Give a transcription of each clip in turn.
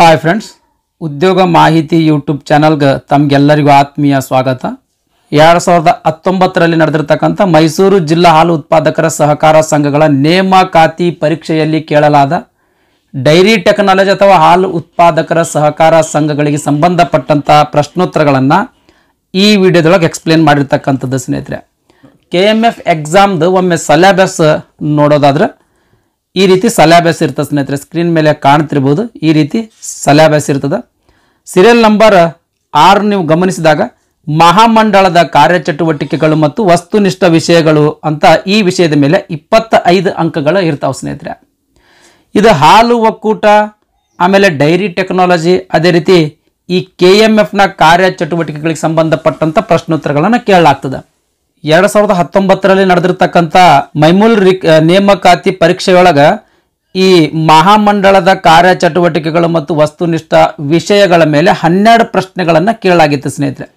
hi friends ಉದ್ಯೋಗ ಮಾಹಿತಿ YouTube ಚಾನಲ್ಗೆ ತಮಗೆಲ್ಲರಿಗೂ ಆತ್ಮೀಯ ಸ್ವಾಗತ ಎರಡು ಸಾವಿರದ ಹತ್ತೊಂಬತ್ತರಲ್ಲಿ ನಡೆದಿರತಕ್ಕಂಥ ಮೈಸೂರು ಜಿಲ್ಲಾ ಹಾಲು ಉತ್ಪಾದಕರ ಸಹಕಾರ ಸಂಘಗಳ ನೇಮಕಾತಿ ಪರೀಕ್ಷೆಯಲ್ಲಿ ಕೇಳಲಾದ ಡೈರಿ ಟೆಕ್ನಾಲಜಿ ಅಥವಾ ಹಾಲು ಉತ್ಪಾದಕರ ಸಹಕಾರ ಸಂಘಗಳಿಗೆ ಸಂಬಂಧಪಟ್ಟಂಥ ಪ್ರಶ್ನೋತ್ತರಗಳನ್ನು ಈ ವಿಡಿಯೋದೊಳಗೆ ಎಕ್ಸ್ಪ್ಲೇನ್ ಮಾಡಿರ್ತಕ್ಕಂಥದ್ದು ಸ್ನೇಹಿತರೆ ಕೆ ಎಮ್ ಎಫ್ ಎಕ್ಸಾಮ್ದು ಒಮ್ಮೆ ಸೆಲೆಬಸ್ ನೋಡೋದಾದರೆ ಈ ರೀತಿ ಸಲ್ಯಾಭ್ಯಾಸ ಇರ್ತದೆ ಸ್ನೇಹಿತರೆ ಸ್ಕ್ರೀನ್ ಮೇಲೆ ಕಾಣ್ತಿರ್ಬೋದು ಈ ರೀತಿ ಸಲ್ಯಾಭ್ಯಾಸ ಇರ್ತದೆ ಸೀರಿಯಲ್ ನಂಬರ್ ಆರು ನೀವು ಗಮನಿಸಿದಾಗ ಮಹಾಮಂಡಳದ ಕಾರ್ಯಚಟುವಟಿಕೆಗಳು ಮತ್ತು ವಸ್ತುನಿಷ್ಠ ವಿಷಯಗಳು ಅಂತ ಈ ವಿಷಯದ ಮೇಲೆ ಇಪ್ಪತ್ತ ಐದು ಅಂಕಗಳು ಇರ್ತಾವೆ ಸ್ನೇಹಿತರೆ ಇದು ಹಾಲು ಒಕ್ಕೂಟ ಆಮೇಲೆ ಡೈರಿ ಟೆಕ್ನಾಲಜಿ ಅದೇ ರೀತಿ ಈ ಕೆ ಎಮ್ ಎಫ್ನ ಕಾರ್ಯಚಟುವಟಿಕೆಗಳಿಗೆ ಸಂಬಂಧಪಟ್ಟಂಥ ಪ್ರಶ್ನೋತ್ತರಗಳನ್ನು ಕೇಳಲಾಗ್ತದೆ ಎರಡ್ ಸಾವಿರದ ಹತ್ತೊಂಬತ್ತರಲ್ಲಿ ನಡೆದಿರ್ತಕ್ಕಂಥ ಮೈಮೂಲ್ ನೇಮಕಾತಿ ಪರೀಕ್ಷೆಯೊಳಗ ಈ ಮಹಾಮಂಡಳದ ಕಾರ್ಯಚಟುವಟಿಕೆಗಳು ಮತ್ತು ವಸ್ತುನಿಷ್ಠ ವಿಷಯಗಳ ಮೇಲೆ ಹನ್ನೆರಡು ಪ್ರಶ್ನೆಗಳನ್ನು ಕೇಳಲಾಗಿತ್ತು ಸ್ನೇಹಿತರೆ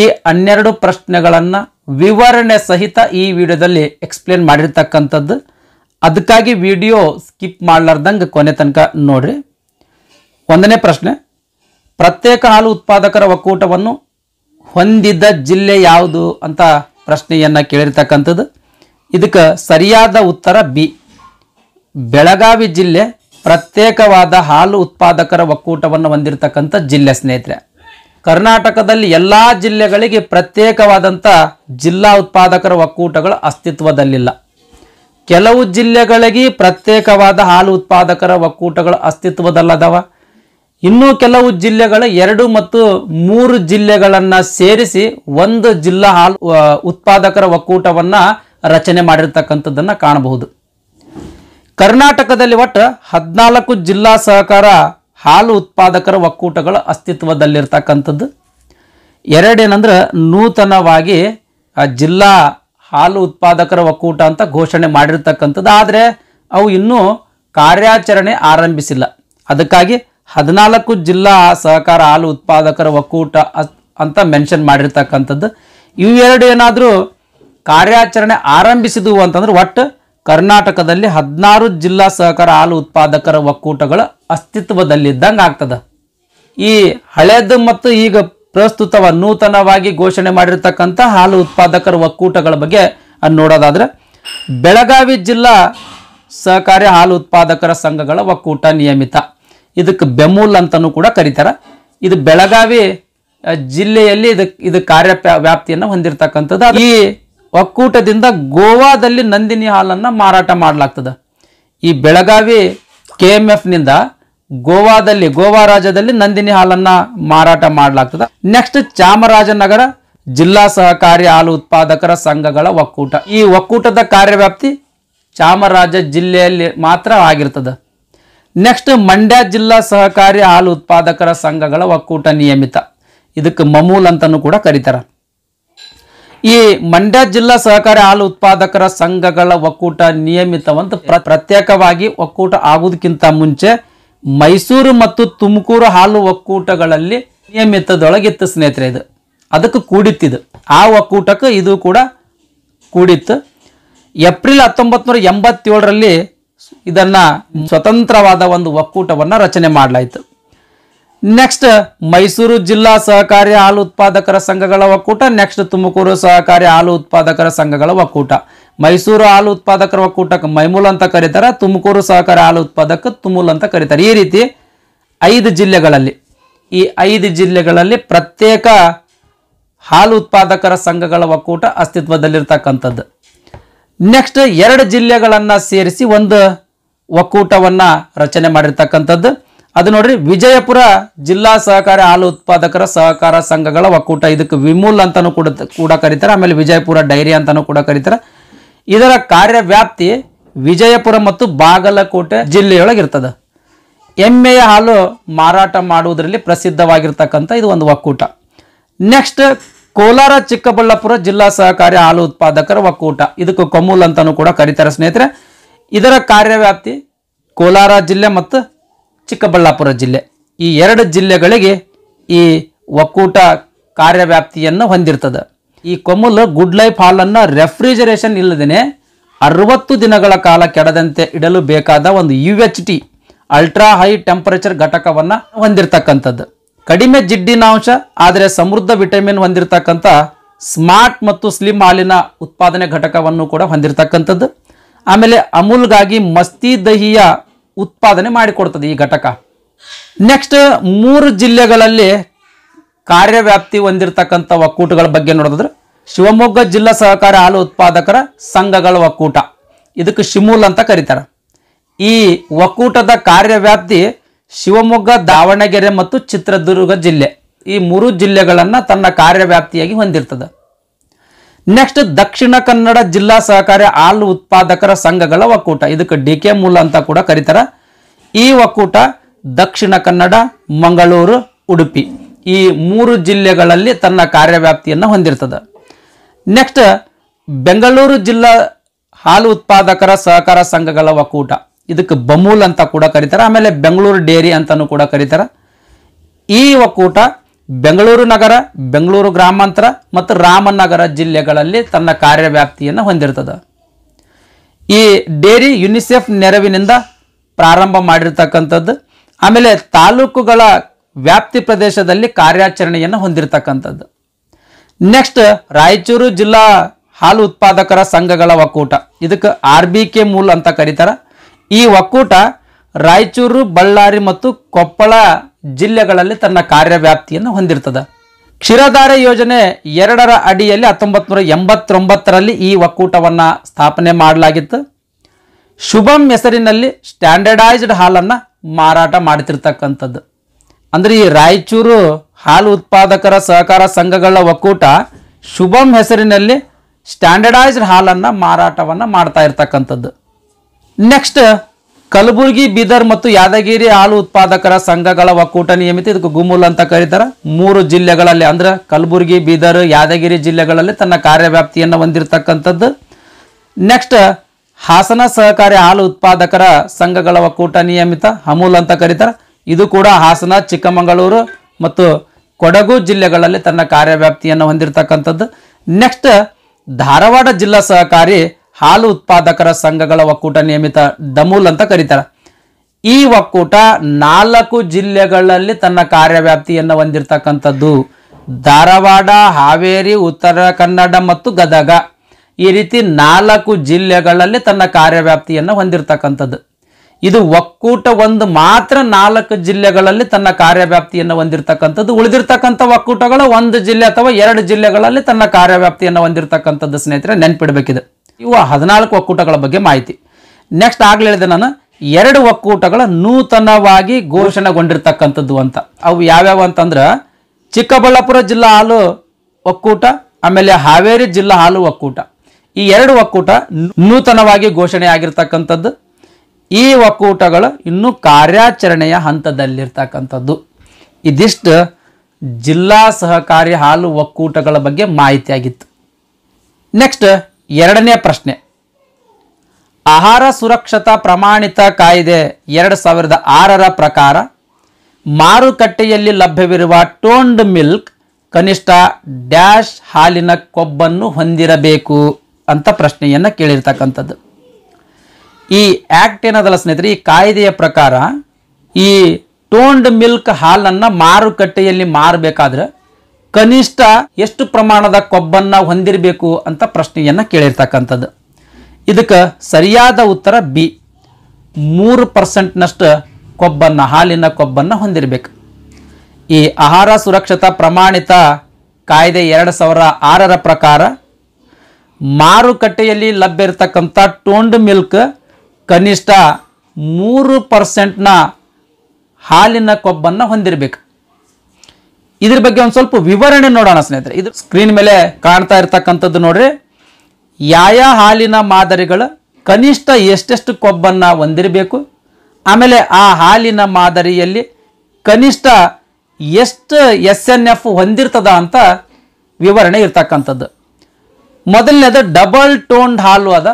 ಈ ಹನ್ನೆರಡು ಪ್ರಶ್ನೆಗಳನ್ನು ವಿವರಣೆ ಸಹಿತ ಈ ವಿಡಿಯೋದಲ್ಲಿ ಎಕ್ಸ್ಪ್ಲೇನ್ ಮಾಡಿರ್ತಕ್ಕಂಥದ್ದು ಅದಕ್ಕಾಗಿ ವಿಡಿಯೋ ಸ್ಕಿಪ್ ಮಾಡಲಾರ್ದಂಗೆ ಕೊನೆ ತನಕ ನೋಡ್ರಿ ಒಂದನೇ ಪ್ರಶ್ನೆ ಪ್ರತ್ಯೇಕ ಹಾಲು ಉತ್ಪಾದಕರ ಒಕ್ಕೂಟವನ್ನು ಹೊಂದಿದ್ದ ಜಿಲ್ಲೆ ಯಾವುದು ಅಂತ ಪ್ರಶ್ನೆಯನ್ನು ಕೇಳಿರ್ತಕ್ಕಂಥದ್ದು ಇದಕ್ಕೆ ಸರಿಯಾದ ಉತ್ತರ ಬಿ ಬೆಳಗಾವಿ ಜಿಲ್ಲೆ ಪ್ರತ್ಯೇಕವಾದ ಹಾಲು ಉತ್ಪಾದಕರ ಒಕ್ಕೂಟವನ್ನು ಹೊಂದಿರತಕ್ಕಂಥ ಜಿಲ್ಲೆ ಸ್ನೇಹಿತರೆ ಕರ್ನಾಟಕದಲ್ಲಿ ಎಲ್ಲ ಜಿಲ್ಲೆಗಳಿಗೆ ಪ್ರತ್ಯೇಕವಾದಂಥ ಜಿಲ್ಲಾ ಉತ್ಪಾದಕರ ಒಕ್ಕೂಟಗಳು ಅಸ್ತಿತ್ವದಲ್ಲಿಲ್ಲ ಕೆಲವು ಜಿಲ್ಲೆಗಳಿಗೆ ಪ್ರತ್ಯೇಕವಾದ ಹಾಲು ಉತ್ಪಾದಕರ ಒಕ್ಕೂಟಗಳು ಅಸ್ತಿತ್ವದಲ್ಲದವ ಇನ್ನೂ ಕೆಲವು ಜಿಲ್ಲೆಗಳ ಎರಡು ಮತ್ತು ಮೂರು ಜಿಲ್ಲೆಗಳನ್ನ ಸೇರಿಸಿ ಒಂದು ಜಿಲ್ಲಾ ಹಾಲು ಉತ್ಪಾದಕರ ಒಕ್ಕೂಟವನ್ನು ರಚನೆ ಮಾಡಿರ್ತಕ್ಕಂಥದ್ದನ್ನು ಕಾಣಬಹುದು ಕರ್ನಾಟಕದಲ್ಲಿ ಒಟ್ಟು ಹದಿನಾಲ್ಕು ಜಿಲ್ಲಾ ಸಹಕಾರ ಹಾಲು ಉತ್ಪಾದಕರ ಒಕ್ಕೂಟಗಳ ಅಸ್ತಿತ್ವದಲ್ಲಿರ್ತಕ್ಕಂಥದ್ದು ಎರಡೇನಂದ್ರೆ ನೂತನವಾಗಿ ಜಿಲ್ಲಾ ಹಾಲು ಉತ್ಪಾದಕರ ಒಕ್ಕೂಟ ಅಂತ ಘೋಷಣೆ ಮಾಡಿರ್ತಕ್ಕಂಥದ್ದು ಆದರೆ ಅವು ಇನ್ನೂ ಕಾರ್ಯಾಚರಣೆ ಆರಂಭಿಸಿಲ್ಲ ಅದಕ್ಕಾಗಿ ಹದಿನಾಲ್ಕು ಜಿಲ್ಲಾ ಸಹಕಾರ ಹಾಲು ಉತ್ಪಾದಕರ ಒಕ್ಕೂಟ ಅಂತ ಮೆನ್ಷನ್ ಮಾಡಿರ್ತಕ್ಕಂಥದ್ದು ಇವು ಎರಡು ಏನಾದರೂ ಕಾರ್ಯಾಚರಣೆ ಆರಂಭಿಸಿದವು ಅಂತಂದ್ರೆ ಒಟ್ಟು ಕರ್ನಾಟಕದಲ್ಲಿ ಹದಿನಾರು ಜಿಲ್ಲಾ ಸಹಕಾರ ಹಾಲು ಉತ್ಪಾದಕರ ಒಕ್ಕೂಟಗಳು ಅಸ್ತಿತ್ವದಲ್ಲಿದ್ದಂಗೆ ಆಗ್ತದೆ ಈ ಹಳೆದು ಮತ್ತು ಈಗ ಪ್ರಸ್ತುತವ ನೂತನವಾಗಿ ಘೋಷಣೆ ಮಾಡಿರ್ತಕ್ಕಂಥ ಹಾಲು ಉತ್ಪಾದಕರ ಒಕ್ಕೂಟಗಳ ಬಗ್ಗೆ ನೋಡೋದಾದ್ರೆ ಬೆಳಗಾವಿ ಜಿಲ್ಲಾ ಸಹಕಾರಿ ಹಾಲು ಉತ್ಪಾದಕರ ಸಂಘಗಳ ಒಕ್ಕೂಟ ನಿಯಮಿತ ಇದಕ್ಕೆ ಬೆಮೂಲ್ ಅಂತಲೂ ಕೂಡ ಕರೀತಾರೆ ಇದು ಬೆಳಗಾವಿ ಜಿಲ್ಲೆಯಲ್ಲಿ ಇದಕ್ಕೆ ಇದು ಕಾರ್ಯ ವ್ಯಾಪ್ತಿಯನ್ನು ಹೊಂದಿರತಕ್ಕಂಥದ್ದು ಈ ಒಕ್ಕೂಟದಿಂದ ಗೋವಾದಲ್ಲಿ ನಂದಿನಿ ಹಾಲನ್ನು ಮಾರಾಟ ಮಾಡಲಾಗ್ತದೆ ಈ ಬೆಳಗಾವಿ ಕೆ ಎಮ್ ಎಫ್ನಿಂದ ಗೋವಾದಲ್ಲಿ ಗೋವಾ ರಾಜ್ಯದಲ್ಲಿ ನಂದಿನಿ ಹಾಲನ್ನು ಮಾರಾಟ ಮಾಡಲಾಗ್ತದೆ ನೆಕ್ಸ್ಟ್ ಚಾಮರಾಜನಗರ ಜಿಲ್ಲಾ ಸಹಕಾರಿ ಹಾಲು ಉತ್ಪಾದಕರ ಸಂಘಗಳ ಒಕ್ಕೂಟ ಈ ಒಕ್ಕೂಟದ ಕಾರ್ಯವ್ಯಾಪ್ತಿ ಚಾಮರಾಜ ಜಿಲ್ಲೆಯಲ್ಲಿ ಮಾತ್ರ ಆಗಿರ್ತದೆ ನೆಕ್ಸ್ಟ್ ಮಂಡ್ಯ ಜಿಲ್ಲಾ ಸಹಕಾರಿ ಹಾಲು ಉತ್ಪಾದಕರ ಸಂಘಗಳ ಒಕ್ಕೂಟ ನಿಯಮಿತ ಇದಕ್ಕೆ ಮಮೂಲ್ ಅಂತಲೂ ಕೂಡ ಕರೀತಾರೆ ಈ ಮಂಡ್ಯ ಜಿಲ್ಲಾ ಸಹಕಾರಿ ಹಾಲು ಉತ್ಪಾದಕರ ಸಂಘಗಳ ಒಕ್ಕೂಟ ನಿಯಮಿತವಂತ ಪ್ರತ್ಯೇಕವಾಗಿ ಒಕ್ಕೂಟ ಆಗುವುದಕ್ಕಿಂತ ಮುಂಚೆ ಮೈಸೂರು ಮತ್ತು ತುಮಕೂರು ಹಾಲು ಒಕ್ಕೂಟಗಳಲ್ಲಿ ನಿಯಮಿತದೊಳಗಿತ್ತು ಸ್ನೇಹಿತರೆ ಇದು ಅದಕ್ಕೆ ಕೂಡಿತ್ತಿದು ಆ ಒಕ್ಕೂಟಕ್ಕೆ ಇದು ಕೂಡ ಕೂಡಿತ್ತು ಏಪ್ರಿಲ್ ಹತ್ತೊಂಬತ್ತು ನೂರ ಎಂಬತ್ತೇಳರಲ್ಲಿ ಇದನ್ನ ಸ್ವತಂತ್ರವಾದ ಒಂದು ಒಕ್ಕೂಟವನ್ನು ರಚನೆ ಮಾಡಲಾಯಿತು ನೆಕ್ಸ್ಟ್ ಮೈಸೂರು ಜಿಲ್ಲಾ ಸಹಕಾರಿ ಹಾಲು ಉತ್ಪಾದಕರ ಸಂಘಗಳ ಒಕ್ಕೂಟ ನೆಕ್ಸ್ಟ್ ತುಮಕೂರು ಸಹಕಾರಿ ಹಾಲು ಉತ್ಪಾದಕರ ಸಂಘಗಳ ಒಕ್ಕೂಟ ಮೈಸೂರು ಹಾಲು ಉತ್ಪಾದಕರ ಒಕ್ಕೂಟಕ್ಕೆ ಮೈಮೂಲ್ ಅಂತ ಕರೀತಾರೆ ತುಮಕೂರು ಸಹಕಾರಿ ಹಾಲು ಉತ್ಪಾದಕ ತುಮೂಲ್ ಅಂತ ಕರೀತಾರೆ ಈ ರೀತಿ ಐದು ಜಿಲ್ಲೆಗಳಲ್ಲಿ ಈ ಐದು ಜಿಲ್ಲೆಗಳಲ್ಲಿ ಪ್ರತ್ಯೇಕ ಹಾಲು ಉತ್ಪಾದಕರ ಸಂಘಗಳ ಒಕ್ಕೂಟ ಅಸ್ತಿತ್ವದಲ್ಲಿರ್ತಕ್ಕಂಥದ್ದು ನೆಕ್ಸ್ಟ್ ಎರಡು ಜಿಲ್ಲೆಗಳನ್ನು ಸೇರಿಸಿ ಒಂದು ಒಕ್ಕೂಟವನ್ನ ರಚನೆ ಮಾಡಿರ್ತಕ್ಕಂಥದ್ದು ಅದು ನೋಡ್ರಿ ವಿಜಯಪುರ ಜಿಲ್ಲಾ ಸಹಕಾರಿ ಹಾಲು ಉತ್ಪಾದಕರ ಸಹಕಾರ ಸಂಘಗಳ ಒಕ್ಕೂಟ ಇದಕ್ಕೆ ವಿಮೂಲ್ ಅಂತಾನು ಕೂಡ ಕೂಡ ಕರೀತಾರೆ ಆಮೇಲೆ ವಿಜಯಪುರ ಡೈರಿ ಅಂತಾನು ಕೂಡ ಕರೀತಾರೆ ಇದರ ಕಾರ್ಯವ್ಯಾಪ್ತಿ ವಿಜಯಪುರ ಮತ್ತು ಬಾಗಲಕೋಟೆ ಜಿಲ್ಲೆಯೊಳಗೆ ಇರ್ತದೆ ಎಮ್ಮೆಯ ಹಾಲು ಮಾರಾಟ ಮಾಡುವುದರಲ್ಲಿ ಪ್ರಸಿದ್ಧವಾಗಿರ್ತಕ್ಕಂಥ ಇದು ಒಂದು ಒಕ್ಕೂಟ ನೆಕ್ಸ್ಟ್ ಕೋಲಾರ ಚಿಕ್ಕಬಳ್ಳಾಪುರ ಜಿಲ್ಲಾ ಸಹಕಾರಿ ಹಾಲು ಉತ್ಪಾದಕರ ಒಕ್ಕೂಟ ಇದಕ್ಕೆ ಕೊಮೂಲ್ ಅಂತಾನು ಕೂಡ ಕರೀತಾರೆ ಸ್ನೇಹಿತರೆ ಇದರ ಕಾರ್ಯವ್ಯಾಪ್ತಿ ಕೋಲಾರ ಜಿಲ್ಲೆ ಮತ್ತು ಚಿಕ್ಕಬಳ್ಳಾಪುರ ಜಿಲ್ಲೆ ಈ ಎರಡು ಜಿಲ್ಲೆಗಳಿಗೆ ಈ ಒಕ್ಕೂಟ ಕಾರ್ಯವ್ಯಾಪ್ತಿಯನ್ನು ಹೊಂದಿರ್ತದೆ ಈ ಕೊಮ್ಮಲ್ ಗುಡ್ ಲೈಫ್ ಹಾಲನ್ನು ರೆಫ್ರಿಜರೇಷನ್ ಇಲ್ಲದೇ ಅರವತ್ತು ದಿನಗಳ ಕಾಲ ಕೆಡದಂತೆ ಇಡಲು ಬೇಕಾದ ಒಂದು U H T ultra high temperature ಘಟಕವನ್ನು ಹೊಂದಿರತಕ್ಕಂಥದ್ದು ಕಡಿಮೆ ಜಿಡ್ಡಿನಾಂಶ ಆದರೆ ಸಮೃದ್ಧ ವಿಟಮಿನ್ ಹೊಂದಿರತಕ್ಕಂಥ ಸ್ಮಾರ್ಟ್ ಮತ್ತು ಸ್ಲಿಮ್ ಹಾಲಿನ ಉತ್ಪಾದನೆ ಘಟಕವನ್ನು ಕೂಡ ಹೊಂದಿರತಕ್ಕಂಥದ್ದು ಆಮೇಲೆ ಅಮೂಲ್ಗಾಗಿ ಮಸ್ತಿ ದಹಿಯ ಉತ್ಪಾದನೆ ಮಾಡಿಕೊಡ್ತದೆ ಈ ಘಟಕ ನೆಕ್ಸ್ಟ್ ಮೂರು ಜಿಲ್ಲೆಗಳಲ್ಲಿ ಕಾರ್ಯವ್ಯಾಪ್ತಿ ಹೊಂದಿರತಕ್ಕಂಥ ಒಕ್ಕೂಟಗಳ ಬಗ್ಗೆ ನೋಡೋದಾದ್ರೆ ಶಿವಮೊಗ್ಗ ಜಿಲ್ಲಾ ಸಹಕಾರ ಹಾಲು ಉತ್ಪಾದಕರ ಸಂಘಗಳ ಒಕ್ಕೂಟ ಇದಕ್ಕೆ ಶಿಮೂಲ್ ಅಂತ ಕರೀತಾರೆ ಈ ಒಕ್ಕೂಟದ ಕಾರ್ಯವ್ಯಾಪ್ತಿ ಶಿವಮೊಗ್ಗ ದಾವಣಗೆರೆ ಮತ್ತು ಚಿತ್ರದುರ್ಗ ಜಿಲ್ಲೆ ಈ ಮೂರು ಜಿಲ್ಲೆಗಳನ್ನು ತನ್ನ ಕಾರ್ಯವ್ಯಾಪ್ತಿಯಾಗಿ ಹೊಂದಿರ್ತದೆ ನೆಕ್ಸ್ಟ್ ದಕ್ಷಿಣ ಕನ್ನಡ ಜಿಲ್ಲಾ ಸಹಕಾರಿ ಹಾಲು ಉತ್ಪಾದಕರ ಸಂಘಗಳ ಒಕ್ಕೂಟ ಇದಕ್ಕೆ ಡಿ ಕೆ ಮೂಲ ಅಂತ ಕೂಡ ಕರೀತಾರ ಈ ಒಕ್ಕೂಟ ದಕ್ಷಿಣ ಕನ್ನಡ ಮಂಗಳೂರು ಉಡುಪಿ ಈ ಮೂರು ಜಿಲ್ಲೆಗಳಲ್ಲಿ ತನ್ನ ಕಾರ್ಯವ್ಯಾಪ್ತಿಯನ್ನು ಹೊಂದಿರ್ತದೆ ನೆಕ್ಸ್ಟ್ ಬೆಂಗಳೂರು ಜಿಲ್ಲಾ ಹಾಲು ಉತ್ಪಾದಕರ ಸಹಕಾರ ಸಂಘಗಳ ಒಕ್ಕೂಟ ಇದಕ್ಕೆ ಬಮೂಲ್ ಅಂತ ಕೂಡ ಕರೀತಾರೆ ಆಮೇಲೆ ಬೆಂಗಳೂರು ಡೇರಿ ಅಂತಲೂ ಕೂಡ ಕರೀತಾರೆ ಈ ಒಕ್ಕೂಟ ಬೆಂಗಳೂರು ನಗರ ಬೆಂಗಳೂರು ಗ್ರಾಮಾಂತರ ಮತ್ತು ರಾಮನಗರ ಜಿಲ್ಲೆಗಳಲ್ಲಿ ತನ್ನ ಕಾರ್ಯವ್ಯಾಪ್ತಿಯನ್ನು ಹೊಂದಿರ್ತದೆ ಈ ಡೇರಿ ಯುನಿಸೆಫ್ ನೆರವಿನಿಂದ ಪ್ರಾರಂಭ ಮಾಡಿರ್ತಕ್ಕಂಥದ್ದು ಆಮೇಲೆ ತಾಲೂಕುಗಳ ವ್ಯಾಪ್ತಿ ಪ್ರದೇಶದಲ್ಲಿ ಕಾರ್ಯಾಚರಣೆಯನ್ನು ಹೊಂದಿರತಕ್ಕಂಥದ್ದು ನೆಕ್ಸ್ಟ್ ರಾಯಚೂರು ಜಿಲ್ಲಾ ಹಾಲು ಉತ್ಪಾದಕರ ಸಂಘಗಳ ಒಕ್ಕೂಟ ಇದಕ್ಕೆ ಆರ್ ಬಿ ಕೆ ಮೂಲ್ ಅಂತ ಕರೀತಾರೆ ಈ ಒಕ್ಕೂಟ ರಾಯಚೂರು ಬಳ್ಳಾರಿ ಮತ್ತು ಕೊಪ್ಪಳ ಜಿಲ್ಲೆಗಳಲ್ಲಿ ತನ್ನ ಕಾರ್ಯವ್ಯಾಪ್ತಿಯನ್ನು ಹೊಂದಿರ್ತದೆ ಕ್ಷೀರಧಾರೆ ಯೋಜನೆ ಎರಡರ ಅಡಿಯಲ್ಲಿ ಹತ್ತೊಂಬತ್ತು ನೂರ ಎಂಬತ್ತೊಂಬತ್ತರಲ್ಲಿ ಈ ಒಕ್ಕೂಟವನ್ನು ಸ್ಥಾಪನೆ ಮಾಡಲಾಗಿತ್ತು ಶುಭಂ ಹೆಸರಿನಲ್ಲಿ ಸ್ಟ್ಯಾಂಡರ್ಡೈಸ್ಡ್ ಹಾಲನ್ನು ಮಾರಾಟ ಮಾಡ್ತಿರ್ತಕ್ಕಂಥದ್ದು ಅಂದರೆ ಈ ರಾಯಚೂರು ಹಾಲು ಉತ್ಪಾದಕರ ಸಹಕಾರ ಸಂಘಗಳ ಒಕ್ಕೂಟ ಶುಭಂ ಹೆಸರಿನಲ್ಲಿ ಸ್ಟ್ಯಾಂಡರ್ಡೈಸ್ಡ್ ಹಾಲನ್ನು ಮಾರಾಟವನ್ನು ಮಾಡ್ತಾ ಇರ್ತಕ್ಕಂಥದ್ದು ನೆಕ್ಸ್ಟ್ ಕಲಬುರಗಿ ಬೀದರ್ ಮತ್ತು ಯಾದಗಿರಿ ಹಾಲು ಉತ್ಪಾದಕರ ಸಂಘಗಳ ಒಕ್ಕೂಟ ನಿಯಮಿತ ಇದಕ್ಕೆ ಗುಮುಲ್ ಅಂತ ಕರೀತಾರೆ ಮೂರು ಜಿಲ್ಲೆಗಳಲ್ಲಿ ಅಂದ್ರೆ ಕಲಬುರಗಿ ಬೀದರ್ ಯಾದಗಿರಿ ಜಿಲ್ಲೆಗಳಲ್ಲಿ ತನ್ನ ಕಾರ್ಯವ್ಯಾಪ್ತಿಯನ್ನು ಹೊಂದಿರತಕ್ಕಂಥದ್ದು ನೆಕ್ಸ್ಟ್ ಹಾಸನ ಸಹಕಾರಿ ಹಾಲು ಉತ್ಪಾದಕರ ಸಂಘಗಳ ಒಕ್ಕೂಟ ನಿಯಮಿತ ಅಮೂಲ್ ಅಂತ ಕರೀತಾರೆ ಇದು ಕೂಡ ಹಾಸನ ಚಿಕ್ಕಮಗಳೂರು ಮತ್ತು ಕೊಡಗು ಜಿಲ್ಲೆಗಳಲ್ಲಿ ತನ್ನ ಕಾರ್ಯವ್ಯಾಪ್ತಿಯನ್ನು ಹೊಂದಿರತಕ್ಕಂಥದ್ದು ನೆಕ್ಸ್ಟ್ ಧಾರವಾಡ ಜಿಲ್ಲಾ ಸಹಕಾರಿ ಹಾಲು ಉತ್ಪಾದಕರ ಸಂಘಗಳ ಒಕ್ಕೂಟ ನಿಯಮಿತ ಡಮೂಲ್ ಅಂತ ಕರೀತಾರೆ ಈ ಒಕ್ಕೂಟ ನಾಲ್ಕು ಜಿಲ್ಲೆಗಳಲ್ಲಿ ತನ್ನ ಕಾರ್ಯವ್ಯಾಪ್ತಿಯನ್ನು ಹೊಂದಿರತಕ್ಕಂಥದ್ದು ಧಾರವಾಡ ಹಾವೇರಿ ಉತ್ತರ ಕನ್ನಡ ಮತ್ತು ಗದಗ ಈ ರೀತಿ ನಾಲ್ಕು ಜಿಲ್ಲೆಗಳಲ್ಲಿ ತನ್ನ ಕಾರ್ಯವ್ಯಾಪ್ತಿಯನ್ನು ಹೊಂದಿರತಕ್ಕಂಥದ್ದು ಇದು ಒಕ್ಕೂಟ ಒಂದು ಮಾತ್ರ ನಾಲ್ಕು ಜಿಲ್ಲೆಗಳಲ್ಲಿ ತನ್ನ ಕಾರ್ಯವ್ಯಾಪ್ತಿಯನ್ನು ಹೊಂದಿರತಕ್ಕಂಥದ್ದು ಉಳಿದಿರ್ತಕ್ಕಂಥ ಒಕ್ಕೂಟಗಳು ಒಂದು ಜಿಲ್ಲೆ ಅಥವಾ ಎರಡು ಜಿಲ್ಲೆಗಳಲ್ಲಿ ತನ್ನ ಕಾರ್ಯವ್ಯಾಪ್ತಿಯನ್ನು ಹೊಂದಿರತಕ್ಕಂಥದ್ದು ಸ್ನೇಹಿತರೆ ನೆನ್ಪಿಡಬೇಕಿದೆ ಇವು ಹದಿನಾಲ್ಕು ಒಕ್ಕೂಟಗಳ ಬಗ್ಗೆ ಮಾಹಿತಿ ನೆಕ್ಸ್ಟ್ ಆಗಲೇ ಹೇಳಿದೆ ನಾನು ಎರಡು ಒಕ್ಕೂಟಗಳ ನೂತನವಾಗಿ ಘೋಷಣೆಗೊಂಡಿರ್ತಕ್ಕಂಥದ್ದು ಅಂತ ಅವು ಯಾವ್ಯಾವ ಅಂತಂದ್ರೆ ಚಿಕ್ಕಬಳ್ಳಾಪುರ ಜಿಲ್ಲಾ ಹಾಲು ಒಕ್ಕೂಟ ಆಮೇಲೆ ಹಾವೇರಿ ಜಿಲ್ಲಾ ಹಾಲು ಒಕ್ಕೂಟ ಈ ಎರಡು ಒಕ್ಕೂಟ ನೂತನವಾಗಿ ಘೋಷಣೆ ಆಗಿರ್ತಕ್ಕಂಥದ್ದು ಈ ಒಕ್ಕೂಟಗಳು ಇನ್ನೂ ಕಾರ್ಯಾಚರಣೆಯ ಹಂತದಲ್ಲಿರ್ತಕ್ಕಂಥದ್ದು ಇದಿಷ್ಟು ಜಿಲ್ಲಾ ಸಹಕಾರಿ ಹಾಲು ಒಕ್ಕೂಟಗಳ ಬಗ್ಗೆ ಮಾಹಿತಿಯಾಗಿತ್ತು ನೆಕ್ಸ್ಟ್ ಎರಡನೇ ಪ್ರಶ್ನೆ ಆಹಾರ ಸುರಕ್ಷತಾ ಪ್ರಮಾಣಿತ ಕಾಯ್ದೆ ಎರಡು ಸಾವಿರದ ಆರರ ಪ್ರಕಾರ ಮಾರುಕಟ್ಟೆಯಲ್ಲಿ ಲಭ್ಯವಿರುವ ಟೋಂಡ್ ಮಿಲ್ಕ್ ಕನಿಷ್ಠ ಡ್ಯಾಶ್ ಹಾಲಿನ ಕೊಬ್ಬನ್ನು ಹೊಂದಿರಬೇಕು ಅಂತ ಪ್ರಶ್ನೆಯನ್ನು ಕೇಳಿರ್ತಕ್ಕಂಥದ್ದು ಈ ಆ್ಯಕ್ಟ್ ಏನದಲ್ಲ ಸ್ನೇಹಿತರೆ ಈ ಕಾಯ್ದೆಯ ಪ್ರಕಾರ ಈ ಟೋಂಡ್ ಮಿಲ್ಕ್ ಹಾಲನ್ನು ಮಾರುಕಟ್ಟೆಯಲ್ಲಿ ಮಾರಬೇಕಾದ್ರೆ ಕನಿಷ್ಠ ಎಷ್ಟು ಪ್ರಮಾಣದ ಕೊಬ್ಬನ್ನು ಹೊಂದಿರಬೇಕು ಅಂತ ಪ್ರಶ್ನೆಯನ್ನು ಕೇಳಿರ್ತಕ್ಕಂಥದ್ದು ಇದಕ್ಕೆ ಸರಿಯಾದ ಉತ್ತರ ಬಿ ಮೂರು ಪರ್ಸೆಂಟ್ನಷ್ಟು ಕೊಬ್ಬನ್ನು ಹಾಲಿನ ಕೊಬ್ಬನ್ನು ಹೊಂದಿರಬೇಕು ಈ ಆಹಾರ ಸುರಕ್ಷತಾ ಪ್ರಮಾಣಿತ ಕಾಯ್ದೆ ಎರಡು ಸಾವಿರ ಆರರ ಪ್ರಕಾರ ಮಾರುಕಟ್ಟೆಯಲ್ಲಿ ಲಭ್ಯ ಇರತಕ್ಕಂಥ ಟೋಂಡ್ ಮಿಲ್ಕ್ ಕನಿಷ್ಠ ಮೂರು ಪರ್ಸೆಂಟ್ನ ಹಾಲಿನ ಕೊಬ್ಬನ್ನು ಹೊಂದಿರಬೇಕು ಇದ್ರ ಬಗ್ಗೆ ಒಂದು ಸ್ವಲ್ಪ ವಿವರಣೆ ನೋಡೋಣ ಸ್ನೇಹಿತರೆ ಇದು ಸ್ಕ್ರೀನ್ ಮೇಲೆ ಕಾಣ್ತಾ ಇರ್ತಕ್ಕಂಥದ್ದು ನೋಡ್ರಿ ಯಾವ ಹಾಲಿನ ಮಾದರಿಗಳು ಕನಿಷ್ಠ ಎಷ್ಟೆಷ್ಟು ಕೊಬ್ಬನ್ನು ಹೊಂದಿರಬೇಕು ಆಮೇಲೆ ಆ ಹಾಲಿನ ಮಾದರಿಯಲ್ಲಿ ಕನಿಷ್ಠ ಎಷ್ಟು ಎಸ್ ಎನ್ ಎಫ್ ಹೊಂದಿರ್ತದ ಅಂತ ವಿವರಣೆ ಇರ್ತಕ್ಕಂಥದ್ದು ಮೊದಲನೇದು ಡಬಲ್ ಟೋನ್ಡ್ ಹಾಲು ಅದ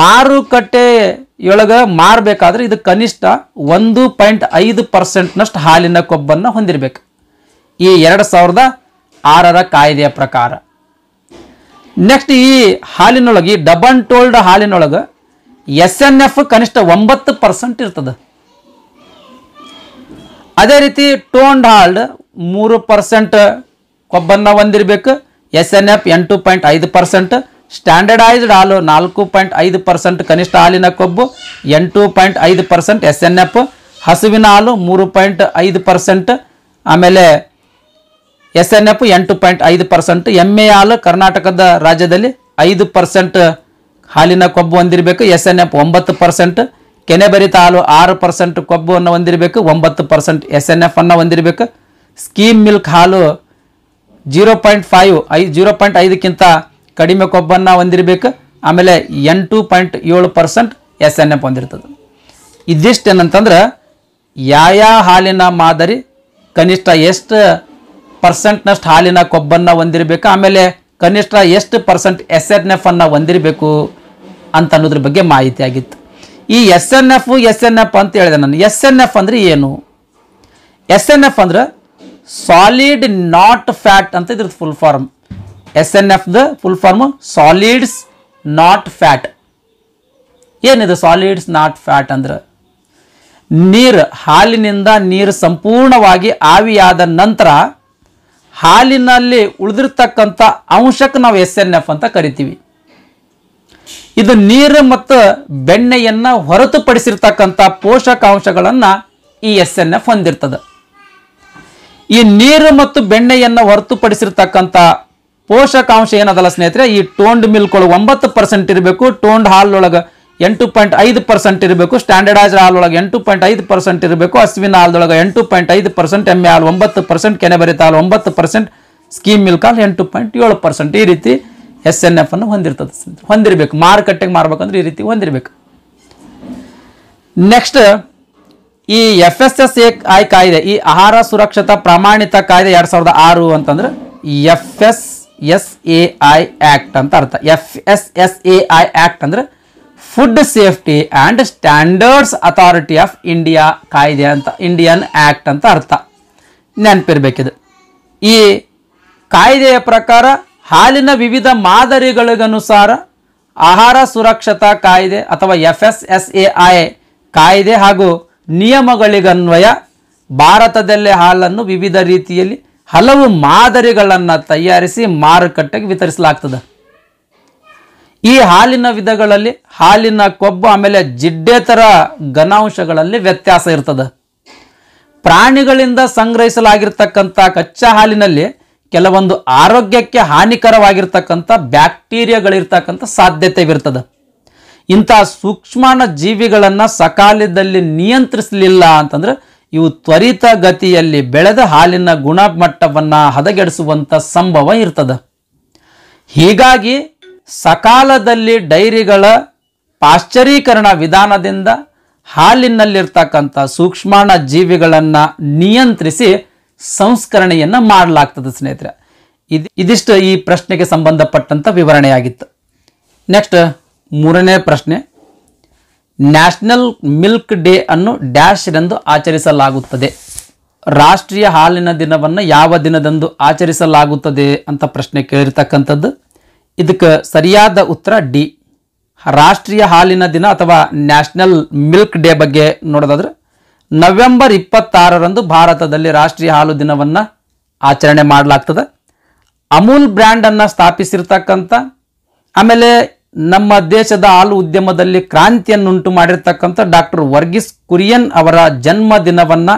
ಮಾರುಕಟ್ಟೆಯೊಳಗೆ ಮಾರಬೇಕಾದ್ರೆ ಇದು ಕನಿಷ್ಠ ಒಂದು ಪಾಯಿಂಟ್ ಐದು ಪರ್ಸೆಂಟ್ನಷ್ಟು ಹಾಲಿನ ಕೊಬ್ಬನ್ನು ಹೊಂದಿರಬೇಕು ಈ ಎರಡು ಸಾವಿರದ ಆರರ ಕಾಯ್ದೆಯ ಪ್ರಕಾರ ನೆಕ್ಸ್ಟ್ ಈ ಹಾಲಿನೊಳಗೆ ಈ ಡಬ್ ಟೋಲ್ಡ್ ಹಾಲಿನೊಳಗೆ ಎಸ್ ಎನ್ ಎಫ್ ಕನಿಷ್ಠ ಒಂಬತ್ತು ಪರ್ಸೆಂಟ್ ಇರ್ತದೆ ಅದೇ ರೀತಿ ಟೋನ್ಡ್ ಹಾಲ್ಡ್ ಮೂರು ಪರ್ಸೆಂಟ್ ಕೊಬ್ಬನ್ನ ಹೊಂದಿರಬೇಕು ಎಸ್ ಎನ್ ಎಫ್ ಎಂಟು ಪಾಯಿಂಟ್ ಐದು ಪರ್ಸೆಂಟ್ ಸ್ಟ್ಯಾಂಡರ್ಡೈಸ್ಡ್ ಹಾಲು ನಾಲ್ಕು ಪಾಯಿಂಟ್ ಐದು ಪರ್ಸೆಂಟ್ ಕನಿಷ್ಠ ಹಾಲಿನ ಕೊಬ್ಬು ಎಂಟು ಪಾಯಿಂಟ್ ಐದು ಪರ್ಸೆಂಟ್ ಎಸ್ ಎನ್ ಎಫ್ ಹಸುವಿನ ಹಾಲು ಮೂರು ಪಾಯಿಂಟ್ ಐದು ಪರ್ಸೆಂಟ್ ಆಮೇಲೆ ಎಸ್ ಎನ್ ಎಫ್ ಎಂಟು ಪಾಯಿಂಟ್ ಐದು ಪರ್ಸೆಂಟ್ ಎಮ್ಮೆ ಹಾಲು ಕರ್ನಾಟಕದ ರಾಜ್ಯದಲ್ಲಿ ಐದು ಪರ್ಸೆಂಟ್ ಹಾಲಿನ ಕೊಬ್ಬು ಹೊಂದಿರಬೇಕು ಎಸ್ ಎನ್ ಎಫ್ ಒಂಬತ್ತು ಪರ್ಸೆಂಟ್ ಕೆನೆಭರಿತ ಹಾಲು ಆರು ಪರ್ಸೆಂಟ್ ಕೊಬ್ಬನ್ನು ಹೊಂದಿರಬೇಕು ಒಂಬತ್ತು ಪರ್ಸೆಂಟ್ ಎಸ್ ಎನ್ ಎಫ್ ಅನ್ನು ಹೊಂದಿರಬೇಕು ಸ್ಕೀಮ್ ಮಿಲ್ಕ್ ಹಾಲು ಜೀರೋ ಪಾಯಿಂಟ್ ಫೈವ್ ಐ ಜೀರೋ ಪಾಯಿಂಟ್ ಐದಕ್ಕಿಂತ ಕಡಿಮೆ ಕೊಬ್ಬನ್ನು ಹೊಂದಿರಬೇಕು ಆಮೇಲೆ ಎಂಟು ಪಾಯಿಂಟ್ ಏಳು ಪರ್ಸೆಂಟ್ ಎಸ್ ಎನ್ ಎಫ್ ಹೊಂದಿರ್ತದೆ ಇದಿಷ್ಟೇನಂತಂದ್ರೆ ಏನಂತಂದ್ರೆ ಯಾವ ಹಾಲಿನ ಮಾದರಿ ಕನಿಷ್ಠ ಎಷ್ಟು ಪರ್ಸೆಂಟ್ನಷ್ಟು ಹಾಲಿನ ಕೊಬ್ಬನ್ನು ಹೊಂದಿರಬೇಕು ಆಮೇಲೆ ಕನಿಷ್ಠ ಎಷ್ಟು ಪರ್ಸೆಂಟ್ ಎಸ್ ಎನ್ ಎಫ್ ಅನ್ನು ಹೊಂದಿರಬೇಕು ಅಂತ ಅನ್ನೋದ್ರ ಬಗ್ಗೆ ಮಾಹಿತಿ ಆಗಿತ್ತು ಈ S N F S N F ಅಂತ ಹೇಳಿದೆ ನಾನು ಎಸ್ ಎನ್ ಎಫ್ ಅಂದರೆ ಏನು ಎಸ್ ಎನ್ ಎಫ್ ಅಂದ್ರೆ ಸಾಲಿಡ್ ನಾಟ್ ಫ್ಯಾಟ್ ಅಂತ ಇದ್ರದ್ದು full form S N the full form solids not fat ಏನಿದೆ ಸಾಲಿಡ್ಸ್ ನಾಟ್ ಫ್ಯಾಟ್ ಅಂದ್ರೆ ನೀರು ಹಾಲಿನಿಂದ ನೀರು ಸಂಪೂರ್ಣವಾಗಿ ಆವಿಯಾದ ನಂತರ ಹಾಲಿನಲ್ಲಿ ಉಳಿದಿರ್ತಕ್ಕಂಥ ಅಂಶಕ್ಕೆ ನಾವು ಎಸ್ ಎನ್ ಎಫ್ ಅಂತ ಕರಿತೀವಿ ಇದು ನೀರು ಮತ್ತು ಬೆಣ್ಣೆಯನ್ನು ಹೊರತುಪಡಿಸಿರ್ತಕ್ಕಂಥ ಪೋಷಕಾಂಶಗಳನ್ನು ಈ ಎಸ್ ಎನ್ ಎಫ್ ಹೊಂದಿರ್ತದೆ ಈ ನೀರು ಮತ್ತು ಬೆಣ್ಣೆಯನ್ನು ಹೊರತುಪಡಿಸಿರ್ತಕ್ಕಂಥ ಪೋಷಕಾಂಶ ಏನದಲ್ಲ ಸ್ನೇಹಿತರೆ ಈ ಟೋಂಡ್ ಮಿಲ್ಕ್ ಒಳಗೆ ಒಂಬತ್ತು ಪರ್ಸೆಂಟ್ ಇರಬೇಕು ಟೋಂಡ್ ಒಳಗ ಎಂಟು ಪಾಯಿಂಟ್ ಐದು ಪರ್ಸೆಂಟ್ ಇರಬೇಕು ಸ್ಟ್ಯಾಂಡರ್ಡೈಸ್ಡ್ ಹಾಲೊಳಗೆ ಎಂಟು ಪಾಯಿಂಟ್ ಐದು ಪರ್ಸೆಂಟ್ ಇರಬೇಕು ಹಸುವಿನ ಹಾಲ್ದೊಳಗೆ ಎಂಟು ಪಾಯಿಂಟ್ ಐದು ಪರ್ಸೆಂಟ್ ಎಮ್ಮೆ ಹಾಲು ಒಂಬತ್ತು ಪರ್ಸೆಂಟ್ ಕೆನೆಬರಿತ ಹಾಲು ಒಂಬತ್ತು ಪರ್ಸೆಂಟ್ ಸ್ಕೀಮ್ ಮಿಲ್ಕ್ ಹಾಲು ಎಂಟು ಪಾಯಿಂಟ್ ಏಳು ಪರ್ಸೆಂಟ್ ಈ ರೀತಿ ಎಸ್ ಎನ್ ಎಫ್ ಅನ್ನು ಹೊಂದಿರ್ತದೆ ಹೊಂದಿರಬೇಕು ಮಾರುಕಟ್ಟೆಗೆ ಮಾರ್ಬೇಕಂದ್ರೆ ಈ ರೀತಿ ಹೊಂದಿರಬೇಕು ನೆಕ್ಸ್ಟ್ ಈ F S S A I ಕಾಯ್ದೆ ಈ ಆಹಾರ ಸುರಕ್ಷತಾ ಪ್ರಮಾಣಿತ ಕಾಯ್ದೆ ಎರಡು ಸಾವಿರದ ಆರು ಅಂತಂದ್ರೆ F S S A I act ಅಂತ ಅರ್ಥ F S S A I act ಅಂದ್ರೆ food safety and standards authority of India ಕಾಯ್ದೆ ಅಂತ ಇಂಡಿಯನ್ ಆ್ಯಕ್ಟ್ ಅಂತ ಅರ್ಥ ನೆನಪಿರ್ಬೇಕಿದು ಈ ಕಾಯ್ದೆಯ ಪ್ರಕಾರ ಹಾಲಿನ ವಿವಿಧ ಮಾದರಿಗಳಿಗನುಸಾರ ಆಹಾರ ಸುರಕ್ಷತಾ ಕಾಯ್ದೆ ಅಥವಾ F S S A I ಕಾಯ್ದೆ ಹಾಗೂ ನಿಯಮಗಳಿಗನ್ವಯ ಭಾರತದಲ್ಲೇ ಹಾಲನ್ನು ವಿವಿಧ ರೀತಿಯಲ್ಲಿ ಹಲವು ಮಾದರಿಗಳನ್ನು ತಯಾರಿಸಿ ಮಾರುಕಟ್ಟೆಗೆ ವಿತರಿಸಲಾಗ್ತದೆ ಈ ಹಾಲಿನ ವಿಧಗಳಲ್ಲಿ ಹಾಲಿನ ಕೊಬ್ಬು ಆಮೇಲೆ ಜಿಡ್ಡೇತರ ಘನಾಂಶಗಳಲ್ಲಿ ವ್ಯತ್ಯಾಸ ಇರ್ತದೆ ಪ್ರಾಣಿಗಳಿಂದ ಸಂಗ್ರಹಿಸಲಾಗಿರ್ತಕ್ಕಂಥ ಕಚ್ಚಾ ಹಾಲಿನಲ್ಲಿ ಕೆಲವೊಂದು ಆರೋಗ್ಯಕ್ಕೆ ಹಾನಿಕರವಾಗಿರ್ತಕ್ಕಂಥ ಬ್ಯಾಕ್ಟೀರಿಯಾಗಳಿರ್ತಕ್ಕಂಥ ಸಾಧ್ಯತೆ ಇರ್ತದೆ ಇಂಥ ಸೂಕ್ಷ್ಮಾನ ಜೀವಿಗಳನ್ನು ಸಕಾಲದಲ್ಲಿ ನಿಯಂತ್ರಿಸಲಿಲ್ಲ ಅಂತಂದರೆ ಇವು ತ್ವರಿತ ಗತಿಯಲ್ಲಿ ಬೆಳೆದ ಹಾಲಿನ ಗುಣಮಟ್ಟವನ್ನು ಹದಗೆಡಿಸುವಂಥ ಸಂಭವ ಇರ್ತದೆ ಹೀಗಾಗಿ ಸಕಾಲದಲ್ಲಿ ಡೈರಿಗಳ ಪಾಶ್ಚರೀಕರಣ ವಿಧಾನದಿಂದ ಹಾಲಿನಲ್ಲಿರ್ತಕ್ಕಂಥ ಸೂಕ್ಷ್ಮಾಣ ಜೀವಿಗಳನ್ನು ನಿಯಂತ್ರಿಸಿ ಸಂಸ್ಕರಣೆಯನ್ನು ಮಾಡಲಾಗ್ತದೆ ಸ್ನೇಹಿತರೆ ಇದು ಇದಿಷ್ಟು ಈ ಪ್ರಶ್ನೆಗೆ ಸಂಬಂಧಪಟ್ಟಂಥ ವಿವರಣೆಯಾಗಿತ್ತು ನೆಕ್ಸ್ಟ್ ಮೂರನೇ ಪ್ರಶ್ನೆ ನ್ಯಾಷನಲ್ ಮಿಲ್ಕ್ ಡೇ ಅನ್ನು ಡ್ಯಾಶ್ ಎಂದು ಆಚರಿಸಲಾಗುತ್ತದೆ ರಾಷ್ಟ್ರೀಯ ಹಾಲಿನ ದಿನವನ್ನು ಯಾವ ದಿನದಂದು ಆಚರಿಸಲಾಗುತ್ತದೆ ಅಂತ ಪ್ರಶ್ನೆ ಕೇಳಿರ್ತಕ್ಕಂಥದ್ದು ಇದಕ್ಕೆ ಸರಿಯಾದ ಉತ್ತರ ಡಿ ರಾಷ್ಟ್ರೀಯ ಹಾಲಿನ ದಿನ ಅಥವಾ ನ್ಯಾಷನಲ್ ಮಿಲ್ಕ್ ಡೇ ಬಗ್ಗೆ ನೋಡೋದಾದ್ರೆ ನವೆಂಬರ್ ಇಪ್ಪತ್ತಾರರಂದು ಭಾರತದಲ್ಲಿ ರಾಷ್ಟ್ರೀಯ ಹಾಲು ದಿನವನ್ನು ಆಚರಣೆ ಮಾಡಲಾಗ್ತದೆ ಅಮೂಲ್ ಬ್ರ್ಯಾಂಡನ್ನು ಸ್ಥಾಪಿಸಿರ್ತಕ್ಕಂಥ ಆಮೇಲೆ ನಮ್ಮ ದೇಶದ ಹಾಲು ಉದ್ಯಮದಲ್ಲಿ ಕ್ರಾಂತಿಯನ್ನುಂಟು ಮಾಡಿರ್ತಕ್ಕಂಥ ಡಾಕ್ಟರ್ ವರ್ಗೀಸ್ ಕುರಿಯನ್ ಅವರ ಜನ್ಮ ದಿನವನ್ನು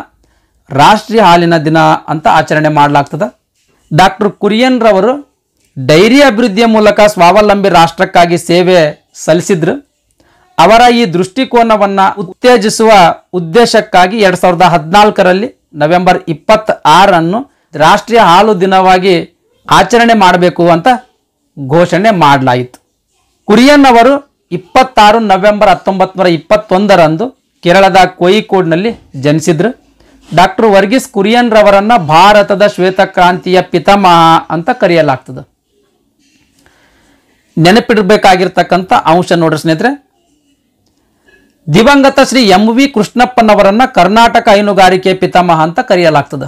ರಾಷ್ಟ್ರೀಯ ಹಾಲಿನ ದಿನ ಅಂತ ಆಚರಣೆ ಮಾಡಲಾಗ್ತದೆ ಡಾಕ್ಟರ್ ಕುರಿಯನ್ರವರು ಡೈರಿ ಅಭಿವೃದ್ಧಿಯ ಮೂಲಕ ಸ್ವಾವಲಂಬಿ ರಾಷ್ಟ್ರಕ್ಕಾಗಿ ಸೇವೆ ಸಲ್ಲಿಸಿದ್ರು ಅವರ ಈ ದೃಷ್ಟಿಕೋನವನ್ನು ಉತ್ತೇಜಿಸುವ ಉದ್ದೇಶಕ್ಕಾಗಿ ಎರಡು ಸಾವಿರದ ಹದಿನಾಲ್ಕರಲ್ಲಿ ನವೆಂಬರ್ ಇಪ್ಪತ್ತ ಆರನ್ನು ರಾಷ್ಟ್ರೀಯ ಹಾಲು ದಿನವಾಗಿ ಆಚರಣೆ ಮಾಡಬೇಕು ಅಂತ ಘೋಷಣೆ ಮಾಡಲಾಯಿತು ಕುರಿಯನ್ ಅವರು ಇಪ್ಪತ್ತಾರು ನವೆಂಬರ್ ಹತ್ತೊಂಬತ್ತು ನೂರ ಇಪ್ಪತ್ತೊಂದರಂದು ಕೇರಳದ ಕೊಯಿಕೋಡ್ನಲ್ಲಿ ಜನಿಸಿದ್ರು ಡಾಕ್ಟರ್ ವರ್ಗೀಸ್ ಕುರಿಯನ್ ರವರನ್ನು ಭಾರತದ ಶ್ವೇತಕ್ರಾಂತಿಯ ಪಿತಾಮಹ ಅಂತ ಕರೆಯಲಾಗ್ತದೆ ನೆನಪಿಡಬೇಕಾಗಿರ್ತಕ್ಕಂಥ ಅಂಶ ನೋಡ್ರಿ ಸ್ನೇಹಿತರೆ ದಿವಂಗತ ಶ್ರೀ ಎಂ ವಿ ಕೃಷ್ಣಪ್ಪನವರನ್ನು ಕರ್ನಾಟಕ ಹೈನುಗಾರಿಕೆ ಪಿತಾಮಹ ಅಂತ ಕರೆಯಲಾಗ್ತದೆ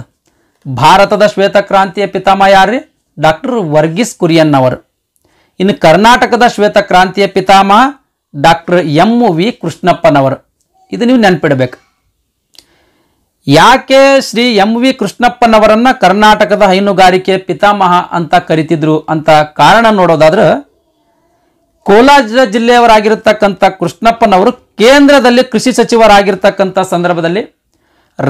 ಭಾರತದ ಶ್ವೇತಕ್ರಾಂತಿಯ ಪಿತಾಮಹ ಯಾರ್ರಿ ಡಾಕ್ಟರ್ ವರ್ಗೀಸ್ ಅವರು ಇನ್ನು ಕರ್ನಾಟಕದ ಶ್ವೇತಕ್ರಾಂತಿಯ ಪಿತಾಮಹ ಡಾಕ್ಟರ್ ಎಂ ವಿ ಕೃಷ್ಣಪ್ಪನವರು ಇದು ನೀವು ನೆನಪಿಡಬೇಕು ಯಾಕೆ ಶ್ರೀ ಎಂ ವಿ ಕೃಷ್ಣಪ್ಪನವರನ್ನ ಕರ್ನಾಟಕದ ಹೈನುಗಾರಿಕೆ ಪಿತಾಮಹ ಅಂತ ಕರಿತಿದ್ರು ಅಂತ ಕಾರಣ ನೋಡೋದಾದ್ರೆ ಕೋಲಾರ ಜಿಲ್ಲೆಯವರಾಗಿರ್ತಕ್ಕಂಥ ಕೃಷ್ಣಪ್ಪನವರು ಕೇಂದ್ರದಲ್ಲಿ ಕೃಷಿ ಸಚಿವರಾಗಿರ್ತಕ್ಕಂಥ ಸಂದರ್ಭದಲ್ಲಿ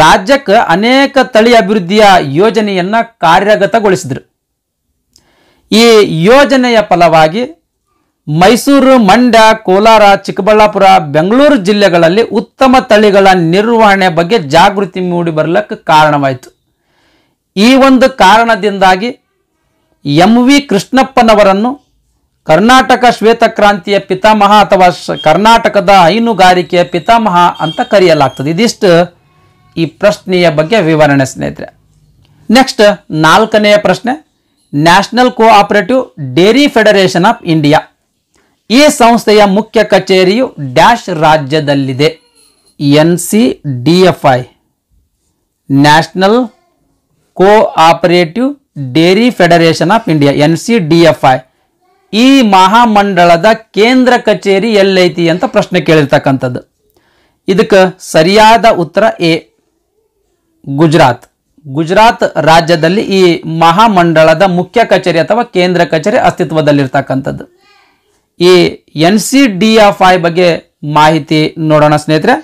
ರಾಜ್ಯಕ್ಕೆ ಅನೇಕ ತಳಿ ಅಭಿವೃದ್ಧಿಯ ಯೋಜನೆಯನ್ನು ಕಾರ್ಯಗತಗೊಳಿಸಿದರು ಈ ಯೋಜನೆಯ ಫಲವಾಗಿ ಮೈಸೂರು ಮಂಡ್ಯ ಕೋಲಾರ ಚಿಕ್ಕಬಳ್ಳಾಪುರ ಬೆಂಗಳೂರು ಜಿಲ್ಲೆಗಳಲ್ಲಿ ಉತ್ತಮ ತಳಿಗಳ ನಿರ್ವಹಣೆ ಬಗ್ಗೆ ಜಾಗೃತಿ ಮೂಡಿ ಬರಲಕ್ಕೆ ಕಾರಣವಾಯಿತು ಈ ಒಂದು ಕಾರಣದಿಂದಾಗಿ ಎಂ ವಿ ಕೃಷ್ಣಪ್ಪನವರನ್ನು ಕರ್ನಾಟಕ ಶ್ವೇತಕ್ರಾಂತಿಯ ಪಿತಾಮಹ ಅಥವಾ ಕರ್ನಾಟಕದ ಹೈನುಗಾರಿಕೆಯ ಪಿತಾಮಹ ಅಂತ ಕರೆಯಲಾಗ್ತದೆ ಇದಿಷ್ಟು ಈ ಪ್ರಶ್ನೆಯ ಬಗ್ಗೆ ವಿವರಣೆ ಸ್ನೇಹಿತರೆ ನೆಕ್ಸ್ಟ್ ನಾಲ್ಕನೆಯ ಪ್ರಶ್ನೆ national cooperative dairy federation of India ಈ ಸಂಸ್ಥೆಯ ಮುಖ್ಯ ಕಚೇರಿಯು ಡ್ಯಾಶ್ ರಾಜ್ಯದಲ್ಲಿದೆ N C D F I national cooperative dairy federation of India N C D F I ಈ ಮಹಾಮಂಡಳದ ಕೇಂದ್ರ ಕಚೇರಿ ಎಲ್ಲೈತಿ ಅಂತ ಪ್ರಶ್ನೆ ಕೇಳಿರ್ತಕ್ಕಂಥದ್ದು ಇದಕ್ಕೆ ಸರಿಯಾದ ಉತ್ತರ ಎ ಗುಜರಾತ್ ಗುಜರಾತ್ ರಾಜ್ಯದಲ್ಲಿ ಈ ಮಹಾಮಂಡಳದ ಮುಖ್ಯ ಕಚೇರಿ ಅಥವಾ ಕೇಂದ್ರ ಕಚೇರಿ ಅಸ್ತಿತ್ವದಲ್ಲಿರ್ತಕ್ಕಂಥದ್ದು ಈ N C D F I ಬಗ್ಗೆ ಮಾಹಿತಿ ನೋಡೋಣ ಸ್ನೇಹಿತರೆ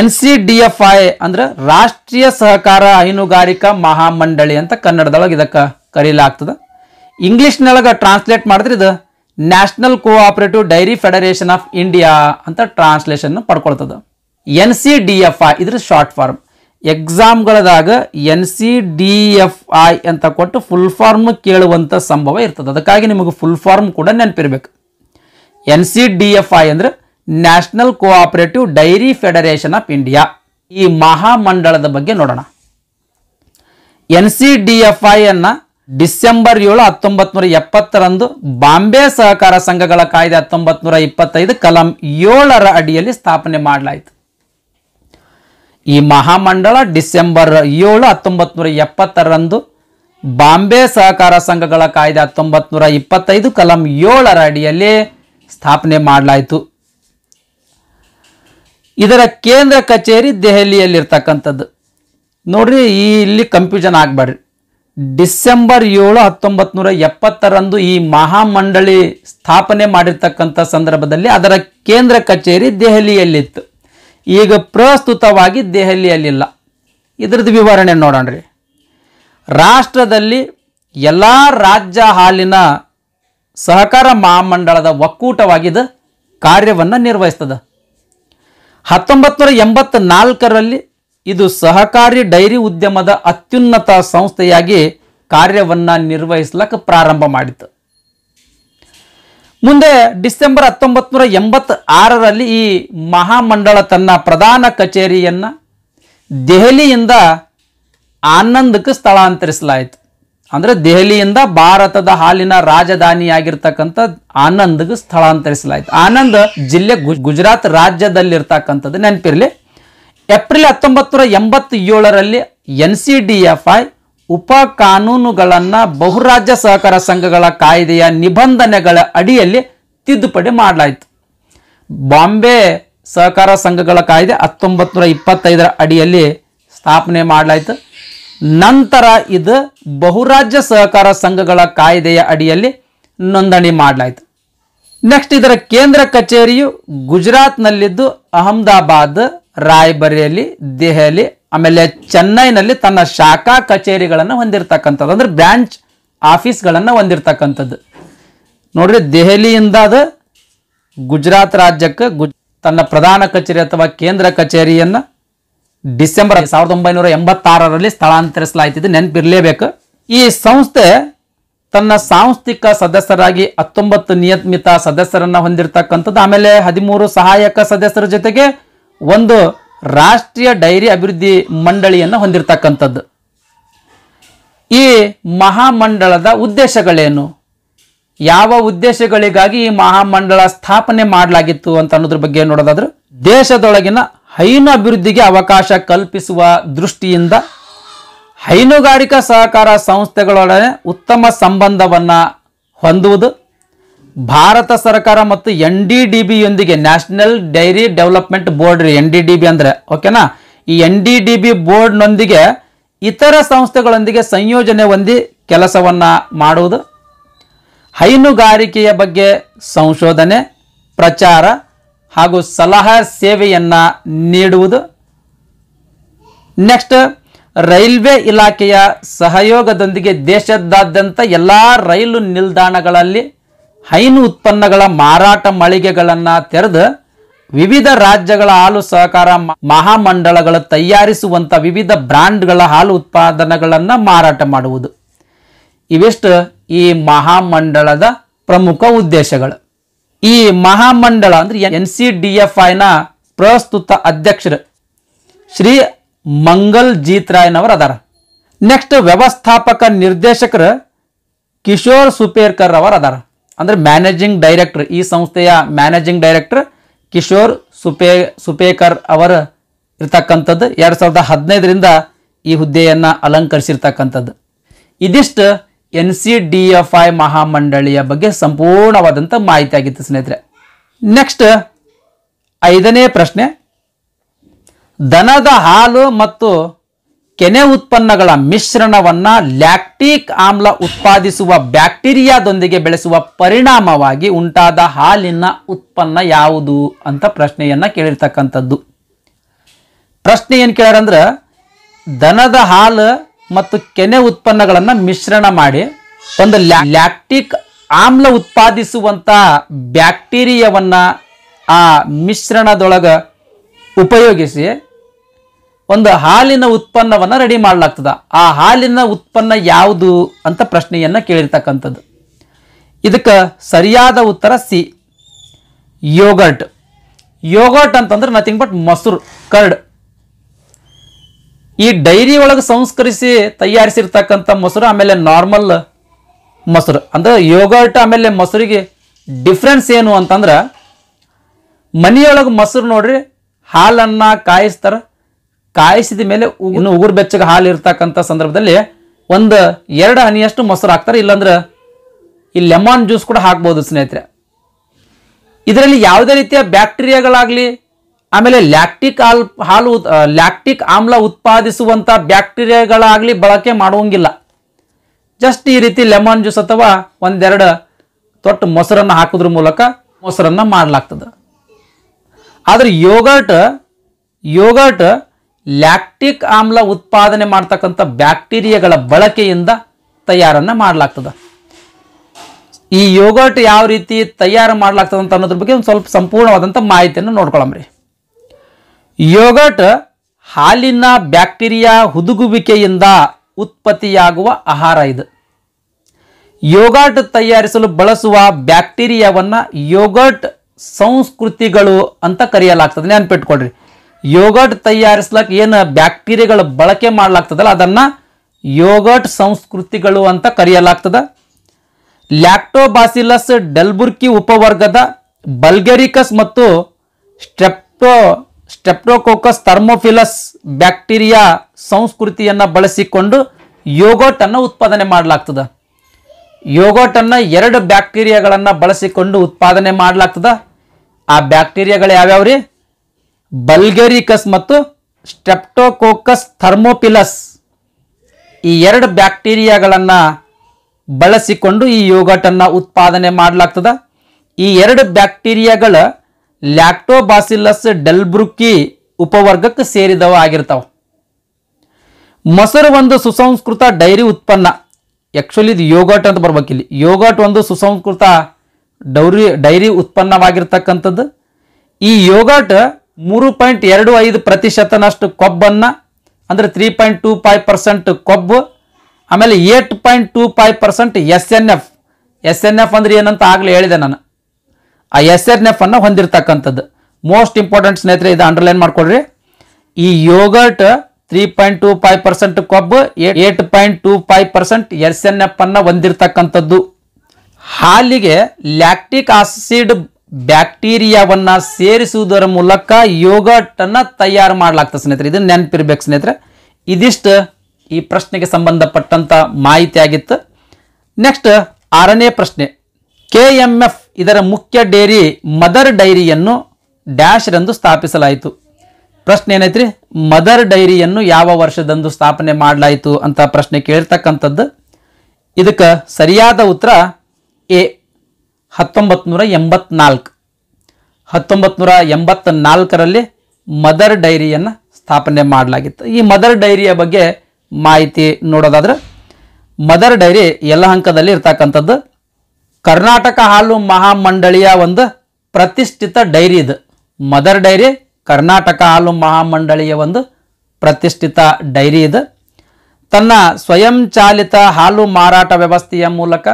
N C D F I ಅಂದ್ರೆ ರಾಷ್ಟ್ರೀಯ ಸಹಕಾರ ಹೈನುಗಾರಿಕಾ ಮಹಾಮಂಡಳಿ ಅಂತ ಕನ್ನಡದೊಳಗೆ ಇದಕ್ಕೆ ಕರೀಲಾಗ್ತದೆ ಇಂಗ್ಲೀಷ್ನೊಳಗ ಟ್ರಾನ್ಸ್ಲೇಟ್ ಮಾಡಿದ್ರೆ ಇದು national cooperative dairy federation of India ಅಂತ ಟ್ರಾನ್ಸ್ಲೇಷನ್ ಪಡ್ಕೊಳ್ತದೆ N C D F I ಇದ್ರ ಶಾರ್ಟ್ ಫಾರ್ಮ್ ಎಕ್ಸಾಮ್ಗಳದಾಗ N C D F I ಅಂತ ಕೊಟ್ಟು ಫುಲ್ ಫಾರ್ಮ್ ಕೇಳುವಂಥ ಸಂಭವ ಇರ್ತದೆ ಅದಕ್ಕಾಗಿ ನಿಮಗೆ ಫುಲ್ ಫಾರ್ಮ್ ಕೂಡ ನೆನಪಿರ್ಬೇಕು N C D F I ಅಂದ್ರೆ national cooperative dairy federation of India ಈ ಮಹಾಮಂಡಳದ ಬಗ್ಗೆ ನೋಡೋಣ N C D F I ಅನ್ನ ಡಿಸೆಂಬರ್ ಏಳು ಹತ್ತೊಂಬತ್ತು ನೂರ ಎಪ್ಪತ್ತರಂದು ಬಾಂಬೆ ಸಹಕಾರ ಸಂಘಗಳ ಕಾಯ್ದೆ ಹತ್ತೊಂಬತ್ ನೂರ ಇಪ್ಪತ್ತೈದು ಕಲಂ ಏಳರ ಅಡಿಯಲ್ಲಿ ಸ್ಥಾಪನೆ ಮಾಡಲಾಯಿತು ಈ ಮಹಾಮಂಡಳ ಡಿಸೆಂಬರ್ ಏಳು ಹತ್ತೊಂಬತ್ತು ನೂರ ಎಪ್ಪತ್ತರಂದು ಬಾಂಬೆ ಸಹಕಾರ ಸಂಘಗಳ ಕಾಯ್ದೆ ಹತ್ತೊಂಬತ್ತು ನೂರ ಇಪ್ಪತ್ತೈದು ಕಲಂ ಏಳರ ಅಡಿಯಲ್ಲಿ ಸ್ಥಾಪನೆ ಮಾಡಲಾಯಿತು ಇದರ ಕೇಂದ್ರ ಕಚೇರಿ ದೆಹಲಿಯಲ್ಲಿರ್ತಕ್ಕಂಥದ್ದು ನೋಡ್ರಿ ಈ ಇಲ್ಲಿ ಕನ್ಫ್ಯೂಷನ್ ಆಗಬೇಡ್ರಿ ಡಿಸೆಂಬರ್ ಏಳು ಹತ್ತೊಂಬತ್ತು ನೂರ ಎಪ್ಪತ್ತರಂದು ಈ ಮಹಾಮಂಡಳಿ ಸ್ಥಾಪನೆ ಮಾಡಿರ್ತಕ್ಕಂಥ ಸಂದರ್ಭದಲ್ಲಿ ಅದರ ಕೇಂದ್ರ ಕಚೇರಿ ದೆಹಲಿಯಲ್ಲಿತ್ತು ಈಗ ಪ್ರಸ್ತುತವಾಗಿ ದೆಹಲಿಯಲ್ಲಿಲ್ಲ ಇದ್ರದ್ದು ವಿವರಣೆ ನೋಡೋಣ್ರಿ ರಾಷ್ಟ್ರದಲ್ಲಿ ಎಲ್ಲ ರಾಜ್ಯ ಹಾಲಿನ ಸಹಕಾರ ಮಹಾಮಂಡಳದ ಒಕ್ಕೂಟವಾಗಿದ ಕಾರ್ಯವನ್ನು ನಿರ್ವಹಿಸ್ತದೆ ಹತ್ತೊಂಬತ್ತು ನೂರ ಎಂಬತ್ನಾಲ್ಕರಲ್ಲಿ ಇದು ಸಹಕಾರಿ ಡೈರಿ ಉದ್ಯಮದ ಅತ್ಯುನ್ನತ ಸಂಸ್ಥೆಯಾಗಿ ಕಾರ್ಯವನ್ನು ನಿರ್ವಹಿಸಲಿಕ್ಕೆ ಪ್ರಾರಂಭ ಮಾಡಿತು ಮುಂದೆ ಡಿಸೆಂಬರ್ ಹತ್ತೊಂಬತ್ತು ನೂರ ಎಂಬತ್ತ ಆರರಲ್ಲಿ ಈ ಮಹಾಮಂಡಳ ತನ್ನ ಪ್ರಧಾನ ಕಚೇರಿಯನ್ನು ದೆಹಲಿಯಿಂದ ಆನಂದಕ್ಕೆ ಸ್ಥಳಾಂತರಿಸಲಾಯಿತು ಅಂದರೆ ದೆಹಲಿಯಿಂದ ಭಾರತದ ಹಾಲಿನ ರಾಜಧಾನಿಯಾಗಿರ್ತಕ್ಕಂಥ ಆನಂದ್ಗೆ ಸ್ಥಳಾಂತರಿಸಲಾಯಿತು ಆನಂದ್ ಜಿಲ್ಲೆ ಗುಜರಾತ್ ರಾಜ್ಯದಲ್ಲಿರ್ತಕ್ಕಂಥದ್ದು ನೆನಪಿರಲಿ ಏಪ್ರಿಲ್ ಹತ್ತೊಂಬತ್ತು ನೂರ ಎಂಬತ್ತೇಳರಲ್ಲಿ N C D F I ಉಪ ಕಾನೂನುಗಳನ್ನು ಬಹುರಾಜ್ಯ ಸಹಕಾರ ಸಂಘಗಳ ಕಾಯ್ದೆಯ ನಿಬಂಧನೆಗಳ ಅಡಿಯಲ್ಲಿ ತಿದ್ದುಪಡಿ ಮಾಡಲಾಯಿತು ಬಾಂಬೆ ಸಹಕಾರ ಸಂಘಗಳ ಕಾಯ್ದೆ ಹತ್ತೊಂಬತ್ತು ನೂರ ಇಪ್ಪತ್ತೈದರ ಅಡಿಯಲ್ಲಿ ಸ್ಥಾಪನೆ ಮಾಡಲಾಯಿತು ನಂತರ ಇದು ಬಹುರಾಜ್ಯ ಸಹಕಾರ ಸಂಘಗಳ ಕಾಯ್ದೆಯ ಅಡಿಯಲ್ಲಿ ನೋಂದಣಿ ಮಾಡಲಾಯಿತು ನೆಕ್ಸ್ಟ್ ಇದರ ಕೇಂದ್ರ ಕಚೇರಿಯು ಗುಜರಾತ್ನಲ್ಲಿದ್ದು ಅಹಮದಾಬಾದ್ ರಾಯಬರಿಯಲ್ಲಿ ದೆಹಲಿ ಆಮೇಲೆ ಚೆನ್ನೈನಲ್ಲಿ ತನ್ನ ಶಾಖಾ ಕಚೇರಿಗಳನ್ನು ಹೊಂದಿರತಕ್ಕಂಥದ್ದು ಅಂದರೆ ಬ್ರ್ಯಾಂಚ್ ಆಫೀಸ್ಗಳನ್ನು ಹೊಂದಿರತಕ್ಕಂಥದ್ದು ನೋಡ್ರಿ ದೆಹಲಿಯಿಂದ ಅದು ಗುಜರಾತ್ ರಾಜ್ಯಕ್ಕೆ ಗುಜ್ ತನ್ನ ಪ್ರಧಾನ ಕಚೇರಿ ಅಥವಾ ಕೇಂದ್ರ ಕಚೇರಿಯನ್ನು ಡಿಸೆಂಬರ್ ಸಾವಿರದ ಒಂಬೈನೂರ ಎಂಬತ್ತಾರರಲ್ಲಿ ಸ್ಥಳಾಂತರಿಸಲಾಯ್ತಿದ್ದು ನೆನಪಿರಲೇಬೇಕು ಈ ಸಂಸ್ಥೆ ತನ್ನ ಸಾಂಸ್ಥಿಕ ಸದಸ್ಯರಾಗಿ ಹತ್ತೊಂಬತ್ತು ನಿಯಮಿತ ಸದಸ್ಯರನ್ನು ಹೊಂದಿರತಕ್ಕಂಥದ್ದು ಆಮೇಲೆ ಹದಿಮೂರು ಸಹಾಯಕ ಸದಸ್ಯರ ಜೊತೆಗೆ ಒಂದು ರಾಷ್ಟ್ರೀಯ ಡೈರಿ ಅಭಿವೃದ್ಧಿ ಮಂಡಳಿಯನ್ನು ಹೊಂದಿರತಕ್ಕಂಥದ್ದು ಈ ಮಹಾಮಂಡಳದ ಉದ್ದೇಶಗಳೇನು ಯಾವ ಉದ್ದೇಶಗಳಿಗಾಗಿ ಈ ಮಹಾಮಂಡಳ ಸ್ಥಾಪನೆ ಮಾಡಲಾಗಿತ್ತು ಅಂತ ಅನ್ನೋದ್ರ ಬಗ್ಗೆ ನೋಡೋದಾದ್ರೆ ದೇಶದೊಳಗಿನ ಹೈನು ಅಭಿವೃದ್ಧಿಗೆ ಅವಕಾಶ ಕಲ್ಪಿಸುವ ದೃಷ್ಟಿಯಿಂದ ಹೈನುಗಾರಿಕಾ ಸಹಕಾರ ಸಂಸ್ಥೆಗಳೊಡನೆ ಉತ್ತಮ ಸಂಬಂಧವನ್ನು ಹೊಂದುವುದು ಭಾರತ ಸರ್ಕಾರ ಮತ್ತು ಎನ್ ಡಿ ಡಿ ಬಿಯೊಂದಿಗೆ national dairy development board N D D B ಅಂದರೆ ಓಕೆನಾ ಈ ಎನ್ ಡಿ ಡಿ ಬಿ ಬೋರ್ಡ್ನೊಂದಿಗೆ ಇತರ ಸಂಸ್ಥೆಗಳೊಂದಿಗೆ ಸಂಯೋಜನೆ ಹೊಂದಿ ಕೆಲಸವನ್ನು ಮಾಡುವುದು ಹೈನುಗಾರಿಕೆಯ ಬಗ್ಗೆ ಸಂಶೋಧನೆ ಪ್ರಚಾರ ಹಾಗೂ ಸಲಹಾ ಸೇವೆಯನ್ನು ನೀಡುವುದು ನೆಕ್ಸ್ಟ್ ರೈಲ್ವೆ ಇಲಾಖೆಯ ಸಹಯೋಗದೊಂದಿಗೆ ದೇಶದಾದ್ಯಂತ ಎಲ್ಲ ರೈಲು ನಿಲ್ದಾಣಗಳಲ್ಲಿ ಹೈನು ಉತ್ಪನ್ನಗಳ ಮಾರಾಟ ಮಳಿಗೆಗಳನ್ನು ತೆರೆದು ವಿವಿಧ ರಾಜ್ಯಗಳ ಹಾಲು ಸಹಕಾರ ಮಹಾಮಂಡಳಗಳು ತಯಾರಿಸುವಂತ ವಿವಿಧ ಬ್ರ್ಯಾಂಡ್ಗಳ ಹಾಲು ಉತ್ಪಾದನೆಗಳನ್ನು ಮಾರಾಟ ಮಾಡುವುದು ಇವೆಷ್ಟು ಈ ಮಹಾಮಂಡಳದ ಪ್ರಮುಖ ಉದ್ದೇಶಗಳು ಈ ಮಹಾಮಂಡಳ ಅಂದ್ರೆ ಎನ್ ಸಿ ಡಿ ಎಫ್ ಐನ ಪ್ರಸ್ತುತ ಅಧ್ಯಕ್ಷರು ಶ್ರೀ ಮಂಗಲ್ ಜೀತ್ ರಾಯ್ನವರು ಅದಾರ ನೆಕ್ಸ್ಟ್ ವ್ಯವಸ್ಥಾಪಕ ನಿರ್ದೇಶಕರು ಕಿಶೋರ್ ಸುಪೇರ್ಕರ್ ಅವರು ಅದಾರ ಅಂದರೆ ಮ್ಯಾನೇಜಿಂಗ್ ಡೈರೆಕ್ಟರ್ ಈ ಸಂಸ್ಥೆಯ ಮ್ಯಾನೇಜಿಂಗ್ ಡೈರೆಕ್ಟರ್ ಕಿಶೋರ್ ಸುಪೇ ಸುಪೇಕರ್ ಅವರು ಇರ್ತಕ್ಕಂಥದ್ದು ಎರಡು ಸಾವಿರದ ಹದಿನೈದರಿಂದ ಈ ಹುದ್ದೆಯನ್ನು ಅಲಂಕರಿಸಿರ್ತಕ್ಕಂಥದ್ದು ಇದಿಷ್ಟು N C D F I ಮಹಾಮಂಡಳಿಯ ಬಗ್ಗೆ ಸಂಪೂರ್ಣವಾದಂಥ ಮಾಹಿತಿ ಆಗಿತ್ತು ಸ್ನೇಹಿತರೆ ನೆಕ್ಸ್ಟ್ ಐದನೇ ಪ್ರಶ್ನೆ ದನದ ಹಾಲು ಮತ್ತು ಕೆನೆ ಉತ್ಪನ್ನಗಳ ಮಿಶ್ರಣವನ್ನ ಲ್ಯಾಕ್ಟಿಕ್ ಆಮ್ಲ ಉತ್ಪಾದಿಸುವ ಬ್ಯಾಕ್ಟೀರಿಯಾದೊಂದಿಗೆ ಬೆಳೆಸುವ ಪರಿಣಾಮವಾಗಿ ಉಂಟಾದ ಹಾಲಿನ ಉತ್ಪನ್ನ ಯಾವುದು ಅಂತ ಪ್ರಶ್ನೆಯನ್ನ ಕೇಳಿರ್ತಕ್ಕಂಥದ್ದು ಪ್ರಶ್ನೆ ಏನು ಕೇಳಾರಂದ್ರೆ ದನದ ಹಾಲು ಮತ್ತು ಕೆನೆ ಉತ್ಪನ್ನಗಳನ್ನು ಮಿಶ್ರಣ ಮಾಡಿ ಒಂದು ಲ್ಯಾಕ್ಟಿಕ್ ಆಮ್ಲ ಉತ್ಪಾದಿಸುವಂಥ ಬ್ಯಾಕ್ಟೀರಿಯಾವನ್ನ ಆ ಮಿಶ್ರಣದೊಳಗೆ ಉಪಯೋಗಿಸಿ ಒಂದು ಹಾಲಿನ ಉತ್ಪನ್ನವನ್ನು ರೆಡಿ ಮಾಡಲಾಗ್ತದ ಆ ಹಾಲಿನ ಉತ್ಪನ್ನ ಯಾವುದು ಅಂತ ಪ್ರಶ್ನೆಯನ್ನು ಕೇಳಿರ್ತಕ್ಕಂಥದ್ದು ಇದಕ್ಕೆ ಸರಿಯಾದ ಉತ್ತರ ಸಿ ಯೋಗರ್ಟ್ ಯೋಗರ್ಟ್ ಅಂತಂದ್ರೆ ನಥಿಂಗ್ ಬಟ್ ಮೊಸರು ಕರ್ಡ್ ಈ ಡೈರಿ ಒಳಗೆ ಸಂಸ್ಕರಿಸಿ ತಯಾರಿಸಿರ್ತಕ್ಕಂಥ ಮೊಸರು ಆಮೇಲೆ ನಾರ್ಮಲ್ ಮೊಸರು ಅಂದರೆ ಯೋಗರ್ಟ್ ಆಮೇಲೆ ಮೊಸರಿಗೆ ಡಿಫ್ರೆನ್ಸ್ ಏನು ಅಂತಂದ್ರೆ ಮನೆಯೊಳಗೆ ಮೊಸರು ನೋಡ್ರಿ ಹಾಲನ್ನು ಕಾಯಿಸ್ತಾರೆ ಕಾಯಿಸಿದ ಮೇಲೆ ಇನ್ನು ಉಗುರು ಬೆಚ್ಚಗೆ ಹಾಲು ಇರ್ತಕ್ಕಂಥ ಸಂದರ್ಭದಲ್ಲಿ ಒಂದು ಎರಡು ಹನಿಯಷ್ಟು ಮೊಸರು ಹಾಕ್ತಾರೆ ಇಲ್ಲಾಂದ್ರೆ ಈ ಲೆಮನ್ ಜ್ಯೂಸ್ ಕೂಡ ಹಾಕ್ಬೋದು ಸ್ನೇಹಿತರೆ ಇದರಲ್ಲಿ ಯಾವುದೇ ರೀತಿಯ ಬ್ಯಾಕ್ಟೀರಿಯಾಗಳಾಗಲಿ ಆಮೇಲೆ ಲ್ಯಾಕ್ಟಿಕ್ ಆಲ್ ಹಾಲು ಲ್ಯಾಕ್ಟಿಕ್ ಆಮ್ಲ ಉತ್ಪಾದಿಸುವಂಥ ಬ್ಯಾಕ್ಟೀರಿಯಾಗಳಾಗಲಿ ಬಳಕೆ ಮಾಡುವಂಗಿಲ್ಲ ಜಸ್ಟ್ ಈ ರೀತಿ ಲೆಮನ್ ಜ್ಯೂಸ್ ಅಥವಾ ಒಂದೆರಡು ತೊಟ್ಟು ಮೊಸರನ್ನು ಹಾಕೋದ್ರ ಮೂಲಕ ಮೊಸರನ್ನು ಮಾಡಲಾಗ್ತದೆ ಆದರೆ ಯೋಗರ್ಟ್ ಯೋಗರ್ಟ್ ಲ್ಯಾಕ್ಟಿಕ್ ಆಮ್ಲ ಉತ್ಪಾದನೆ ಮಾಡ್ತಕ್ಕಂಥ ಬ್ಯಾಕ್ಟೀರಿಯಾಗಳ ಬಳಕೆಯಿಂದ ತಯಾರನ್ನು ಮಾಡಲಾಗ್ತದೆ ಈ ಯೋಗರ್ಟ್ ಯಾವ ರೀತಿ ತಯಾರು ಮಾಡಲಾಗ್ತದೆ ಅಂತ ಅನ್ನೋದ್ರ ಬಗ್ಗೆ ಒಂದು ಸ್ವಲ್ಪ ಸಂಪೂರ್ಣವಾದಂಥ ಮಾಹಿತಿಯನ್ನು ನೋಡ್ಕೊಳ್ಳಂಬ್ರಿ ಯೋಗರ್ಟ್ ಹಾಲಿನ ಬ್ಯಾಕ್ಟೀರಿಯಾ ಹುದುಗುವಿಕೆಯಿಂದ ಉತ್ಪತ್ತಿಯಾಗುವ ಆಹಾರ ಇದು ಯೋಗರ್ಟ್ ತಯಾರಿಸಲು ಬಳಸುವ ಬ್ಯಾಕ್ಟೀರಿಯಾವನ್ನು ಯೋಗರ್ಟ್ ಸಂಸ್ಕೃತಿಗಳು ಅಂತ ಕರೆಯಲಾಗ್ತದೆ ನೆನಪಿಟ್ಕೊಳ್ರಿ ಯೋಗಟ್ ತಯಾರಿಸ್ಲಕ್ ಏನು ಬ್ಯಾಕ್ಟೀರಿಯಾಗಳ ಬಳಕೆ ಮಾಡಲಾಗ್ತದಲ್ಲ ಅದನ್ನು ಯೋಗಟ್ ಸಂಸ್ಕೃತಿಗಳು ಅಂತ ಕರೆಯಲಾಗ್ತದ ಲ್ಯಾಕ್ಟೋಬಾಸಿಲಸ್ ಡೆಲ್ಬುರ್ಕಿ ಉಪವರ್ಗದ ಬಲ್ಗೆರಿಕಸ್ ಮತ್ತು ಸ್ಟೆಪ್ಟೋ ಸ್ಟೆಪ್ಟೋಕೋಕಸ್ ಥರ್ಮೋಫಿಲಸ್ ಬ್ಯಾಕ್ಟೀರಿಯಾ ಸಂಸ್ಕೃತಿಯನ್ನು ಬಳಸಿಕೊಂಡು ಅನ್ನು ಉತ್ಪಾದನೆ ಮಾಡಲಾಗ್ತದೆ ಯೋಗೋಟನ್ನು ಎರಡು ಬ್ಯಾಕ್ಟೀರಿಯಾಗಳನ್ನು ಬಳಸಿಕೊಂಡು ಉತ್ಪಾದನೆ ಮಾಡಲಾಗ್ತದ ಆ ಬ್ಯಾಕ್ಟೀರಿಯಾಗಳು ಯಾವ್ಯಾವ ರೀ ಬಲ್ಗೇರಿಕಸ್ ಮತ್ತು ಸ್ಟೆಪ್ಟೋಕೋಕಸ್ ಥರ್ಮೋಪಿಲಸ್ ಈ ಎರಡು ಬ್ಯಾಕ್ಟೀರಿಯಾಗಳನ್ನು ಬಳಸಿಕೊಂಡು ಈ ಯೋಗಟನ್ನು ಉತ್ಪಾದನೆ ಮಾಡಲಾಗ್ತದೆ ಈ ಎರಡು ಬ್ಯಾಕ್ಟೀರಿಯಾಗಳು ಲ್ಯಾಕ್ಟೋಬಾಸಿಲಸ್ ಡೆಲ್ಬ್ರುಕಿ ಉಪವರ್ಗಕ್ಕೆ ಸೇರಿದವ ಆಗಿರ್ತಾವೆ ಮೊಸರು ಒಂದು ಸುಸಂಸ್ಕೃತ ಡೈರಿ ಉತ್ಪನ್ನ ಆ್ಯಕ್ಚುಲಿ ಇದು ಯೋಗಟ್ ಅಂತ ಬರ್ಬೇಕಿಲ್ಲಿ ಯೋಗಟ್ ಒಂದು ಸುಸಂಸ್ಕೃತ ಡೌರಿ ಡೈರಿ ಉತ್ಪನ್ನವಾಗಿರ್ತಕ್ಕಂಥದ್ದು ಈ ಯೋಗಟ್ ಮೂರು ಪಾಯಿಂಟ್ ಎರಡು ಐದು ಪ್ರತಿಶತನಷ್ಟು ಕೊಬ್ಬನ್ನು ಅಂದರೆ three point two five percent ಕೊಬ್ಬು ಆಮೇಲೆ eight point two five percent S N F S N F ಅಂದ್ರೆ ಏನಂತ ಆಗಲೇ ಹೇಳಿದೆ ನಾನು ಆ ಎಸ್ ಎನ್ ಎಫ್ ಅನ್ನು ಹೊಂದಿರತಕ್ಕಂಥದ್ದು ಮೋಸ್ಟ್ ಇಂಪಾರ್ಟೆಂಟ್ ಸ್ನೇಹಿತರೆ ಇದು ಅಂಡರ್ಲೈನ್ ಮಾಡ್ಕೊಳ್ರಿ ಈ yogurt three point two five percent ಕೊಬ್ಬು eight point two five percent S N F ಅನ್ನು ಹೊಂದಿರತಕ್ಕಂಥದ್ದು ಹಾಲಿಗೆ ಲ್ಯಾಕ್ಟಿಕ್ ಆಸಿಡ್ ಬ್ಯಾಕ್ಟೀರಿಯಾವನ್ನ ಸೇರಿಸುವುದರ ಮೂಲಕ ಯೋಗಟ್ ತಯಾರು ಮಾಡಲಾಗ್ತದೆ ಸ್ನೇಹಿತರೆ ಇದನ್ನ ನೆನಪಿರ್ಬೇಕು ಸ್ನೇಹಿತರೆ ಇದಿಷ್ಟು ಈ ಪ್ರಶ್ನೆಗೆ ಸಂಬಂಧಪಟ್ಟಂತ ಮಾಹಿತಿ ಆಗಿತ್ತು ನೆಕ್ಸ್ಟ್ ಆರನೇ ಪ್ರಶ್ನೆ ಕೆ ಎಂ ಎಫ್ ಇದರ ಮುಖ್ಯ ಡೈರಿ ಮದರ್ ಡೈರಿಯನ್ನು ಡ್ಯಾಶ್ ರಂದು ಸ್ಥಾಪಿಸಲಾಯಿತು ಪ್ರಶ್ನೆ ಏನೈತ್ರಿ ಮದರ್ ಡೈರಿಯನ್ನು ಯಾವ ವರ್ಷದಂದು ಸ್ಥಾಪನೆ ಮಾಡಲಾಯಿತು ಅಂತ ಪ್ರಶ್ನೆ ಕೇಳ್ತಕ್ಕಂಥದ್ದು ಇದಕ್ಕೆ ಸರಿಯಾದ ಉತ್ತರ ಎ ಹತ್ತೊಂಬತ್ತು ನೂರ ಎಂಬತ್ನಾಲ್ಕು ಹತ್ತೊಂಬತ್ತು ನೂರ ಎಂಬತ್ತ ನಾಲ್ಕರಲ್ಲಿ ಮದರ್ ಡೈರಿಯನ್ನು ಸ್ಥಾಪನೆ ಮಾಡಲಾಗಿತ್ತು ಈ ಮದರ್ ಡೈರಿಯ ಬಗ್ಗೆ ಮಾಹಿತಿ ನೋಡೋದಾದ್ರೆ ಮದರ್ ಡೈರಿ ಎಲ್ಲ ಹಂಕದಲ್ಲಿ ಇರ್ತಕ್ಕಂಥದ್ದು ಕರ್ನಾಟಕ ಹಾಲು ಮಹಾಮಂಡಳಿಯ ಒಂದು ಪ್ರತಿಷ್ಠಿತ ಡೈರಿ ಇದು ಮದರ್ ಡೈರಿ ಕರ್ನಾಟಕ ಹಾಲು ಮಹಾಮಂಡಳಿಯ ಒಂದು ಪ್ರತಿಷ್ಠಿತ ಡೈರಿ ಇದು ತನ್ನ ಸ್ವಯಂಚಾಲಿತ ಹಾಲು ಮಾರಾಟ ವ್ಯವಸ್ಥೆಯ ಮೂಲಕ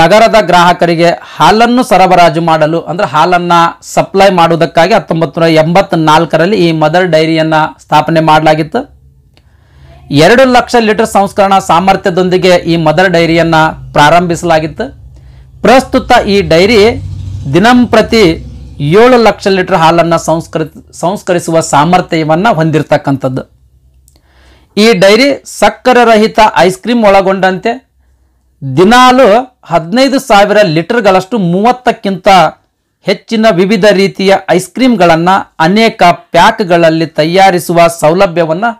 ನಗರದ ಗ್ರಾಹಕರಿಗೆ ಹಾಲನ್ನು ಸರಬರಾಜು ಮಾಡಲು ಅಂದರೆ ಹಾಲನ್ನು ಸಪ್ಲೈ ಮಾಡುವುದಕ್ಕಾಗಿ ಹತ್ತೊಂಬತ್ತು ನೂರ ನಾಲ್ಕರಲ್ಲಿ ಈ ಮದರ್ ಡೈರಿಯನ್ನು ಸ್ಥಾಪನೆ ಮಾಡಲಾಗಿತ್ತು ಎರಡು ಲಕ್ಷ ಲೀಟರ್ ಸಂಸ್ಕರಣಾ ಸಾಮರ್ಥ್ಯದೊಂದಿಗೆ ಈ ಮದರ್ ಡೈರಿಯನ್ನು ಪ್ರಾರಂಭಿಸಲಾಗಿತ್ತು ಪ್ರಸ್ತುತ ಈ ಡೈರಿ ದಿನಂಪ್ರತಿ ಏಳು ಲಕ್ಷ ಲೀಟರ್ ಹಾಲನ್ನು ಸಂಸ್ಕರಿ ಸಂಸ್ಕರಿಸುವ ಸಾಮರ್ಥ್ಯವನ್ನು ಹೊಂದಿರತಕ್ಕಂಥದ್ದು ಈ ಡೈರಿ ಸಕ್ಕರೆ ರಹಿತ ಐಸ್ ಕ್ರೀಮ್ ಒಳಗೊಂಡಂತೆ ದಿನಾಲು ಹದಿನೈದು ಸಾವಿರ ಲೀಟರ್ಗಳಷ್ಟು ಮೂವತ್ತಕ್ಕಿಂತ ಹೆಚ್ಚಿನ ವಿವಿಧ ರೀತಿಯ ಐಸ್ ಕ್ರೀಮ್ಗಳನ್ನು ಅನೇಕ ಪ್ಯಾಕ್ಗಳಲ್ಲಿ ತಯಾರಿಸುವ ಸೌಲಭ್ಯವನ್ನು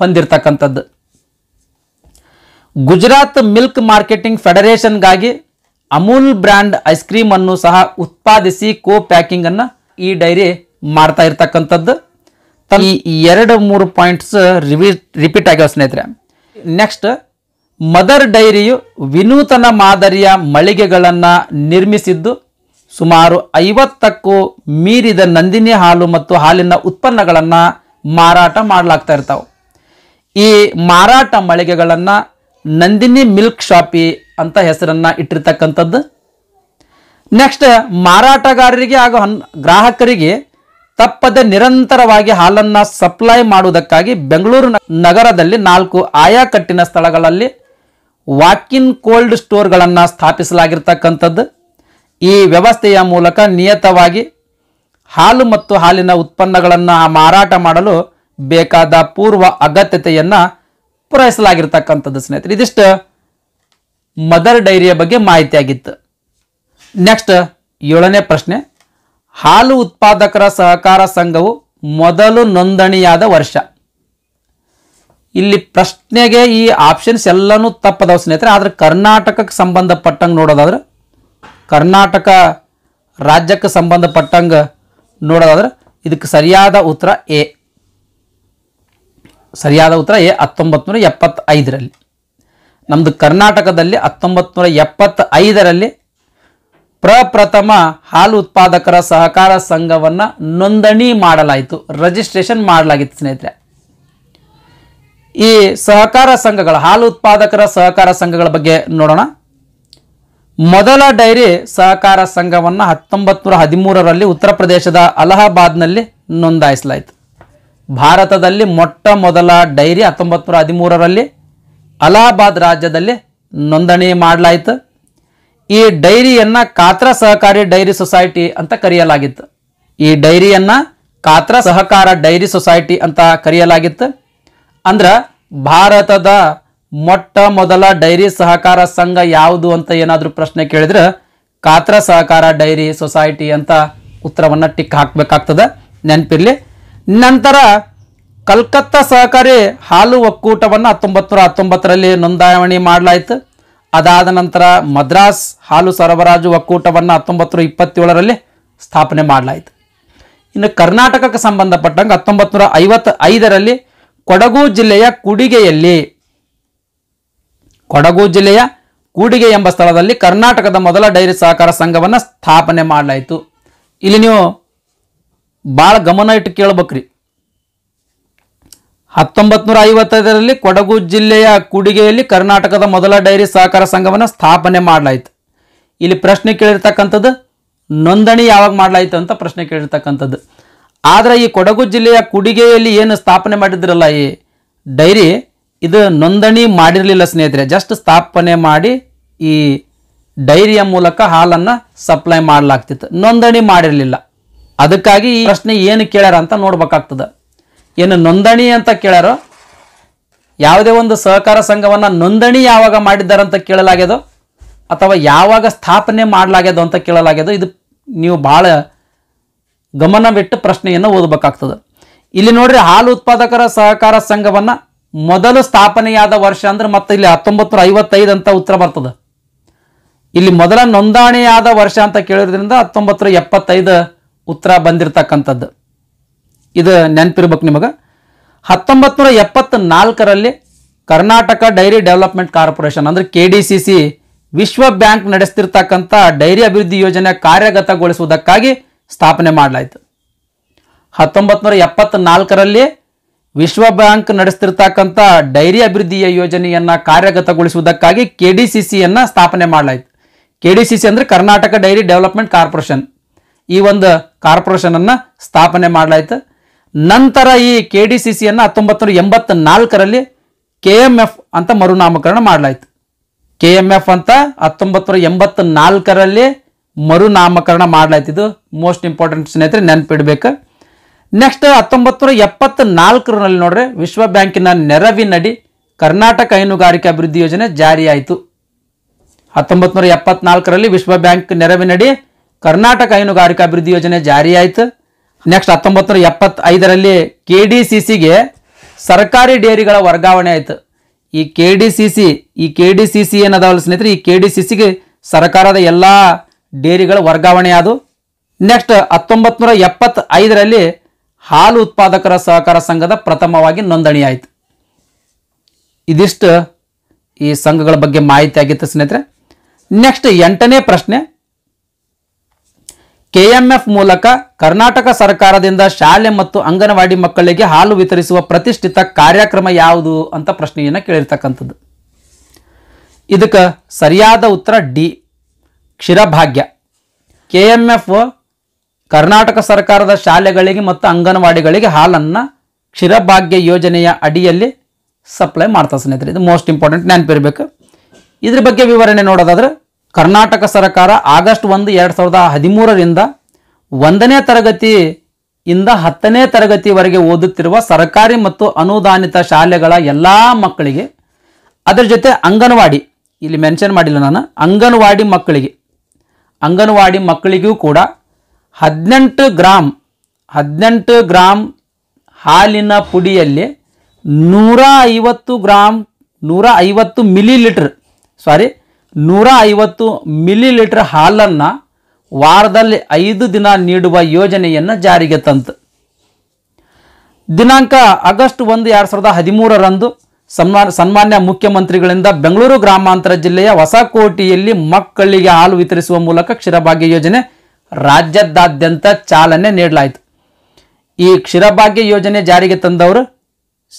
ಹೊಂದಿರತಕ್ಕಂಥದ್ದು ಗುಜರಾತ್ ಮಿಲ್ಕ್ ಮಾರ್ಕೆಟಿಂಗ್ ಫೆಡರೇಷನ್ಗಾಗಿ ಅಮೂಲ್ ಬ್ರ್ಯಾಂಡ್ ಐಸ್ ಕ್ರೀಮನ್ನು ಸಹ ಉತ್ಪಾದಿಸಿ ಕೋ ಪ್ಯಾಕಿಂಗನ್ನು ಈ ಡೈರಿ ಮಾಡ್ತಾ ಇರ್ತಕ್ಕಂಥದ್ದು ಈ ಎರಡು ಮೂರು ಪಾಯಿಂಟ್ಸ್ ರಿಪೀಟ್ ಆಗ್ಯಾವ ಸ್ನೇಹಿತರೆ ನೆಕ್ಸ್ಟ್ ಮದರ್ ಡೈರಿಯು ವಿನೂತನ ಮಾದರಿಯ ಮಳಿಗೆಗಳನ್ನು ನಿರ್ಮಿಸಿದ್ದು ಸುಮಾರು ಐವತ್ತಕ್ಕೂ ಮೀರಿದ ನಂದಿನಿ ಹಾಲು ಮತ್ತು ಹಾಲಿನ ಉತ್ಪನ್ನಗಳನ್ನು ಮಾರಾಟ ಮಾಡಲಾಗ್ತಾ ಇರ್ತಾವೆ ಈ ಮಾರಾಟ ಮಳಿಗೆಗಳನ್ನು ನಂದಿನಿ ಮಿಲ್ಕ್ ಶಾಪಿ ಅಂತ ಹೆಸರನ್ನು ಇಟ್ಟಿರ್ತಕ್ಕಂಥದ್ದು ನೆಕ್ಸ್ಟ್ ಮಾರಾಟಗಾರರಿಗೆ ಹಾಗೂ ಹನ್ ಗ್ರಾಹಕರಿಗೆ ತಪ್ಪದೆ ನಿರಂತರವಾಗಿ ಹಾಲನ್ನು ಸಪ್ಲೈ ಮಾಡುವುದಕ್ಕಾಗಿ ಬೆಂಗಳೂರು ನಗರದಲ್ಲಿ ನಾಲ್ಕು ಆಯಾಕಟ್ಟಿನ ಸ್ಥಳಗಳಲ್ಲಿ ವಾಕಿನ್ ಕೋಲ್ಡ್ ಸ್ಟೋರ್ಗಳನ್ನು ಸ್ಥಾಪಿಸಲಾಗಿರ್ತಕ್ಕಂಥದ್ದು ಈ ವ್ಯವಸ್ಥೆಯ ಮೂಲಕ ನಿಯತವಾಗಿ ಹಾಲು ಮತ್ತು ಹಾಲಿನ ಉತ್ಪನ್ನಗಳನ್ನು ಮಾರಾಟ ಮಾಡಲು ಬೇಕಾದ ಪೂರ್ವ ಅಗತ್ಯತೆಯನ್ನು ಪೂರೈಸಲಾಗಿರ್ತಕ್ಕಂಥದ್ದು ಸ್ನೇಹಿತರೆ ಇದಿಷ್ಟು ಮದರ್ ಡೈರಿಯ ಬಗ್ಗೆ ಮಾಹಿತಿಯಾಗಿತ್ತು ನೆಕ್ಸ್ಟ್ ಏಳನೇ ಪ್ರಶ್ನೆ ಹಾಲು ಉತ್ಪಾದಕರ ಸಹಕಾರ ಸಂಘವು ಮೊದಲು ನೋಂದಣಿಯಾದ ವರ್ಷ ಇಲ್ಲಿ ಪ್ರಶ್ನೆಗೆ ಈ ಆಪ್ಷನ್ಸ್ ಎಲ್ಲನೂ ತಪ್ಪದವ ಸ್ನೇಹಿತರೆ ಆದರೆ ಕರ್ನಾಟಕಕ್ಕೆ ಸಂಬಂಧಪಟ್ಟಂಗೆ ನೋಡೋದಾದ್ರೆ ಕರ್ನಾಟಕ ರಾಜ್ಯಕ್ಕೆ ಸಂಬಂಧಪಟ್ಟಂಗೆ ನೋಡೋದಾದ್ರೆ ಇದಕ್ಕೆ ಸರಿಯಾದ ಉತ್ತರ ಎ ಸರಿಯಾದ ಉತ್ತರ ಎ ಹತ್ತೊಂಬತ್ತು ನೂರ ಎಪ್ಪತ್ತೈದರಲ್ಲಿ ನಮ್ಮದು ಕರ್ನಾಟಕದಲ್ಲಿ ಹತ್ತೊಂಬತ್ತು ನೂರ ಎಪ್ಪತ್ತೈದರಲ್ಲಿ ಪ್ರಪ್ರಥಮ ಹಾಲು ಉತ್ಪಾದಕರ ಸಹಕಾರ ಸಂಘವನ್ನು ನೋಂದಣಿ ಮಾಡಲಾಯಿತು ರಿಜಿಸ್ಟ್ರೇಷನ್ ಮಾಡಲಾಗಿತ್ತು ಸ್ನೇಹಿತರೆ ಈ ಸಹಕಾರ ಸಂಘಗಳ ಹಾಲು ಉತ್ಪಾದಕರ ಸಹಕಾರ ಸಂಘಗಳ ಬಗ್ಗೆ ನೋಡೋಣ ಮೊದಲ ಡೈರಿ ಸಹಕಾರ ಸಂಘವನ್ನು ಹತ್ತೊಂಬತ್ತು ನೂರ ಹದಿಮೂರರಲ್ಲಿ ಉತ್ತರ ಪ್ರದೇಶದ ಅಲಹಾಬಾದ್ನಲ್ಲಿ ನೋಂದಾಯಿಸಲಾಯಿತು ಭಾರತದಲ್ಲಿ ಮೊಟ್ಟ ಮೊದಲ ಡೈರಿ ಹತ್ತೊಂಬತ್ತು ನೂರ ಹದಿಮೂರರಲ್ಲಿ ಅಲಹಾಬಾದ್ ರಾಜ್ಯದಲ್ಲಿ ನೋಂದಣಿ ಮಾಡಲಾಯಿತು ಈ ಡೈರಿಯನ್ನು ಕಾತ್ರ ಸಹಕಾರಿ ಡೈರಿ ಸೊಸೈಟಿ ಅಂತ ಕರೆಯಲಾಗಿತ್ತು ಈ ಡೈರಿಯನ್ನು ಕಾತ್ರ ಸಹಕಾರ ಡೈರಿ ಸೊಸೈಟಿ ಅಂತ ಕರೆಯಲಾಗಿತ್ತು ಅಂದ್ರ ಭಾರತದ ಮೊಟ್ಟ ಮೊದಲ ಡೈರಿ ಸಹಕಾರ ಸಂಘ ಯಾವುದು ಅಂತ ಏನಾದರೂ ಪ್ರಶ್ನೆ ಕೇಳಿದ್ರೆ ಕಾತ್ರ ಸಹಕಾರ ಡೈರಿ ಸೊಸೈಟಿ ಅಂತ ಉತ್ತರವನ್ನು ಟಿಕ್ ಹಾಕಬೇಕಾಗ್ತದೆ ನೆನಪಿರಲಿ ನಂತರ ಕಲ್ಕತ್ತಾ ಸಹಕಾರಿ ಹಾಲು ಒಕ್ಕೂಟವನ್ನು ಹತ್ತೊಂಬತ್ತು ನೂರ ಹತ್ತೊಂಬತ್ತರಲ್ಲಿ ನೋಂದಾವಣಿ ಮಾಡಲಾಯಿತು ಅದಾದ ನಂತರ ಮದ್ರಾಸ್ ಹಾಲು ಸರಬರಾಜು ಒಕ್ಕೂಟವನ್ನು ಹತ್ತೊಂಬತ್ತು ನೂರ ಇಪ್ಪತ್ತೇಳರಲ್ಲಿ ಸ್ಥಾಪನೆ ಮಾಡಲಾಯಿತು ಇನ್ನು ಕರ್ನಾಟಕಕ್ಕೆ ಸಂಬಂಧಪಟ್ಟಂಗೆ ಹತ್ತೊಂಬತ್ತು ನೂರ ಐವತ್ತ ಐದರಲ್ಲಿ ಕೊಡಗು ಜಿಲ್ಲೆಯ ಕುಡಿಗೆಯಲ್ಲಿ ಕೊಡಗು ಜಿಲ್ಲೆಯ ಕೂಡಿಗೆ ಎಂಬ ಸ್ಥಳದಲ್ಲಿ ಕರ್ನಾಟಕದ ಮೊದಲ ಡೈರಿ ಸಹಕಾರ ಸಂಘವನ್ನು ಸ್ಥಾಪನೆ ಮಾಡಲಾಯಿತು ಇಲ್ಲಿ ನೀವು ಭಾಳ ಗಮನ ಇಟ್ಟು ಕೇಳಬೇಕ್ರಿ ಹತ್ತೊಂಬತ್ತು ನೂರ ಐವತ್ತೈದರಲ್ಲಿ ಕೊಡಗು ಜಿಲ್ಲೆಯ ಕೂಡಿಗೆಯಲ್ಲಿ ಕರ್ನಾಟಕದ ಮೊದಲ ಡೈರಿ ಸಹಕಾರ ಸಂಘವನ್ನು ಸ್ಥಾಪನೆ ಮಾಡಲಾಯಿತು ಇಲ್ಲಿ ಪ್ರಶ್ನೆ ಕೇಳಿರ್ತಕ್ಕಂಥದ್ದು ನೋಂದಣಿ ಯಾವಾಗ ಮಾಡಲಾಯಿತು ಅಂತ ಪ್ರಶ್ನೆ ಕೇಳಿರ್ತಕ್ಕಂಥದ್ದು ಆದರೆ ಈ ಕೊಡಗು ಜಿಲ್ಲೆಯ ಕುಡಿಗೆಯಲ್ಲಿ ಏನು ಸ್ಥಾಪನೆ ಮಾಡಿದ್ರಲ್ಲ ಈ ಡೈರಿ ಇದು ನೋಂದಣಿ ಮಾಡಿರಲಿಲ್ಲ ಸ್ನೇಹಿತರೆ ಜಸ್ಟ್ ಸ್ಥಾಪನೆ ಮಾಡಿ ಈ ಡೈರಿಯ ಮೂಲಕ ಹಾಲನ್ನು ಸಪ್ಲೈ ಮಾಡಲಾಗ್ತಿತ್ತು ನೋಂದಣಿ ಮಾಡಿರಲಿಲ್ಲ ಅದಕ್ಕಾಗಿ ಈ ಪ್ರಶ್ನೆ ಏನು ಕೇಳ್ಯಾರ ಅಂತ ನೋಡ್ಬೇಕಾಗ್ತದೆ ಏನು ನೋಂದಣಿ ಅಂತ ಕೇಳ್ಯಾರೋ ಯಾವುದೇ ಒಂದು ಸಹಕಾರ ಸಂಘವನ್ನು ನೋಂದಣಿ ಯಾವಾಗ ಮಾಡಿದ್ದಾರೆ ಅಂತ ಕೇಳಲಾಗ್ಯದೋ ಅಥವಾ ಯಾವಾಗ ಸ್ಥಾಪನೆ ಮಾಡಲಾಗ್ಯದೋ ಅಂತ ಕೇಳಲಾಗ್ಯದೋ ಇದು ನೀವು ಭಾಳ ಗಮನವಿಟ್ಟು ಪ್ರಶ್ನೆಯನ್ನು ಓದಬೇಕಾಗ್ತದೆ ಇಲ್ಲಿ ನೋಡ್ರಿ ಹಾಲು ಉತ್ಪಾದಕರ ಸಹಕಾರ ಸಂಘವನ್ನ ಮೊದಲು ಸ್ಥಾಪನೆಯಾದ ವರ್ಷ ಅಂದ್ರೆ ಮತ್ತೆ ಇಲ್ಲಿ ಹತ್ತೊಂಬತ್ತು ಐವತ್ತೈದು ಅಂತ ಉತ್ತರ ಬರ್ತದೆ ಇಲ್ಲಿ ಮೊದಲ ನೋಂದಣಿಯಾದ ವರ್ಷ ಅಂತ ಕೇಳಿರೋದ್ರಿಂದ ಹತ್ತೊಂಬತ್ತು ಎಪ್ಪತ್ತೈದು ಉತ್ತರ ಬಂದಿರತಕ್ಕಂಥದ್ದು ಇದು ನೆನಪಿರ್ಬೇಕು ನಿಮಗೆ ಹತ್ತೊಂಬತ್ತು ನೂರ ನಾಲ್ಕರಲ್ಲಿ ಕರ್ನಾಟಕ ಡೈರಿ ಡೆವಲಪ್ಮೆಂಟ್ ಕಾರ್ಪೊರೇಷನ್ ಅಂದ್ರೆ ಕೆ ಡಿ ಸಿ ಸಿ ವಿಶ್ವ ಬ್ಯಾಂಕ್ ನಡೆಸ್ತಿರ್ತಕ್ಕಂಥ ಡೈರಿ ಅಭಿವೃದ್ಧಿ ಯೋಜನೆ ಕಾರ್ಯಗತಗೊಳಿಸುವುದಕ್ಕಾಗಿ ಸ್ಥಾಪನೆ ಮಾಡಲಾಯಿತು ಹತ್ತೊಂಬತ್ತು ನೂರ ನಾಲ್ಕರಲ್ಲಿ ವಿಶ್ವ ಬ್ಯಾಂಕ್ ನಡೆಸ್ತಿರ್ತಕ್ಕಂಥ ಡೈರಿ ಅಭಿವೃದ್ಧಿಯ ಯೋಜನೆಯನ್ನು ಕಾರ್ಯಗತಗೊಳಿಸುವುದಕ್ಕಾಗಿ ಕೆ ಡಿ ಸಿ ಸಿಯನ್ನು ಸ್ಥಾಪನೆ ಮಾಡಲಾಯಿತು ಕೆ ಡಿ ಸಿ ಸಿ ಅಂದರೆ ಕರ್ನಾಟಕ ಡೈರಿ ಡೆವಲಪ್ಮೆಂಟ್ ಕಾರ್ಪೊರೇಷನ್ ಈ ಒಂದು ಕಾರ್ಪೊರೇಷನನ್ನು ಸ್ಥಾಪನೆ ಮಾಡಲಾಯಿತು ನಂತರ ಈ ಕೆ ಡಿ ಸಿ ಸಿಯನ್ನು ಹತ್ತೊಂಬತ್ತು ನೂರ ಎಂಬತ್ನಾಲ್ಕರಲ್ಲಿ ಕೆ ಎಮ್ ಎಫ್ ಅಂತ ಮರುನಾಮಕರಣ ಮಾಡಲಾಯಿತು ಕೆ ಎಮ್ ಎಫ್ ಅಂತ ಹತ್ತೊಂಬತ್ತು ನೂರ ಎಂಬತ್ನಾಲ್ಕರಲ್ಲಿ ಮರುನಾಮಕರಣ ಮಾಡಲಾಯ್ತಿದ್ದು ಮೋಸ್ಟ್ ಇಂಪಾರ್ಟೆಂಟ್ ಸ್ನೇಹಿತರೆ ನೆನಪಿಡ್ಬೇಕು ನೆಕ್ಸ್ಟ್ ಹತ್ತೊಂಬತ್ತು ನೂರ ನಾಲ್ಕರಲ್ಲಿ ನೋಡ್ರೆ ವಿಶ್ವ ಬ್ಯಾಂಕಿನ ನೆರವಿನಡಿ ಕರ್ನಾಟಕ ಹೈನುಗಾರಿಕೆ ಅಭಿವೃದ್ಧಿ ಯೋಜನೆ ಜಾರಿಯಾಯಿತು ಹತ್ತೊಂಬತ್ತು ನೂರ ಎಪ್ಪತ್ನಾಲ್ಕರಲ್ಲಿ ವಿಶ್ವ ಬ್ಯಾಂಕ್ ನೆರವಿನಡಿ ಕರ್ನಾಟಕ ಹೈನುಗಾರಿಕೆ ಅಭಿವೃದ್ಧಿ ಯೋಜನೆ ಜಾರಿಯಾಯಿತು ನೆಕ್ಸ್ಟ್ ಹತ್ತೊಂಬತ್ತು ನೂರ ಎಪ್ಪತ್ತೈದರಲ್ಲಿ ಕೆ ಡಿ ಸಿ ಸಿಗೆ ಸರ್ಕಾರಿ ಡೇರಿಗಳ ವರ್ಗಾವಣೆ ಆಯಿತು ಈ ಕೆ ಡಿ ಸಿ ಸಿ ಈ ಕೆ ಡಿ ಸಿ ಸಿ ಏನದಾವಲ್ಲ ಸ್ನೇಹಿತರೆ ಈ ಕೆ ಡಿ ಸಿ ಸಿಗೆ ಸರ್ಕಾರದ ಎಲ್ಲ ಡೇರಿಗಳ ವರ್ಗಾವಣೆಯಾದವು ನೆಕ್ಸ್ಟ್ ಹತ್ತೊಂಬತ್ತು ನೂರ ಎಪ್ಪತ್ತ ಐದರಲ್ಲಿ ಹಾಲು ಉತ್ಪಾದಕರ ಸಹಕಾರ ಸಂಘದ ಪ್ರಥಮವಾಗಿ ನೋಂದಣಿಯಾಯಿತು ಇದಿಷ್ಟು ಈ ಸಂಘಗಳ ಬಗ್ಗೆ ಮಾಹಿತಿ ಆಗಿತ್ತು ಸ್ನೇಹಿತರೆ ನೆಕ್ಸ್ಟ್ ಎಂಟನೇ ಪ್ರಶ್ನೆ ಕೆ ಎಫ್ ಮೂಲಕ ಕರ್ನಾಟಕ ಸರ್ಕಾರದಿಂದ ಶಾಲೆ ಮತ್ತು ಅಂಗನವಾಡಿ ಮಕ್ಕಳಿಗೆ ಹಾಲು ವಿತರಿಸುವ ಪ್ರತಿಷ್ಠಿತ ಕಾರ್ಯಕ್ರಮ ಯಾವುದು ಅಂತ ಪ್ರಶ್ನೆಯನ್ನು ಕೇಳಿರ್ತಕ್ಕಂಥದ್ದು ಇದಕ್ಕೆ ಸರಿಯಾದ ಉತ್ತರ D Ksheera Bhagya K M F Karnataka ಸರ್ಕಾರದ ಶಾಲೆಗಳಿಗೆ ಮತ್ತು ಅಂಗನವಾಡಿಗಳಿಗೆ ಹಾಲನ್ನು ಕ್ಷೀರಭಾಗ್ಯ ಯೋಜನೆಯ ಅಡಿಯಲ್ಲಿ ಸಪ್ಲೈ ಮಾಡ್ತಾ ಸ್ನೇಹಿತರೆ ಇದು ಮೋಸ್ಟ್ ಇಂಪಾರ್ಟೆಂಟ್ ನೆನಪಿರಬೇಕು ಇದ್ರ ಬಗ್ಗೆ ವಿವರಣೆ ನೋಡೋದಾದ್ರೆ ಕರ್ನಾಟಕ ಸರ್ಕಾರ ಆಗಸ್ಟ್ ಒಂದು ಎರಡು ಸಾವಿರದ ಹದಿಮೂರರಿಂದ ಒಂದನೇ ತರಗತಿಯಿಂದ ಹತ್ತನೇ ತರಗತಿವರೆಗೆ ಓದುತ್ತಿರುವ ಸರ್ಕಾರಿ ಮತ್ತು ಅನುದಾನಿತ ಶಾಲೆಗಳ ಎಲ್ಲ ಮಕ್ಕಳಿಗೆ ಅದರ ಜೊತೆ ಅಂಗನವಾಡಿ ಇಲ್ಲಿ ಮೆನ್ಷನ್ ಮಾಡಿಲ್ಲ ನಾನು ಅಂಗನವಾಡಿ ಮಕ್ಕಳಿಗೆ ಅಂಗನವಾಡಿ ಮಕ್ಕಳಿಗೂ ಕೂಡ ಹದಿನೆಂಟು ಗ್ರಾಮ್ ಹದಿನೆಂಟು ಗ್ರಾಮ್ ಹಾಲಿನ ಪುಡಿಯಲ್ಲಿ ನೂರ ಐವತ್ತು ಗ್ರಾಮ್ ನೂರ ಐವತ್ತು ಮಿಲಿ ಲೀಟ್ರ್ ಸಾರಿ ನೂರ ಐವತ್ತು ಮಿಲಿ ಲೀಟ್ರ್ ಹಾಲನ್ನು ವಾರದಲ್ಲಿ ಐದು ದಿನ ನೀಡುವ ಯೋಜನೆಯನ್ನು ಜಾರಿಗೆ ತಂತು ದಿನಾಂಕ ಆಗಸ್ಟ್ ಒಂದು ಎರಡು ಸಾವಿರದ ಹದಿಮೂರರಂದು ಸನ್ಮಾನ ಸನ್ಮಾನ್ಯ ಮುಖ್ಯಮಂತ್ರಿಗಳಿಂದ ಬೆಂಗಳೂರು ಗ್ರಾಮಾಂತರ ಜಿಲ್ಲೆಯ ಹೊಸಕೋಟೆಯಲ್ಲಿ ಮಕ್ಕಳಿಗೆ ಹಾಲು ವಿತರಿಸುವ ಮೂಲಕ ಕ್ಷೀರಭಾಗ್ಯ ಯೋಜನೆ ರಾಜ್ಯದಾದ್ಯಂತ ಚಾಲನೆ ನೀಡಲಾಯಿತು ಈ ಕ್ಷೀರಭಾಗ್ಯ ಯೋಜನೆ ಜಾರಿಗೆ ತಂದವರು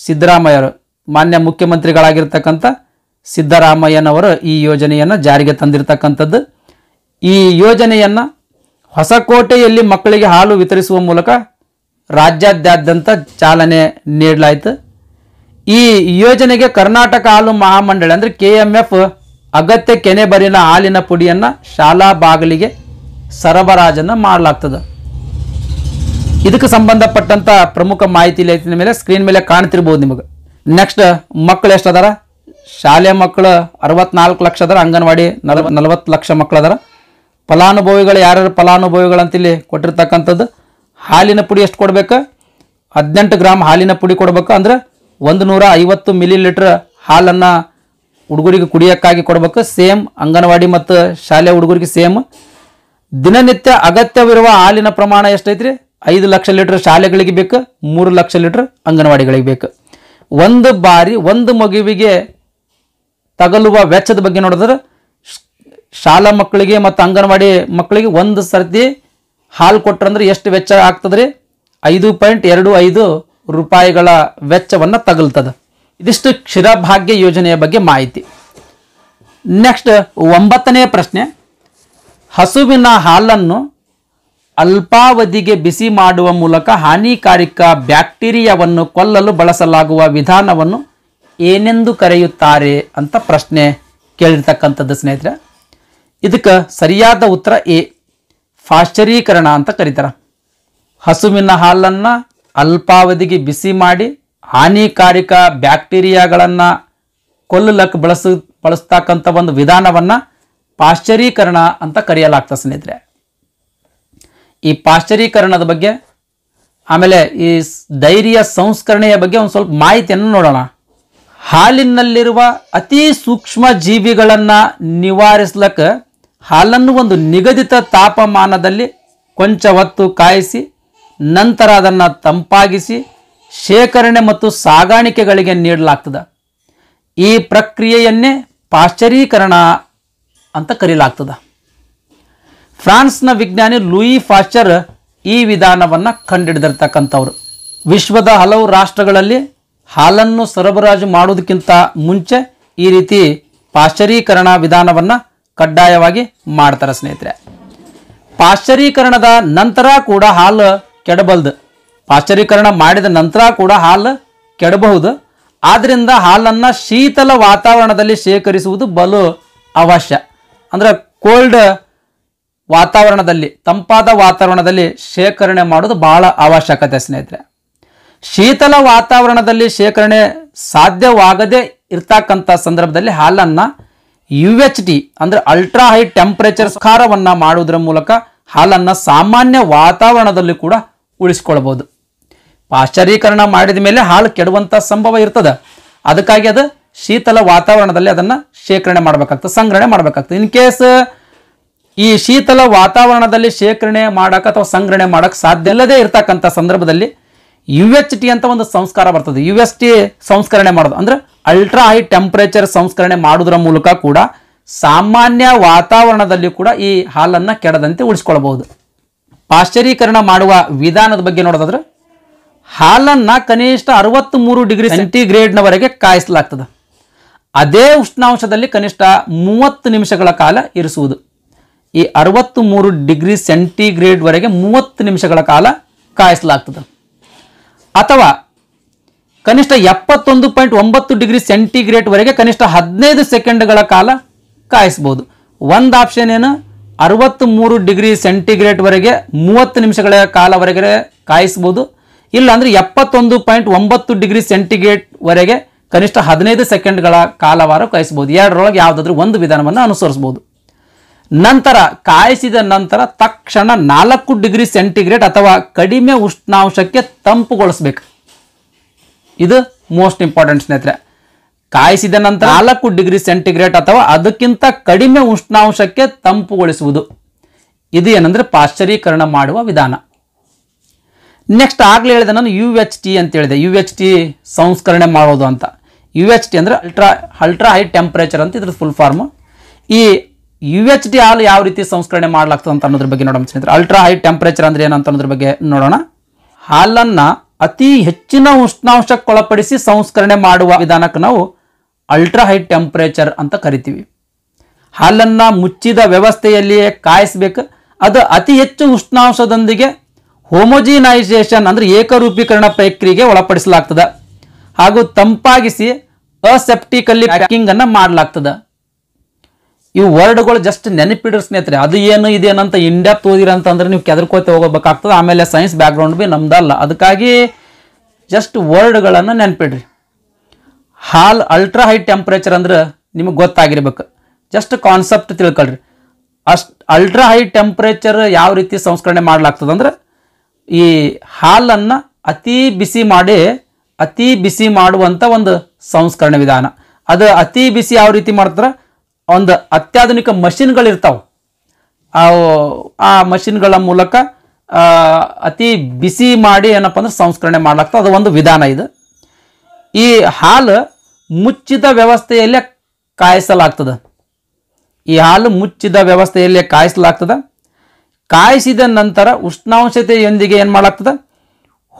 ಸಿದ್ದರಾಮಯ್ಯರು ಮಾನ್ಯ ಮುಖ್ಯಮಂತ್ರಿಗಳಾಗಿರ್ತಕ್ಕಂಥ ಸಿದ್ದರಾಮಯ್ಯನವರು ಈ ಯೋಜನೆಯನ್ನು ಜಾರಿಗೆ ತಂದಿರತಕ್ಕಂಥದ್ದು ಈ ಯೋಜನೆಯನ್ನು ಹೊಸಕೋಟೆಯಲ್ಲಿ ಮಕ್ಕಳಿಗೆ ಹಾಲು ವಿತರಿಸುವ ಮೂಲಕ ರಾಜ್ಯಾದ್ಯಂತ ಚಾಲನೆ ನೀಡಲಾಯಿತು ಈ ಯೋಜನೆಗೆ ಕರ್ನಾಟಕ ಹಾಲು ಮಹಾಮಂಡಳಿ ಅಂದರೆ ಕೆ ಎಂ ಎಫ್ ಅಗತ್ಯ ಕೆನೆ ಬರಿನ ಹಾಲಿನ ಪುಡಿಯನ್ನು ಶಾಲಾ ಬಾಗಿಲಿಗೆ ಸರಬರಾಜನ್ನು ಮಾಡಲಾಗ್ತದೆ ಇದಕ್ಕೆ ಸಂಬಂಧಪಟ್ಟಂಥ ಪ್ರಮುಖ ಮಾಹಿತಿ ಲೇಖನ ಮೇಲೆ ಸ್ಕ್ರೀನ್ ಮೇಲೆ ಕಾಣ್ತಿರ್ಬೋದು ನಿಮಗೆ ನೆಕ್ಸ್ಟ್ ಮಕ್ಕಳು ಎಷ್ಟು ಶಾಲೆ ಮಕ್ಕಳು ಅರವತ್ನಾಲ್ಕು ಲಕ್ಷ ಅದರ ಅಂಗನವಾಡಿ ನಲ್ವ ನಲವತ್ತು ಲಕ್ಷ ಮಕ್ಕಳು ಅದರ ಫಲಾನುಭವಿಗಳು ಯಾರ್ಯಾರು ಫಲಾನುಭವಿಗಳು ಇಲ್ಲಿ ಕೊಟ್ಟಿರ್ತಕ್ಕಂಥದ್ದು ಹಾಲಿನ ಪುಡಿ ಎಷ್ಟು ಕೊಡಬೇಕು ಹದಿನೆಂಟು ಗ್ರಾಮ್ ಹಾಲಿನ ಪುಡಿ ಕೊಡಬೇಕು ಅಂದರೆ ಒಂದು ನೂರ ಐವತ್ತು ಮಿಲಿ ಲೀಟ್ರ್ ಹಾಲನ್ನು ಹುಡುಗರಿಗೆ ಕುಡಿಯೋಕ್ಕಾಗಿ ಕೊಡಬೇಕು ಸೇಮ್ ಅಂಗನವಾಡಿ ಮತ್ತು ಶಾಲೆ ಹುಡುಗರಿಗೆ ಸೇಮ್ ದಿನನಿತ್ಯ ಅಗತ್ಯವಿರುವ ಹಾಲಿನ ಪ್ರಮಾಣ ಎಷ್ಟೈತ್ರಿ ಐದು ಲಕ್ಷ ಲೀಟ್ರ್ ಶಾಲೆಗಳಿಗೆ ಬೇಕು ಮೂರು ಲಕ್ಷ ಲೀಟ್ರ್ ಅಂಗನವಾಡಿಗಳಿಗೆ ಬೇಕು ಒಂದು ಬಾರಿ ಒಂದು ಮಗುವಿಗೆ ತಗಲುವ ವೆಚ್ಚದ ಬಗ್ಗೆ ನೋಡಿದ್ರೆ ಶಾಲಾ ಮಕ್ಕಳಿಗೆ ಮತ್ತು ಅಂಗನವಾಡಿ ಮಕ್ಕಳಿಗೆ ಒಂದು ಸರ್ತಿ ಹಾಲು ಕೊಟ್ರಂದ್ರೆ ಎಷ್ಟು ವೆಚ್ಚ ಆಗ್ತದ್ರಿ ಐದು ಪಾಯಿಂಟ್ ಎರಡು ಐದು ರೂಪಾಯಿಗಳ ವೆಚ್ಚವನ್ನು ತಗಲ್ತದ ಇದಿಷ್ಟು ಕ್ಷೀರಭಾಗ್ಯ ಯೋಜನೆಯ ಬಗ್ಗೆ ಮಾಹಿತಿ ನೆಕ್ಸ್ಟ್ ಒಂಬತ್ತನೇ ಪ್ರಶ್ನೆ ಹಸುವಿನ ಹಾಲನ್ನು ಅಲ್ಪಾವಧಿಗೆ ಬಿಸಿ ಮಾಡುವ ಮೂಲಕ ಹಾನಿಕಾರಕ ಬ್ಯಾಕ್ಟೀರಿಯಾವನ್ನು ಕೊಲ್ಲಲು ಬಳಸಲಾಗುವ ವಿಧಾನವನ್ನು ಏನೆಂದು ಕರೆಯುತ್ತಾರೆ ಅಂತ ಪ್ರಶ್ನೆ ಕೇಳಿರ್ತಕ್ಕಂಥದ್ದು ಸ್ನೇಹಿತರೆ ಇದಕ್ಕೆ ಸರಿಯಾದ ಉತ್ತರ ಎ ಫಾಶ್ಚರೀಕರಣ ಅಂತ ಕರೀತಾರೆ ಹಸುವಿನ ಹಾಲನ್ನು ಅಲ್ಪಾವಧಿಗೆ ಬಿಸಿ ಮಾಡಿ ಹಾನಿಕಾರಿಕ ಬ್ಯಾಕ್ಟೀರಿಯಾಗಳನ್ನು ಕೊಲ್ಲಕ್ಕೆ ಬಳಸ ಬಳಸ್ತಕ್ಕಂಥ ಒಂದು ವಿಧಾನವನ್ನು ಪಾಶ್ಚರೀಕರಣ ಅಂತ ಕರೆಯಲಾಗ್ತದೆ ಸ್ನೇಹಿತರೆ ಈ ಪಾಶ್ಚರೀಕರಣದ ಬಗ್ಗೆ ಆಮೇಲೆ ಈ ಡೈರಿಯ ಸಂಸ್ಕರಣೆಯ ಬಗ್ಗೆ ಒಂದು ಸ್ವಲ್ಪ ಮಾಹಿತಿಯನ್ನು ನೋಡೋಣ ಹಾಲಿನಲ್ಲಿರುವ ಅತಿ ಸೂಕ್ಷ್ಮ ಜೀವಿಗಳನ್ನು ನಿವಾರಿಸ್ಲಕ್ಕೆ ಹಾಲನ್ನು ಒಂದು ನಿಗದಿತ ತಾಪಮಾನದಲ್ಲಿ ಕೊಂಚ ಹೊತ್ತು ಕಾಯಿಸಿ ನಂತರ ಅದನ್ನು ತಂಪಾಗಿಸಿ ಶೇಖರಣೆ ಮತ್ತು ಸಾಗಾಣಿಕೆಗಳಿಗೆ ನೀಡಲಾಗ್ತದೆ ಈ ಪ್ರಕ್ರಿಯೆಯನ್ನೇ ಪಾಶ್ಚರೀಕರಣ ಅಂತ ಕರೀಲಾಗ್ತದೆ ಫ್ರಾನ್ಸ್ನ ವಿಜ್ಞಾನಿ ಲೂಯಿ ಫಾಶ್ಚರ್ ಈ ವಿಧಾನವನ್ನು ಕಂಡುಹಿಡಿದಿರ್ತಕ್ಕಂಥವ್ರು ವಿಶ್ವದ ಹಲವು ರಾಷ್ಟ್ರಗಳಲ್ಲಿ ಹಾಲನ್ನು ಸರಬರಾಜು ಮಾಡುವುದಕ್ಕಿಂತ ಮುಂಚೆ ಈ ರೀತಿ ಪಾಶ್ಚರೀಕರಣ ವಿಧಾನವನ್ನು ಕಡ್ಡಾಯವಾಗಿ ಮಾಡ್ತಾರೆ ಸ್ನೇಹಿತರೆ ಪಾಶ್ಚರೀಕರಣದ ನಂತರ ಕೂಡ ಹಾಲು ಕೆಡಬಲ್ದು ಪಾಶ್ಚರೀಕರಣ ಮಾಡಿದ ನಂತರ ಕೂಡ ಹಾಲು ಕೆಡಬಹುದು ಆದ್ದರಿಂದ ಹಾಲನ್ನು ಶೀತಲ ವಾತಾವರಣದಲ್ಲಿ ಶೇಖರಿಸುವುದು ಬಲು ಅವಶ್ಯ ಅಂದರೆ ಕೋಲ್ಡ್ ವಾತಾವರಣದಲ್ಲಿ ತಂಪಾದ ವಾತಾವರಣದಲ್ಲಿ ಶೇಖರಣೆ ಮಾಡೋದು ಬಹಳ ಅವಶ್ಯಕತೆ ಸ್ನೇಹಿತರೆ ಶೀತಲ ವಾತಾವರಣದಲ್ಲಿ ಶೇಖರಣೆ ಸಾಧ್ಯವಾಗದೇ ಇರ್ತಕ್ಕಂಥ ಸಂದರ್ಭದಲ್ಲಿ ಹಾಲನ್ನು ಯು ಎಚ್ ಡಿ ಅಂದರೆ ಅಲ್ಟ್ರಾ ಹೈ ಟೆಂಪರೇಚರ್ ಖಾರವನ್ನು ಮಾಡುವುದರ ಮೂಲಕ ಹಾಲನ್ನು ಸಾಮಾನ್ಯ ವಾತಾವರಣದಲ್ಲಿ ಕೂಡ ಉಳಿಸ್ಕೊಳ್ಬೋದು ಪಾಶ್ಚರೀಕರಣ ಮಾಡಿದ ಮೇಲೆ ಹಾಲು ಕೆಡುವಂಥ ಸಂಭವ ಇರ್ತದೆ ಅದಕ್ಕಾಗಿ ಅದು ಶೀತಲ ವಾತಾವರಣದಲ್ಲಿ ಅದನ್ನು ಶೇಖರಣೆ ಮಾಡಬೇಕಾಗ್ತದೆ ಸಂಗ್ರಹಣೆ ಮಾಡಬೇಕಾಗ್ತದೆ ಇನ್ ಕೇಸ್ ಈ ಶೀತಲ ವಾತಾವರಣದಲ್ಲಿ ಶೇಖರಣೆ ಮಾಡೋಕೆ ಅಥವಾ ಸಂಗ್ರಹಣೆ ಮಾಡೋಕ್ಕೆ ಸಾಧ್ಯ ಇಲ್ಲದೆ ಇರ್ತಕ್ಕಂಥ ಸಂದರ್ಭದಲ್ಲಿ ಯು ಎಚ್ ಟಿ ಅಂತ ಒಂದು ಸಂಸ್ಕಾರ ಬರ್ತದೆ ಯು ಎಸ್ ಟಿ ಸಂಸ್ಕರಣೆ ಮಾಡೋದು ಅಂದರೆ ಅಲ್ಟ್ರಾ ಹೈ ಟೆಂಪ್ರೇಚರ್ ಸಂಸ್ಕರಣೆ ಮಾಡೋದ್ರ ಮೂಲಕ ಕೂಡ ಸಾಮಾನ್ಯ ವಾತಾವರಣದಲ್ಲಿ ಕೂಡ ಈ ಹಾಲನ್ನು ಕೆಡದಂತೆ ಉಳಿಸ್ಕೊಳ್ಬಹುದು ಪಾಶ್ಚರೀಕರಣ ಮಾಡುವ ವಿಧಾನದ ಬಗ್ಗೆ ನೋಡೋದಾದ್ರೆ ಹಾಲನ್ನು ಕನಿಷ್ಠ ಅರವತ್ತು ಮೂರು ಡಿಗ್ರಿ ಸೆಂಟಿಗ್ರೇಡ್ನವರೆಗೆ ಕಾಯಿಸಲಾಗ್ತದೆ ಅದೇ ಉಷ್ಣಾಂಶದಲ್ಲಿ ಕನಿಷ್ಠ ಮೂವತ್ತು ನಿಮಿಷಗಳ ಕಾಲ ಇರಿಸುವುದು ಈ ಅರವತ್ತು ಮೂರು ಡಿಗ್ರಿ ಸೆಂಟಿಗ್ರೇಡ್ವರೆಗೆ ಮೂವತ್ತು ನಿಮಿಷಗಳ ಕಾಲ ಕಾಯಿಸಲಾಗ್ತದೆ ಅಥವಾ ಕನಿಷ್ಠ ಎಪ್ಪತ್ತೊಂದು ಪಾಯಿಂಟ್ ಒಂಬತ್ತು ಡಿಗ್ರಿ ಸೆಂಟಿಗ್ರೇಡ್ವರೆಗೆ ಕನಿಷ್ಠ ಹದಿನೈದು ಸೆಕೆಂಡ್ಗಳ ಕಾಲ ಕಾಯಿಸ್ಬೋದು ಒಂದು ಆಪ್ಷನ್ ಏನು ಮೂರು ಡಿಗ್ರಿ ವರೆಗೆ ಮೂವತ್ತು ನಿಮಿಷಗಳ ಕಾಲವರೆಗೆ ಕಾಯಿಸ್ಬೋದು ಇಲ್ಲಾಂದರೆ ಎಪ್ಪತ್ತೊಂದು ಪಾಯಿಂಟ್ ಒಂಬತ್ತು ಡಿಗ್ರಿ ವರೆಗೆ ಕನಿಷ್ಠ ಹದಿನೈದು ಸೆಕೆಂಡ್ಗಳ ಕಾಲವಾರ ಕಾಯಿಸ್ಬೋದು ಎರಡರೊಳಗೆ ಯಾವುದಾದ್ರೂ ಒಂದು ವಿಧಾನವನ್ನು ಅನುಸರಿಸ್ಬೋದು ನಂತರ ಕಾಯಿಸಿದ ನಂತರ ತಕ್ಷಣ ನಾಲ್ಕು ಡಿಗ್ರಿ ಸೆಂಟಿಗ್ರೇಡ್ ಅಥವಾ ಕಡಿಮೆ ಉಷ್ಣಾಂಶಕ್ಕೆ ತಂಪುಗೊಳಿಸ್ಬೇಕು ಇದು ಮೋಸ್ಟ್ ಇಂಪಾರ್ಟೆಂಟ್ ಸ್ನೇಹಿತರೆ ಕಾಯಿಸಿದ ನಂತರ ನಾಲ್ಕು ಡಿಗ್ರಿ ಸೆಂಟಿಗ್ರೇಡ್ ಅಥವಾ ಅದಕ್ಕಿಂತ ಕಡಿಮೆ ಉಷ್ಣಾಂಶಕ್ಕೆ ತಂಪುಗೊಳಿಸುವುದು ಇದು ಏನಂದ್ರೆ ಪಾಶ್ಚರೀಕರಣ ಮಾಡುವ ವಿಧಾನ ನೆಕ್ಸ್ಟ್ ಆಗ್ಲೇ ಹೇಳಿದೆ ನಾನು ಯು ಎಚ್ ಟಿ ಅಂತ ಹೇಳಿದೆ ಯು ಎಚ್ ಟಿ ಸಂಸ್ಕರಣೆ ಮಾಡೋದು ಅಂತ ಯು ಎಚ್ ಟಿ ಅಂದ್ರೆ ಅಲ್ಟ್ರಾ ಅಲ್ಟ್ರಾ ಹೈ ಟೆಂಪರೇಚರ್ ಅಂತ ಇದ್ರ ಫುಲ್ ಫಾರ್ಮ್ ಈ ಯು ಎಚ್ ಟಿ ಹಾಲು ಯಾವ ರೀತಿ ಸಂಸ್ಕರಣೆ ಮಾಡ್ಲಾಗ್ತದೆ ಅಂತ ಅನ್ನೋದ್ರ ಬಗ್ಗೆ ನೋಡೋಣ ಸ್ನೇಹಿತರೆ ಅಲ್ಟ್ರಾ ಹೈ ಟೆಂಪರೇಚರ್ ಅಂದ್ರೆ ಏನಂತ ಅನ್ನೋದ್ರ ಬಗ್ಗೆ ನೋಡೋಣ ಹಾಲನ್ನ ಅತಿ ಹೆಚ್ಚಿನ ಉಷ್ಣಾಂಶಕ್ಕೊಳಪಡಿಸಿ ಸಂಸ್ಕರಣೆ ಮಾಡುವ ವಿಧಾನಕ್ಕೆ ನಾವು ಅಲ್ಟ್ರಾ ಹೈ ಟೆಂಪ್ರೇಚರ್ ಅಂತ ಕರಿತೀವಿ ಹಾಲನ್ನು ಮುಚ್ಚಿದ ವ್ಯವಸ್ಥೆಯಲ್ಲಿಯೇ ಕಾಯಿಸಬೇಕು ಅದು ಅತಿ ಹೆಚ್ಚು ಉಷ್ಣಾಂಶದೊಂದಿಗೆ ಹೋಮೋಜಿನೈಸೇಷನ್ ಅಂದರೆ ಏಕರೂಪೀಕರಣ ಪ್ರಕ್ರಿಯೆಗೆ ಒಳಪಡಿಸಲಾಗ್ತದೆ ಹಾಗೂ ತಂಪಾಗಿಸಿ ಅಸೆಪ್ಟಿಕಲ್ಲಿ ಪ್ಯಾಕಿಂಗನ್ನು ಮಾಡಲಾಗ್ತದೆ ಇವು ವರ್ಡ್ಗಳು ಜಸ್ಟ್ ನೆನಪಿಡ್ರಿ ಸ್ನೇಹಿತರೆ ಅದು ಏನು ಇದೇನಂತ ಇಂಡ್ಯಾಪ್ ತೋದಿರಂತಂದ್ರೆ ನೀವು ಕೆದರ್ಕೋತೆ ಹೋಗಬೇಕಾಗ್ತದೆ ಆಮೇಲೆ ಸೈನ್ಸ್ ಬ್ಯಾಕ್ಗ್ರೌಂಡ್ ಭೀ ನಮ್ದಲ್ಲ ಅದಕ್ಕಾಗಿ ಜಸ್ಟ್ ವರ್ಡ್ಗಳನ್ನು ನೆನಪಿಡ್ರಿ ಹಾಲ್ ಅಲ್ಟ್ರಾ ಹೈ ಟೆಂಪ್ರೇಚರ್ ಅಂದ್ರೆ ನಿಮಗೆ ಗೊತ್ತಾಗಿರ್ಬೇಕು ಜಸ್ಟ್ ಕಾನ್ಸೆಪ್ಟ್ ತಿಳ್ಕೊಳ್ರಿ ಅಷ್ಟು ಅಲ್ಟ್ರಾ ಹೈ ಟೆಂಪ್ರೇಚರ್ ಯಾವ ರೀತಿ ಸಂಸ್ಕರಣೆ ಮಾಡಲಾಗ್ತದೆ ಅಂದ್ರೆ ಈ ಹಾಲನ್ನು ಅತಿ ಬಿಸಿ ಮಾಡಿ ಅತಿ ಬಿಸಿ ಮಾಡುವಂಥ ಒಂದು ಸಂಸ್ಕರಣೆ ವಿಧಾನ ಅದು ಅತಿ ಬಿಸಿ ಯಾವ ರೀತಿ ಮಾಡ್ತಾರೆ ಒಂದು ಅತ್ಯಾಧುನಿಕ ಮಷಿನ್ಗಳಿರ್ತಾವೆ ಆ ಮಷಿನ್ಗಳ ಮೂಲಕ ಅತಿ ಬಿಸಿ ಮಾಡಿ ಏನಪ್ಪ ಅಂದ್ರೆ ಸಂಸ್ಕರಣೆ ಮಾಡ್ಲಾಗ್ತದೆ ಅದು ಒಂದು ವಿಧಾನ ಇದು ಈ ಹಾಲು ಮುಚ್ಚಿದ ವ್ಯವಸ್ಥೆಯಲ್ಲೇ ಕಾಯಿಸಲಾಗ್ತದೆ ಈ ಹಾಲು ಮುಚ್ಚಿದ ವ್ಯವಸ್ಥೆಯಲ್ಲೇ ಕಾಯಿಸಲಾಗ್ತದೆ ಕಾಯಿಸಿದ ನಂತರ ಉಷ್ಣಾಂಶತೆಯೊಂದಿಗೆ ಏನು ಮಾಡಲಾಗ್ತದೆ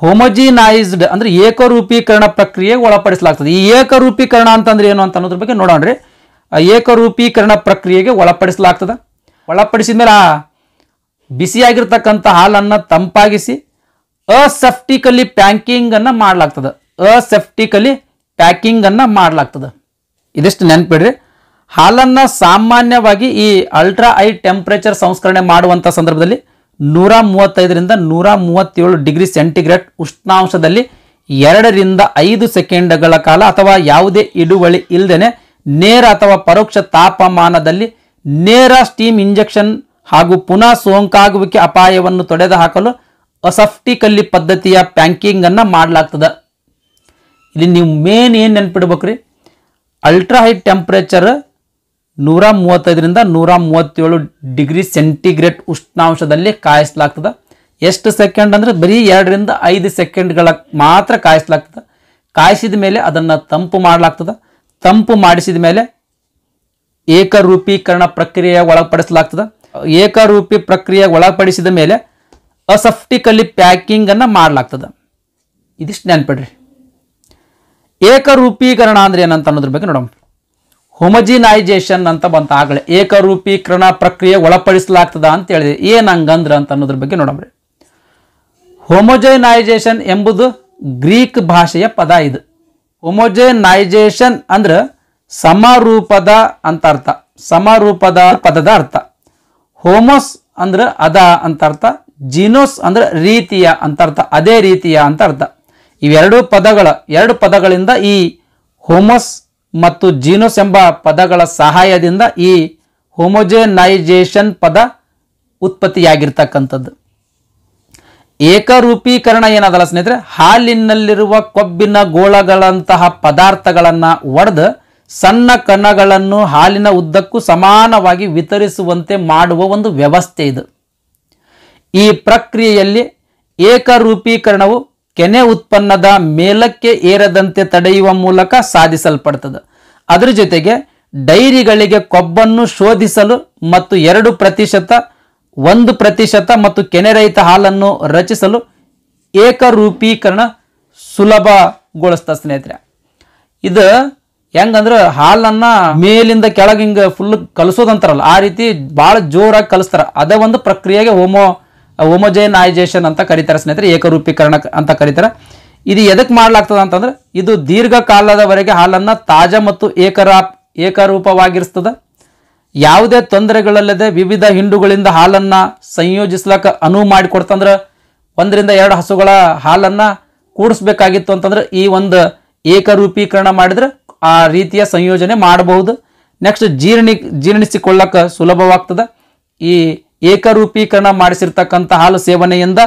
ಹೋಮೋಜಿನೈಸ್ಡ್ ಅಂದರೆ ಏಕರೂಪೀಕರಣ ಪ್ರಕ್ರಿಯೆಗೆ ಒಳಪಡಿಸಲಾಗ್ತದೆ ಈ ಏಕರೂಪೀಕರಣ ಅಂತಂದ್ರೆ ಏನು ಅಂತ ಅನ್ನೋದ್ರ ಬಗ್ಗೆ ನೋಡೋಣ್ರಿ ಏಕರೂಪೀಕರಣ ಪ್ರಕ್ರಿಯೆಗೆ ಒಳಪಡಿಸಲಾಗ್ತದೆ ಒಳಪಡಿಸಿದ ಮೇಲೆ ಆ ಬಿಸಿಯಾಗಿರ್ತಕ್ಕಂಥ ಹಾಲನ್ನು ತಂಪಾಗಿಸಿ ಅಸೆಫ್ಟಿಕಲಿ ಪ್ಯಾಕಿಂಗನ್ನು ಮಾಡಲಾಗ್ತದೆ ಅಸೆಫ್ಟಿಕಲಿ ಪ್ಯಾಕಿಂಗನ್ನು ಮಾಡಲಾಗ್ತದೆ ಇದಿಷ್ಟು ನೆನಪಿಡ್ರಿ ಹಾಲನ್ನು ಸಾಮಾನ್ಯವಾಗಿ ಈ ಅಲ್ಟ್ರಾ ಐ ಟೆಂಪ್ರೇಚರ್ ಸಂಸ್ಕರಣೆ ಮಾಡುವಂಥ ಸಂದರ್ಭದಲ್ಲಿ ನೂರ ಮೂವತ್ತೈದರಿಂದ ನೂರ ಮೂವತ್ತೇಳು ಡಿಗ್ರಿ ಸೆಂಟಿಗ್ರೇಡ್ ಉಷ್ಣಾಂಶದಲ್ಲಿ ಎರಡರಿಂದ ಐದು ಸೆಕೆಂಡ್ಗಳ ಕಾಲ ಅಥವಾ ಯಾವುದೇ ಇಡುವಳಿ ಇಲ್ಲದೇ ನೇರ ಅಥವಾ ಪರೋಕ್ಷ ತಾಪಮಾನದಲ್ಲಿ ನೇರ ಸ್ಟೀಮ್ ಇಂಜೆಕ್ಷನ್ ಹಾಗೂ ಪುನಃ ಸೋಂಕಾಗುವಿಕೆ ಅಪಾಯವನ್ನು ತೊಡೆದು ಹಾಕಲು ಅಸಫ್ಟಿಕಲ್ಲಿ ಪದ್ಧತಿಯ ಪ್ಯಾಂಕಿಂಗನ್ನು ಮಾಡಲಾಗ್ತದೆ ಇಲ್ಲಿ ನೀವು ಮೇನ್ ಏನು ನೆನ್ಪಿಡ್ಬೇಕ್ರಿ ಅಲ್ಟ್ರಾ ಹೈ ಟೆಂಪ್ರೇಚರ್ ನೂರ ಮೂವತ್ತೈದರಿಂದ ನೂರ ಮೂವತ್ತೇಳು ಡಿಗ್ರಿ ಸೆಂಟಿಗ್ರೇಡ್ ಉಷ್ಣಾಂಶದಲ್ಲಿ ಕಾಯಿಸಲಾಗ್ತದೆ ಎಷ್ಟು ಸೆಕೆಂಡ್ ಅಂದರೆ ಬರೀ ಎರಡರಿಂದ ಐದು ಸೆಕೆಂಡ್ಗಳ ಮಾತ್ರ ಕಾಯಿಸಲಾಗ್ತದೆ ಕಾಯಿಸಿದ ಮೇಲೆ ಅದನ್ನು ತಂಪು ಮಾಡಲಾಗ್ತದೆ ತಂಪು ಮಾಡಿಸಿದ ಮೇಲೆ ಏಕರೂಪೀಕರಣ ಪ್ರಕ್ರಿಯೆ ಒಳಪಡಿಸಲಾಗ್ತದೆ ಏಕರೂಪಿ ಪ್ರಕ್ರಿಯೆ ಒಳಪಡಿಸಿದ ಮೇಲೆ ಅಸಫ್ಟಿಕಲಿ ಪ್ಯಾಕಿಂಗನ್ನು ಮಾಡಲಾಗ್ತದೆ ಇದಿಷ್ಟು ನೆನ್ಪಿಡ್ರಿ ಏಕರೂಪೀಕರಣ ಅಂದ್ರೆ ಏನಂತ ಅನ್ನೋದ್ರ ಬಗ್ಗೆ ನೋಡೋಣ ಹೊಮಜಿನೈಜೇಷನ್ ಅಂತ ಬಂತ ಆಗಲೇ ಏಕರೂಪೀಕರಣ ಪ್ರಕ್ರಿಯೆ ಒಳಪಡಿಸಲಾಗ್ತದ ಅಂತ ಹೇಳಿದೆ ಏನ್ ಹಂಗಂದ್ರ ಅಂತ ಅನ್ನೋದ್ರ ಬಗ್ಗೆ ನೋಡೋಣ ಹೊಮೊಜೈನೈಜೇಷನ್ ಎಂಬುದು ಗ್ರೀಕ್ ಭಾಷೆಯ ಪದ ಇದು ಹೊಮೊಜೈನೈಜೇಷನ್ ಅಂದ್ರೆ ಸಮರೂಪದ ಅಂತ ಅರ್ಥ ಸಮರೂಪದ ಪದದ ಅರ್ಥ ಹೋಮೋಸ್ ಅಂದ್ರೆ ಅದ ಅಂತ ಅರ್ಥ ಜಿನೋಸ್ ಅಂದ್ರೆ ರೀತಿಯ ಅಂತ ಅರ್ಥ ಅದೇ ರೀತಿಯ ಅಂತ ಅರ್ಥ ಇವೆರಡೂ ಪದಗಳ ಎರಡು ಪದಗಳಿಂದ ಈ ಹೋಮಸ್ ಮತ್ತು ಜೀನೋಸ್ ಎಂಬ ಪದಗಳ ಸಹಾಯದಿಂದ ಈ ಹೋಮೊಜೆನೈಜೇಷನ್ ಪದ ಉತ್ಪತ್ತಿಯಾಗಿರ್ತಕ್ಕಂಥದ್ದು ಏಕರೂಪೀಕರಣ ಏನದಲ್ಲ ಸ್ನೇಹಿತರೆ ಹಾಲಿನಲ್ಲಿರುವ ಕೊಬ್ಬಿನ ಗೋಳಗಳಂತಹ ಪದಾರ್ಥಗಳನ್ನು ಒಡೆದು ಸಣ್ಣ ಕಣಗಳನ್ನು ಹಾಲಿನ ಉದ್ದಕ್ಕೂ ಸಮಾನವಾಗಿ ವಿತರಿಸುವಂತೆ ಮಾಡುವ ಒಂದು ವ್ಯವಸ್ಥೆ ಇದು ಈ ಪ್ರಕ್ರಿಯೆಯಲ್ಲಿ ಏಕರೂಪೀಕರಣವು ಕೆನೆ ಉತ್ಪನ್ನದ ಮೇಲಕ್ಕೆ ಏರದಂತೆ ತಡೆಯುವ ಮೂಲಕ ಸಾಧಿಸಲ್ಪಡ್ತದೆ ಅದರ ಜೊತೆಗೆ ಡೈರಿಗಳಿಗೆ ಕೊಬ್ಬನ್ನು ಶೋಧಿಸಲು ಮತ್ತು ಎರಡು ಪ್ರತಿಶತ ಒಂದು ಪ್ರತಿಶತ ಮತ್ತು ರಹಿತ ಹಾಲನ್ನು ರಚಿಸಲು ಏಕರೂಪೀಕರಣ ಸುಲಭಗೊಳಿಸ್ತಾ ಸ್ನೇಹಿತರೆ ಇದು ಹೆಂಗಂದ್ರೆ ಹಾಲನ್ನು ಮೇಲಿಂದ ಕೆಳಗೆ ಹಿಂಗೆ ಫುಲ್ ಕಲಿಸೋದಂತಾರಲ್ಲ ಆ ರೀತಿ ಭಾಳ ಜೋರಾಗಿ ಕಲಿಸ್ತಾರೆ ಅದೇ ಒಂದು ಪ್ರಕ್ರಿಯೆಗೆ ಹೋಮೋ ಓಮೊಜೆನೈಜೇಷನ್ ಅಂತ ಕರೀತಾರೆ ಸ್ನೇಹಿತರೆ ಏಕರೂಪೀಕರಣ ಅಂತ ಕರೀತಾರೆ ಇದು ಎದಕ್ಕೆ ಮಾಡಲಾಗ್ತದೆ ಅಂತಂದ್ರೆ ಇದು ದೀರ್ಘಕಾಲದವರೆಗೆ ಹಾಲನ್ನು ತಾಜಾ ಮತ್ತು ಏಕರಾ ಏಕರೂಪವಾಗಿರಿಸ್ತದೆ ಯಾವುದೇ ತೊಂದರೆಗಳಲ್ಲದೆ ವಿವಿಧ ಹಿಂಡುಗಳಿಂದ ಹಾಲನ್ನು ಸಂಯೋಜಿಸ್ಲಕ್ಕ ಅನುವು ಮಾಡಿಕೊಡ್ತಂದ್ರೆ ಒಂದರಿಂದ ಎರಡು ಹಸುಗಳ ಹಾಲನ್ನು ಕೂಡಿಸ್ಬೇಕಾಗಿತ್ತು ಅಂತಂದ್ರೆ ಈ ಒಂದು ಏಕರೂಪೀಕರಣ ಮಾಡಿದ್ರೆ ಆ ರೀತಿಯ ಸಂಯೋಜನೆ ಮಾಡಬಹುದು ನೆಕ್ಸ್ಟ್ ಜೀರ್ಣಿ ಜೀರ್ಣಿಸಿಕೊಳ್ಳಕ್ಕೆ ಸುಲಭವಾಗ್ತದೆ ಈ ಏಕರೂಪೀಕರಣ ಮಾಡಿಸಿರ್ತಕ್ಕಂಥ ಹಾಲು ಸೇವನೆಯಿಂದ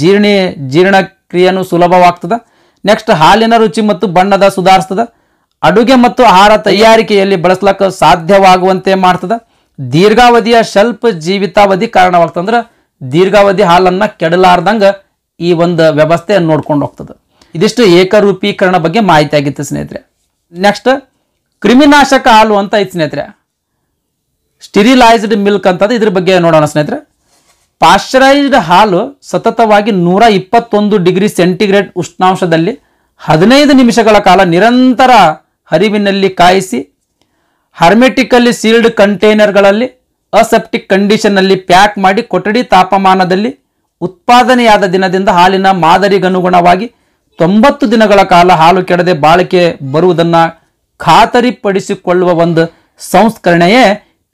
ಜೀರ್ಣ ಜೀರ್ಣಕ್ರಿಯೆಯೂ ಸುಲಭವಾಗ್ತದೆ ನೆಕ್ಸ್ಟ್ ಹಾಲಿನ ರುಚಿ ಮತ್ತು ಬಣ್ಣದ ಸುಧಾರಿಸ್ತದೆ ಅಡುಗೆ ಮತ್ತು ಆಹಾರ ತಯಾರಿಕೆಯಲ್ಲಿ ಬಳಸ್ಲಕ್ಕ ಸಾಧ್ಯವಾಗುವಂತೆ ಮಾಡ್ತದೆ ದೀರ್ಘಾವಧಿಯ ಸ್ವಲ್ಪ ಜೀವಿತಾವಧಿ ಕಾರಣವಾಗ್ತದೆ ದೀರ್ಘಾವಧಿ ಹಾಲನ್ನು ಕೆಡಲಾರ್ದಂಗೆ ಈ ಒಂದು ವ್ಯವಸ್ಥೆ ನೋಡ್ಕೊಂಡು ಹೋಗ್ತದೆ ಇದಿಷ್ಟು ಏಕರೂಪೀಕರಣ ಬಗ್ಗೆ ಮಾಹಿತಿ ಆಗಿತ್ತು ಸ್ನೇಹಿತರೆ ನೆಕ್ಸ್ಟ್ ಕ್ರಿಮಿನಾಶಕ ಹಾಲು ಅಂತ ಐತೆ ಸ್ನೇಹಿತರೆ ಸ್ಟಿರಿಲೈಸ್ಡ್ ಮಿಲ್ಕ್ ಅಂತದ್ದು ಇದ್ರ ಬಗ್ಗೆ ನೋಡೋಣ ಸ್ನೇಹಿತರೆ ಪಾಶ್ಚರೈಸ್ಡ್ ಹಾಲು ಸತತವಾಗಿ ನೂರ ಇಪ್ಪತ್ತೊಂದು ಡಿಗ್ರಿ ಸೆಂಟಿಗ್ರೇಡ್ ಉಷ್ಣಾಂಶದಲ್ಲಿ ಹದಿನೈದು ನಿಮಿಷಗಳ ಕಾಲ ನಿರಂತರ ಹರಿವಿನಲ್ಲಿ ಕಾಯಿಸಿ ಹರ್ಮೆಟಿಕಲ್ಲಿ ಸೀಲ್ಡ್ ಕಂಟೈನರ್ಗಳಲ್ಲಿ ಅಸೆಪ್ಟಿಕ್ ಕಂಡೀಷನ್ನಲ್ಲಿ ಪ್ಯಾಕ್ ಮಾಡಿ ಕೊಠಡಿ ತಾಪಮಾನದಲ್ಲಿ ಉತ್ಪಾದನೆಯಾದ ದಿನದಿಂದ ಹಾಲಿನ ಮಾದರಿಗನುಗುಣವಾಗಿ ತೊಂಬತ್ತು ದಿನಗಳ ಕಾಲ ಹಾಲು ಕೆಡದೆ ಬಾಳಿಕೆ ಬರುವುದನ್ನು ಖಾತರಿಪಡಿಸಿಕೊಳ್ಳುವ ಒಂದು ಸಂಸ್ಕರಣೆಯೇ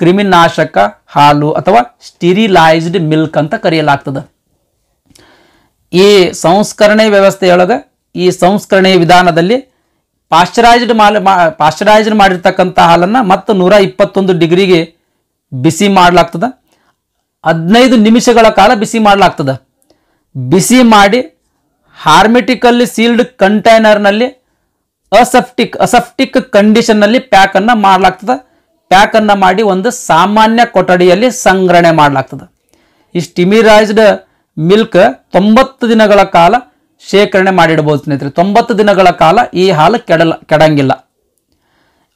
ಕ್ರಿಮಿನಾಶಕ ಹಾಲು ಅಥವಾ ಸ್ಟಿರಿಲೈಸ್ಡ್ ಮಿಲ್ಕ್ ಅಂತ ಕರೆಯಲಾಗ್ತದೆ ಈ ಸಂಸ್ಕರಣೆ ವ್ಯವಸ್ಥೆಯೊಳಗೆ ಈ ಸಂಸ್ಕರಣೆ ವಿಧಾನದಲ್ಲಿ ಪಾಶ್ಚರೈಸ್ಡ್ ಮಾಲ್ ಪಾಶ್ಚರೈಸ್ಡ್ ಮಾಡಿರ್ತಕ್ಕಂಥ ಹಾಲನ್ನು ಮತ್ತು ನೂರ ಇಪ್ಪತ್ತೊಂದು ಡಿಗ್ರಿಗೆ ಬಿಸಿ ಮಾಡಲಾಗ್ತದೆ ಹದಿನೈದು ನಿಮಿಷಗಳ ಕಾಲ ಬಿಸಿ ಮಾಡಲಾಗ್ತದೆ ಬಿಸಿ ಮಾಡಿ ಹಾರ್ಮೆಟಿಕಲ್ಲಿ ಸೀಲ್ಡ್ ಕಂಟೈನರ್ನಲ್ಲಿ ಅಸೆಪ್ಟಿಕ್ ಅಸೆಪ್ಟಿಕ್ ಕಂಡೀಷನ್ನಲ್ಲಿ ಪ್ಯಾಕನ್ನು ಮಾಡಲಾಗ್ತದೆ ಪ್ಯಾಕನ್ನು ಮಾಡಿ ಒಂದು ಸಾಮಾನ್ಯ ಕೊಠಡಿಯಲ್ಲಿ ಸಂಗ್ರಹಣೆ ಮಾಡಲಾಗ್ತದೆ ಈ ಸ್ಟಿಮಿರೈಸ್ಡ್ ಮಿಲ್ಕ್ ತೊಂಬತ್ತು ದಿನಗಳ ಕಾಲ ಶೇಖರಣೆ ಮಾಡಿಡ್ಬೋದು ಸ್ನೇಹಿತರೆ ತೊಂಬತ್ತು ದಿನಗಳ ಕಾಲ ಈ ಹಾಲು ಕೆಡಲ ಕೆಡಂಗಿಲ್ಲ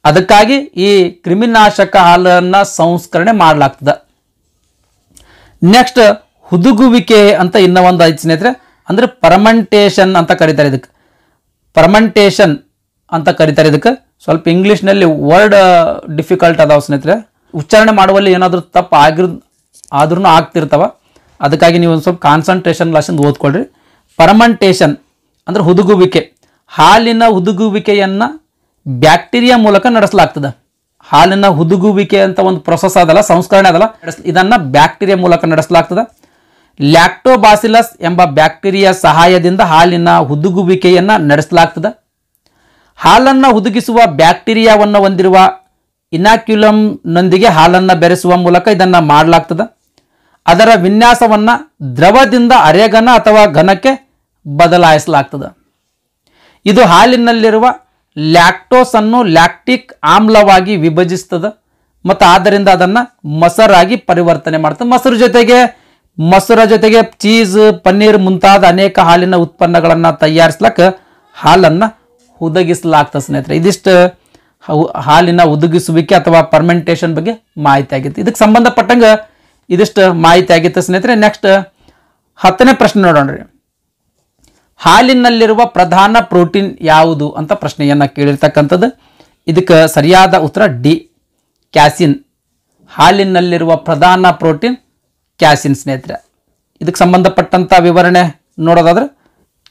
ಅದಕ್ಕಾಗಿ ಈ ಕ್ರಿಮಿನಾಶಕ ಹಾಲನ್ನು ಸಂಸ್ಕರಣೆ ಮಾಡಲಾಗ್ತದೆ ನೆಕ್ಸ್ಟ್ ಹುದುಗುವಿಕೆ ಅಂತ ಇನ್ನೂ ಒಂದು ಐದು ಸ್ನೇಹಿತರೆ ಅಂದರೆ ಪರ್ಮಂಟೇಷನ್ ಅಂತ ಕರೀತಾರೆ ಇದಕ್ಕೆ ಪರ್ಮಂಟೇಷನ್ ಅಂತ ಕರೀತಾರೆ ಇದಕ್ಕೆ ಸ್ವಲ್ಪ ಇಂಗ್ಲೀಷ್ನಲ್ಲಿ ವರ್ಡ್ ಡಿಫಿಕಲ್ಟ್ ಅದಾವ ಸ್ನೇಹಿತರೆ ಉಚ್ಚಾರಣೆ ಮಾಡುವಲ್ಲಿ ಏನಾದರೂ ತಪ್ಪು ಆಗಿರ್ ಆದ್ರೂ ಆಗ್ತಿರ್ತಾವೆ ಅದಕ್ಕಾಗಿ ನೀವು ಒಂದು ಸ್ವಲ್ಪ ಕಾನ್ಸಂಟ್ರೇಷನ್ ಲಾಸಿಂದ ಓದ್ಕೊಳ್ರಿ ಪರ್ಮಂಟೇಷನ್ ಅಂದ್ರೆ ಹುದುಗುವಿಕೆ ಹಾಲಿನ ಹುದುಗುವಿಕೆಯನ್ನು ಬ್ಯಾಕ್ಟೀರಿಯಾ ಮೂಲಕ ನಡೆಸಲಾಗ್ತದೆ ಹಾಲಿನ ಹುದುಗುವಿಕೆ ಅಂತ ಒಂದು ಪ್ರೊಸೆಸ್ ಅದಲ್ಲ ಸಂಸ್ಕರಣೆ ಅದಲ್ಲ ಇದನ್ನು ಬ್ಯಾಕ್ಟೀರಿಯಾ ಮೂಲಕ ನಡೆಸಲಾಗ್ತದೆ ಲ್ಯಾಕ್ಟೋಬಾಸಿಲಸ್ ಎಂಬ ಬ್ಯಾಕ್ಟೀರಿಯಾ ಸಹಾಯದಿಂದ ಹಾಲಿನ ಹುದುಗುವಿಕೆಯನ್ನು ನಡೆಸಲಾಗ್ತದೆ ಹಾಲನ್ನು ಹುದುಗಿಸುವ ಬ್ಯಾಕ್ಟೀರಿಯಾವನ್ನು ಹೊಂದಿರುವ ಇನಾಕ್ಯುಲಮ್ನೊಂದಿಗೆ ಹಾಲನ್ನು ಬೆರೆಸುವ ಮೂಲಕ ಇದನ್ನು ಮಾಡಲಾಗ್ತದೆ ಅದರ ವಿನ್ಯಾಸವನ್ನು ದ್ರವದಿಂದ ಅರೆಘನ ಅಥವಾ ಘನಕ್ಕೆ ಬದಲಾಯಿಸಲಾಗ್ತದೆ ಇದು ಹಾಲಿನಲ್ಲಿರುವ ಲ್ಯಾಕ್ಟೋಸನ್ನು ಲ್ಯಾಕ್ಟಿಕ್ ಆಮ್ಲವಾಗಿ ವಿಭಜಿಸ್ತದೆ ಮತ್ತು ಆದ್ದರಿಂದ ಅದನ್ನು ಮೊಸರಾಗಿ ಪರಿವರ್ತನೆ ಮಾಡ್ತದೆ ಮೊಸರು ಜೊತೆಗೆ ಮೊಸರ ಜೊತೆಗೆ ಚೀಸ್ ಪನ್ನೀರ್ ಮುಂತಾದ ಅನೇಕ ಹಾಲಿನ ಉತ್ಪನ್ನಗಳನ್ನು ತಯಾರಿಸ್ಲಿಕ್ಕೆ ಹಾಲನ್ನು ಉದಗಿಸಲಾಗ್ತದೆ ಸ್ನೇಹಿತರೆ ಇದಿಷ್ಟು ಹಾಲಿನ ಉದಗಿಸುವಿಕೆ ಅಥವಾ ಪರ್ಮೆಂಟೇಷನ್ ಬಗ್ಗೆ ಮಾಹಿತಿ ಆಗಿತ್ತು ಇದಕ್ಕೆ ಸಂಬಂಧಪಟ್ಟಂಗೆ ಇದಿಷ್ಟು ಮಾಹಿತಿ ಆಗಿತ್ತು ಸ್ನೇಹಿತರೆ ನೆಕ್ಸ್ಟ್ ಹತ್ತನೇ ಪ್ರಶ್ನೆ ನೋಡೋಣ ರೀ ಹಾಲಿನಲ್ಲಿರುವ ಪ್ರಧಾನ ಪ್ರೋಟೀನ್ ಯಾವುದು ಅಂತ ಪ್ರಶ್ನೆಯನ್ನು ಕೇಳಿರ್ತಕ್ಕಂಥದ್ದು ಇದಕ್ಕೆ ಸರಿಯಾದ ಉತ್ತರ ಡಿ ಕ್ಯಾಸಿನ್ ಹಾಲಿನಲ್ಲಿರುವ ಪ್ರಧಾನ ಪ್ರೋಟೀನ್ ಕ್ಯಾಸಿನ್ ಸ್ನೇಹಿತರೆ ಇದಕ್ಕೆ ಸಂಬಂಧಪಟ್ಟಂಥ ವಿವರಣೆ ನೋಡೋದಾದ್ರೆ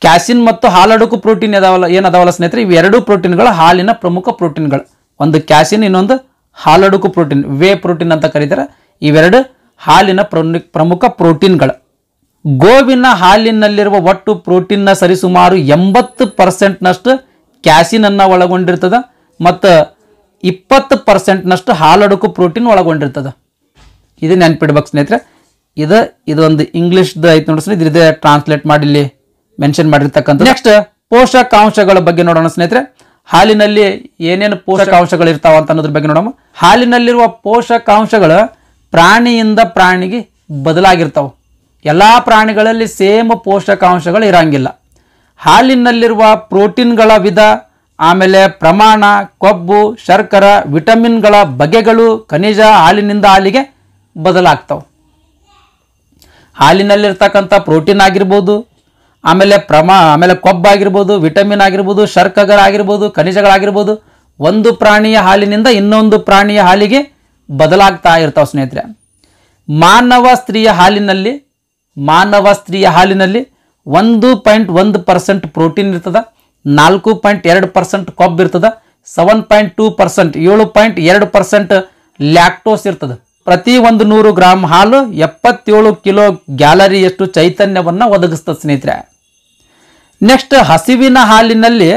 ಕ್ಯಾಸಿನ್ ಮತ್ತು ಹಾಲಡುಕು ಪ್ರೋಟೀನ್ ಅದಾವಲ್ಲ ಏನದಾವಲ್ಲ ಸ್ನೇಹಿತರೆ ಇವೆರಡು ಪ್ರೋಟೀನ್ಗಳು ಹಾಲಿನ ಪ್ರಮುಖ ಪ್ರೋಟೀನ್ಗಳು ಒಂದು ಕ್ಯಾಸಿನ್ ಇನ್ನೊಂದು ಹಾಲಡುಕು ಪ್ರೋಟೀನ್ ವೇ ಪ್ರೋಟೀನ್ ಅಂತ ಕರೀತಾರೆ ಇವೆರಡು ಹಾಲಿನ ಪ್ರಮುಖ ಪ್ರೋಟೀನ್ಗಳು ಗೋವಿನ ಹಾಲಿನಲ್ಲಿರುವ ಒಟ್ಟು ಪ್ರೋಟೀನ್ನ ಸರಿಸುಮಾರು ಎಂಬತ್ತು ಪರ್ಸೆಂಟ್ನಷ್ಟು ಕ್ಯಾಸಿನನ್ನು ಒಳಗೊಂಡಿರ್ತದೆ ಮತ್ತು ಇಪ್ಪತ್ತು ಪರ್ಸೆಂಟ್ನಷ್ಟು ಹಾಲಡುಕು ಪ್ರೋಟೀನ್ ಒಳಗೊಂಡಿರ್ತದೆ ಇದು ನೆನ್ಪಿಡ್ಬೇಕು ಸ್ನೇಹಿತರೆ ಇದು ಇದೊಂದು ಇಂಗ್ಲೀಷ್ದು ಐತೆ ನೋಡಿಸ್ರಿ ಇದ್ರದೇ ಟ್ರಾನ್ಸ್ಲೇಟ್ ಮಾಡಿಲ್ಲಿ ಮೆನ್ಷನ್ ಮಾಡಿರ್ತಕ್ಕಂಥ ನೆಕ್ಸ್ಟ್ ಪೋಷಕಾಂಶಗಳ ಬಗ್ಗೆ ನೋಡೋಣ ಸ್ನೇಹಿತರೆ ಹಾಲಿನಲ್ಲಿ ಏನೇನು ಪೋಷಕಾಂಶಗಳು ಇರ್ತಾವ ಅಂತ ಅನ್ನೋದ್ರ ಬಗ್ಗೆ ನೋಡೋಣ ಹಾಲಿನಲ್ಲಿರುವ ಪೋಷಕಾಂಶಗಳು ಪ್ರಾಣಿಯಿಂದ ಪ್ರಾಣಿಗೆ ಬದಲಾಗಿರ್ತಾವ ಎಲ್ಲ ಪ್ರಾಣಿಗಳಲ್ಲಿ ಸೇಮ್ ಪೋಷಕಾಂಶಗಳು ಇರಂಗಿಲ್ಲ ಹಾಲಿನಲ್ಲಿರುವ ಪ್ರೋಟೀನ್ಗಳ ವಿಧ ಆಮೇಲೆ ಪ್ರಮಾಣ ಕೊಬ್ಬು ಶರ್ಕರ ವಿಟಮಿನ್ಗಳ ಬಗೆಗಳು ಖನಿಜ ಹಾಲಿನಿಂದ ಹಾಲಿಗೆ ಬದಲಾಗ್ತಾವ ಹಾಲಿನಲ್ಲಿರ್ತಕ್ಕಂಥ ಪ್ರೋಟೀನ್ ಆಗಿರ್ಬೋದು ಆಮೇಲೆ ಪ್ರಮಾ ಆಮೇಲೆ ಕೊಬ್ಬಾಗಿರ್ಬೋದು ವಿಟಮಿನ್ ಆಗಿರ್ಬೋದು ಶರ್ಕಗಳಾಗಿರ್ಬೋದು ಖನಿಜಗಳಾಗಿರ್ಬೋದು ಒಂದು ಪ್ರಾಣಿಯ ಹಾಲಿನಿಂದ ಇನ್ನೊಂದು ಪ್ರಾಣಿಯ ಹಾಲಿಗೆ ಬದಲಾಗ್ತಾ ಇರ್ತಾವೆ ಸ್ನೇಹಿತರೆ ಮಾನವ ಸ್ತ್ರೀಯ ಹಾಲಿನಲ್ಲಿ ಮಾನವ ಸ್ತ್ರೀಯ ಹಾಲಿನಲ್ಲಿ ಒಂದು ಪಾಯಿಂಟ್ ಒಂದು ಪರ್ಸೆಂಟ್ ಪ್ರೋಟೀನ್ ಇರ್ತದೆ ನಾಲ್ಕು ಪಾಯಿಂಟ್ ಎರಡು ಪರ್ಸೆಂಟ್ ಕೊಬ್ಬು ಇರ್ತದೆ ಸೆವೆನ್ ಪಾಯಿಂಟ್ ಟೂ ಪರ್ಸೆಂಟ್ ಏಳು ಪಾಯಿಂಟ್ ಎರಡು ಪರ್ಸೆಂಟ್ ಲ್ಯಾಕ್ಟೋಸ್ ಇರ್ತದೆ ಪ್ರತಿ ಒಂದು ನೂರು ಗ್ರಾಮ್ ಹಾಲು ಎಪ್ಪತ್ತೇಳು ಕಿಲೋ ಗ್ಯಾಲರಿಯಷ್ಟು ಚೈತನ್ಯವನ್ನು ಒದಗಿಸ್ತದೆ ಸ್ನೇಹಿತರೆ ನೆಕ್ಸ್ಟ್ ಹಸಿವಿನ ಹಾಲಿನಲ್ಲಿ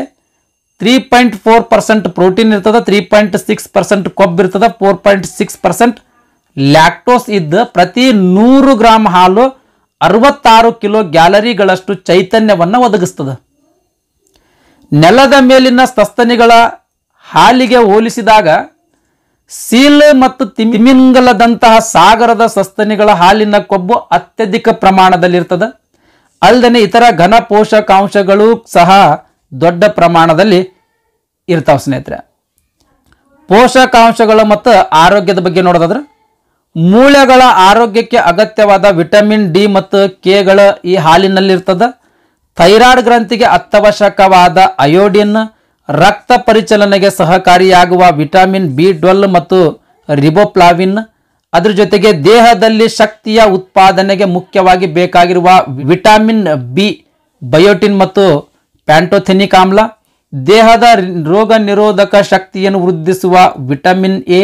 three point four percent protein ಇರ್ತದೆ ತ್ರೀ ಪಾಯಿಂಟ್ ಸಿಕ್ಸ್ ಪರ್ಸೆಂಟ್ ಕೊಬ್ಬು ಇರ್ತದೆ four point six percent lactose ಇದ್ದ ಪ್ರತಿ ನೂರು ಗ್ರಾಮ್ ಹಾಲು ಅರವತ್ತಾರು ಕಿಲೋ ಗ್ಯಾಲರಿಗಳಷ್ಟು ಚೈತನ್ಯವನ್ನು ಒದಗಿಸ್ತದೆ ನೆಲದ ಮೇಲಿನ ಸಸ್ತನಿಗಳ ಹಾಲಿಗೆ ಹೋಲಿಸಿದಾಗ ಸೀಲ್ ಮತ್ತು ತಿಮಿಂಗಲದಂತಹ ಸಾಗರದ ಸಸ್ತನಿಗಳ ಹಾಲಿನ ಕೊಬ್ಬು ಅತ್ಯಧಿಕ ಪ್ರಮಾಣದಲ್ಲಿರ್ತದೆ ಅಲ್ಲದೆ ಇತರ ಘನ ಪೋಷಕಾಂಶಗಳು ಸಹ ದೊಡ್ಡ ಪ್ರಮಾಣದಲ್ಲಿ ಇರ್ತಾವೆ ಸ್ನೇಹಿತರೆ ಪೋಷಕಾಂಶಗಳು ಮತ್ತು ಆರೋಗ್ಯದ ಬಗ್ಗೆ ನೋಡೋದಾದ್ರೆ ಮೂಳೆಗಳ ಆರೋಗ್ಯಕ್ಕೆ ಅಗತ್ಯವಾದ ವಿಟಮಿನ್ ಡಿ ಮತ್ತು ಕೆಗಳ ಈ ಹಾಲಿನಲ್ಲಿರ್ತದೆ ಥೈರಾಯ್ಡ್ ಗ್ರಂಥಿಗೆ ಅತ್ಯವಶ್ಯಕವಾದ ಅಯೋಡಿನ್ ರಕ್ತ ಪರಿಚಲನೆಗೆ ಸಹಕಾರಿಯಾಗುವ ವಿಟಮಿನ್ ಬಿ ಟ್ವೆಲ್ ಮತ್ತು ರಿಬೋಪ್ಲಾವಿನ್ ಅದ್ರ ಜೊತೆಗೆ ದೇಹದಲ್ಲಿ ಶಕ್ತಿಯ ಉತ್ಪಾದನೆಗೆ ಮುಖ್ಯವಾಗಿ ಬೇಕಾಗಿರುವ ವಿಟಾಮಿನ್ ಬಿ ಬಯೋಟಿನ್ ಮತ್ತು ಪ್ಯಾಂಟೋಥೆನಿಕ್ ಆಮ್ಲ ದೇಹದ ರೋಗ ನಿರೋಧಕ ಶಕ್ತಿಯನ್ನು ವೃದ್ಧಿಸುವ ವಿಟಮಿನ್ ಎ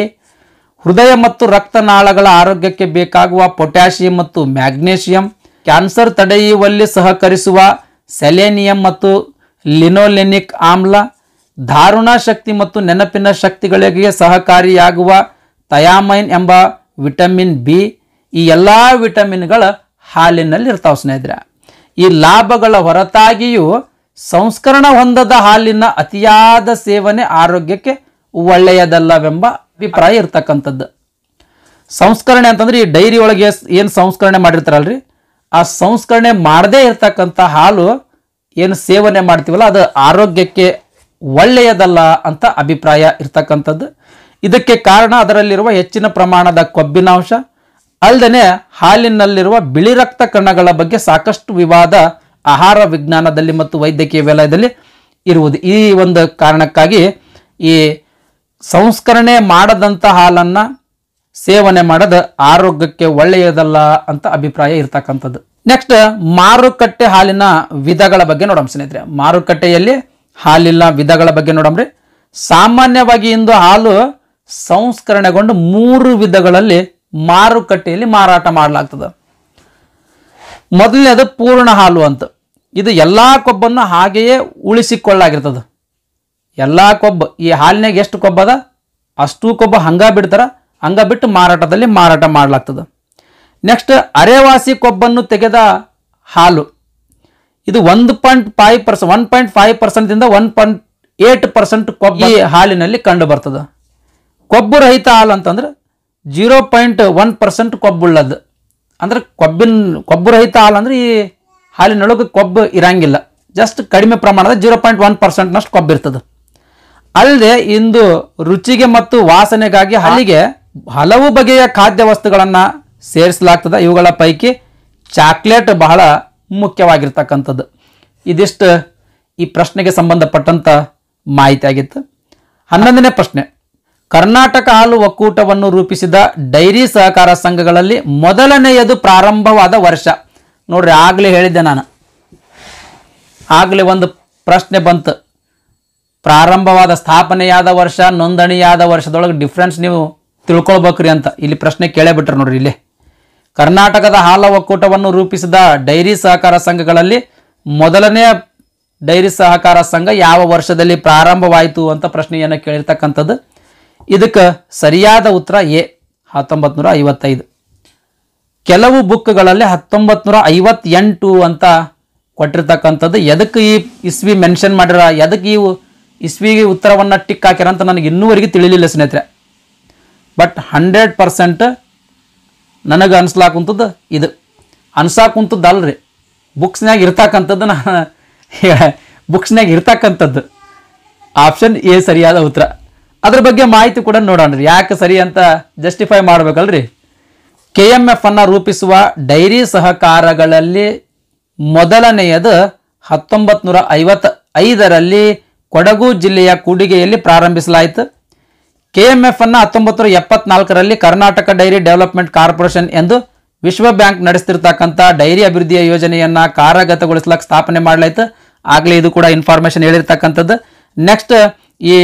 ಹೃದಯ ಮತ್ತು ರಕ್ತನಾಳಗಳ ಆರೋಗ್ಯಕ್ಕೆ ಬೇಕಾಗುವ ಪೊಟ್ಯಾಷಿಯಂ ಮತ್ತು ಮ್ಯಾಗ್ನೇಷಿಯಂ ಕ್ಯಾನ್ಸರ್ ತಡೆಯುವಲ್ಲಿ ಸಹಕರಿಸುವ ಸೆಲೆನಿಯಂ ಮತ್ತು ಲಿನೋಲೆನಿಕ್ ಆಮ್ಲ ಧಾರುಣಾ ಶಕ್ತಿ ಮತ್ತು ನೆನಪಿನ ಶಕ್ತಿಗಳಿಗೆ ಸಹಕಾರಿಯಾಗುವ ಥಯಾಮೈನ್ ಎಂಬ ವಿಟಮಿನ್ ಬಿ ಈ ಎಲ್ಲ ವಿಟಮಿನ್ಗಳ ಹಾಲಿನಲ್ಲಿ ಇರ್ತಾವೆ ಸ್ನೇಹಿತರೆ ಈ ಲಾಭಗಳ ಹೊರತಾಗಿಯೂ ಸಂಸ್ಕರಣ ಹೊಂದದ ಹಾಲಿನ ಅತಿಯಾದ ಸೇವನೆ ಆರೋಗ್ಯಕ್ಕೆ ಒಳ್ಳೆಯದಲ್ಲವೆಂಬ ಅಭಿಪ್ರಾಯ ಇರ್ತಕ್ಕಂಥದ್ದು ಸಂಸ್ಕರಣೆ ಅಂತಂದ್ರೆ ಈ ಡೈರಿ ಒಳಗೆ ಏನು ಸಂಸ್ಕರಣೆ ಮಾಡಿರ್ತಾರಲ್ರಿ ಆ ಸಂಸ್ಕರಣೆ ಮಾಡದೇ ಇರ್ತಕ್ಕಂಥ ಹಾಲು ಏನು ಸೇವನೆ ಮಾಡ್ತೀವಲ್ಲ ಅದು ಆರೋಗ್ಯಕ್ಕೆ ಒಳ್ಳೆಯದಲ್ಲ ಅಂತ ಅಭಿಪ್ರಾಯ ಇರ್ತಕ್ಕಂಥದ್ದು ಇದಕ್ಕೆ ಕಾರಣ ಅದರಲ್ಲಿರುವ ಹೆಚ್ಚಿನ ಪ್ರಮಾಣದ ಕೊಬ್ಬಿನಾಂಶ ಅಲ್ಲದೆ ಹಾಲಿನಲ್ಲಿರುವ ಬಿಳಿ ರಕ್ತ ಕಣಗಳ ಬಗ್ಗೆ ಸಾಕಷ್ಟು ವಿವಾದ ಆಹಾರ ವಿಜ್ಞಾನದಲ್ಲಿ ಮತ್ತು ವೈದ್ಯಕೀಯ ವಲಯದಲ್ಲಿ ಇರುವುದು ಈ ಒಂದು ಕಾರಣಕ್ಕಾಗಿ ಈ ಸಂಸ್ಕರಣೆ ಮಾಡದಂಥ ಹಾಲನ್ನು ಸೇವನೆ ಮಾಡೋದು ಆರೋಗ್ಯಕ್ಕೆ ಒಳ್ಳೆಯದಲ್ಲ ಅಂತ ಅಭಿಪ್ರಾಯ ಇರ್ತಕ್ಕಂಥದ್ದು ನೆಕ್ಸ್ಟ್ ಮಾರುಕಟ್ಟೆ ಹಾಲಿನ ವಿಧಗಳ ಬಗ್ಗೆ ನೋಡೋಣ ಸ್ನೇಹಿತರೆ ಮಾರುಕಟ್ಟೆಯಲ್ಲಿ ಹಾಲಿನ ವಿಧಗಳ ಬಗ್ಗೆ ನೋಡಮ್ರಿ ಸಾಮಾನ್ಯವಾಗಿ ಇಂದು ಹಾಲು ಸಂಸ್ಕರಣೆಗೊಂಡು ಮೂರು ವಿಧಗಳಲ್ಲಿ ಮಾರುಕಟ್ಟೆಯಲ್ಲಿ ಮಾರಾಟ ಮಾಡಲಾಗ್ತದೆ ಮೊದಲನೇದು ಪೂರ್ಣ ಹಾಲು ಅಂತ ಇದು ಎಲ್ಲ ಕೊಬ್ಬನ್ನು ಹಾಗೆಯೇ ಉಳಿಸಿಕೊಳ್ಳಾಗಿರ್ತದೆ ಎಲ್ಲ ಕೊಬ್ಬ ಈ ಹಾಲಿನಾಗ ಎಷ್ಟು ಕೊಬ್ಬದ ಅಷ್ಟು ಕೊಬ್ಬ ಹಂಗ ಬಿಡ್ತಾರೆ ಹಂಗ ಬಿಟ್ಟು ಮಾರಾಟದಲ್ಲಿ ಮಾರಾಟ ಮಾಡಲಾಗ್ತದೆ ನೆಕ್ಸ್ಟ್ ಅರೆವಾಸಿ ಕೊಬ್ಬನ್ನು ತೆಗೆದ ಹಾಲು ಇದು ಒಂದು point five percent one point five ಪರ್ಸೆಂಟಿಂದ ಒನ್ ಪಾಯಿಂಟ್ ಏಟ್ ಪರ್ಸೆಂಟ್ ಕೊಬ್ಬು ಹಾಲಿನಲ್ಲಿ ಕಂಡು ಬರ್ತದೆ ಕೊಬ್ಬು ರಹಿತ ಹಾಲು ಅಂತಂದ್ರೆ ಜೀರೋ ಪಾಯಿಂಟ್ ಒನ್ ಪರ್ಸೆಂಟ್ ಕೊಬ್ಬುಳ್ಳದು ಅಂದ್ರೆ ಕೊಬ್ಬಿನ ಕೊಬ್ಬು ರಹಿತ ಹಾಲು ಅಂದರೆ ಈ ಹಾಲಿನೊಳಗೆ ಕೊಬ್ಬು ಇರಂಗಿಲ್ಲ ಜಸ್ಟ್ ಕಡಿಮೆ ಪ್ರಮಾಣದ ಜೀರೋ ಪಾಯಿಂಟ್ ಒನ್ ಪರ್ಸೆಂಟ್ನಷ್ಟು ಕೊಬ್ಬು ಇರ್ತದೆ ಅಲ್ಲದೆ ಇಂದು ರುಚಿಗೆ ಮತ್ತು ವಾಸನೆಗಾಗಿ ಹಾಲಿಗೆ ಹಲವು ಬಗೆಯ ಖಾದ್ಯ ವಸ್ತುಗಳನ್ನು ಸೇರಿಸಲಾಗ್ತದೆ ಇವುಗಳ ಪೈಕಿ ಚಾಕ್ಲೇಟ್ ಬಹಳ ಮುಖ್ಯವಾಗಿರ್ತಕ್ಕಂಥದ್ದು ಇದಿಷ್ಟು ಈ ಪ್ರಶ್ನೆಗೆ ಸಂಬಂಧಪಟ್ಟಂಥ ಮಾಹಿತಿ ಆಗಿತ್ತು ಹನ್ನೊಂದನೇ ಪ್ರಶ್ನೆ ಕರ್ನಾಟಕ ಹಾಲು ಒಕ್ಕೂಟವನ್ನು ರೂಪಿಸಿದ ಡೈರಿ ಸಹಕಾರ ಸಂಘಗಳಲ್ಲಿ ಮೊದಲನೆಯದು ಪ್ರಾರಂಭವಾದ ವರ್ಷ ನೋಡ್ರಿ ಆಗಲೇ ಹೇಳಿದ್ದೆ ನಾನು ಆಗಲೇ ಒಂದು ಪ್ರಶ್ನೆ ಬಂತು ಪ್ರಾರಂಭವಾದ ಸ್ಥಾಪನೆಯಾದ ವರ್ಷ ನೋಂದಣಿಯಾದ ವರ್ಷದೊಳಗೆ ಡಿಫ್ರೆನ್ಸ್ ನೀವು ತಿಳ್ಕೊಳ್ಬೇಕ್ರಿ ಅಂತ ಇಲ್ಲಿ ಪ್ರಶ್ನೆ ಕೇಳೇ ಬಿಟ್ರು ನೋಡ್ರಿ ಇಲ್ಲಿ ಕರ್ನಾಟಕದ ಹಾಲು ಒಕ್ಕೂಟವನ್ನು ರೂಪಿಸಿದ ಡೈರಿ ಸಹಕಾರ ಸಂಘಗಳಲ್ಲಿ ಮೊದಲನೇ ಡೈರಿ ಸಹಕಾರ ಸಂಘ ಯಾವ ವರ್ಷದಲ್ಲಿ ಪ್ರಾರಂಭವಾಯಿತು ಅಂತ ಪ್ರಶ್ನೆಯನ್ನು ಕೇಳಿರ್ತಕ್ಕಂಥದ್ದು ಇದಕ್ಕೆ ಸರಿಯಾದ ಉತ್ತರ ಎ ಹತ್ತೊಂಬತ್ತು ನೂರ ಐವತ್ತೈದು ಕೆಲವು ಬುಕ್ಗಳಲ್ಲಿ ಹತ್ತೊಂಬತ್ತು ನೂರ ಐವತ್ತೆಂಟು ಅಂತ ಕೊಟ್ಟಿರ್ತಕ್ಕಂಥದ್ದು ಎದಕ್ಕೆ ಈ ಇಸ್ವಿ ಮೆನ್ಷನ್ ಮಾಡಿರ ಎದಕ್ಕೆ ಈ ಇಸ್ವಿಗೆ ಉತ್ತರವನ್ನು ಟಿಕ್ ಹಾಕ್ಯಾರ ಅಂತ ನನಗೆ ಇನ್ನೂವರೆಗೆ ತಿಳಿಲಿಲ್ಲ ಸ್ನೇಹಿತರೆ ಬಟ್ ಹಂಡ್ರೆಡ್ ಪರ್ಸೆಂಟ್ ನನಗೆ ಅನ್ಸ್ಲಾಕುಂಥದ್ದು ಇದು ಅಲ್ಲ ಅಲ್ರಿ ಬುಕ್ಸ್ನಾಗ ಇರ್ತಕ್ಕಂಥದ್ದು ನಾನು ಬುಕ್ಸ್ನಾಗ ಇರ್ತಕ್ಕಂಥದ್ದು ಆಪ್ಷನ್ ಎ ಸರಿಯಾದ ಉತ್ತರ ಅದ್ರ ಬಗ್ಗೆ ಮಾಹಿತಿ ಕೂಡ ನೋಡೋಣ ರೀ ಯಾಕೆ ಸರಿ ಅಂತ ಜಸ್ಟಿಫೈ ಮಾಡಬೇಕಲ್ರಿ ಕೆ ಎಮ್ ಎಫ್ ಅನ್ನು ರೂಪಿಸುವ ಡೈರಿ ಸಹಕಾರಗಳಲ್ಲಿ ಮೊದಲನೆಯದು ಹತ್ತೊಂಬತ್ತು ನೂರ ಐವತ್ತ ಐದರಲ್ಲಿ ಕೊಡಗು ಜಿಲ್ಲೆಯ ಕೂಡಿಗೆಯಲ್ಲಿ ಪ್ರಾರಂಭಿಸಲಾಯಿತು ಕೆ ಎಮ್ ಎಫ್ ಅನ್ನ ಹತ್ತೊಂಬತ್ತು ನೂರ ಎಪ್ಪತ್ನಾಲ್ಕರಲ್ಲಿ ಕರ್ನಾಟಕ ಡೈರಿ ಡೆವಲಪ್ಮೆಂಟ್ ಕಾರ್ಪೊರೇಷನ್ ಎಂದು ವಿಶ್ವ ಬ್ಯಾಂಕ್ ನಡೆಸ್ತಿರ್ತಕ್ಕಂಥ ಡೈರಿ ಅಭಿವೃದ್ಧಿಯ ಯೋಜನೆಯನ್ನು ಕಾರ್ಯಗತಗೊಳಿಸಲಕ್ಕೆ ಸ್ಥಾಪನೆ ಮಾಡಲಾಯಿತು ಆಗಲೇ ಇದು ಕೂಡ ಇನ್ಫಾರ್ಮೇಶನ್ ಹೇಳಿರ್ತಕ್ಕಂಥದ್ದು ನೆಕ್ಸ್ಟ್ ಈ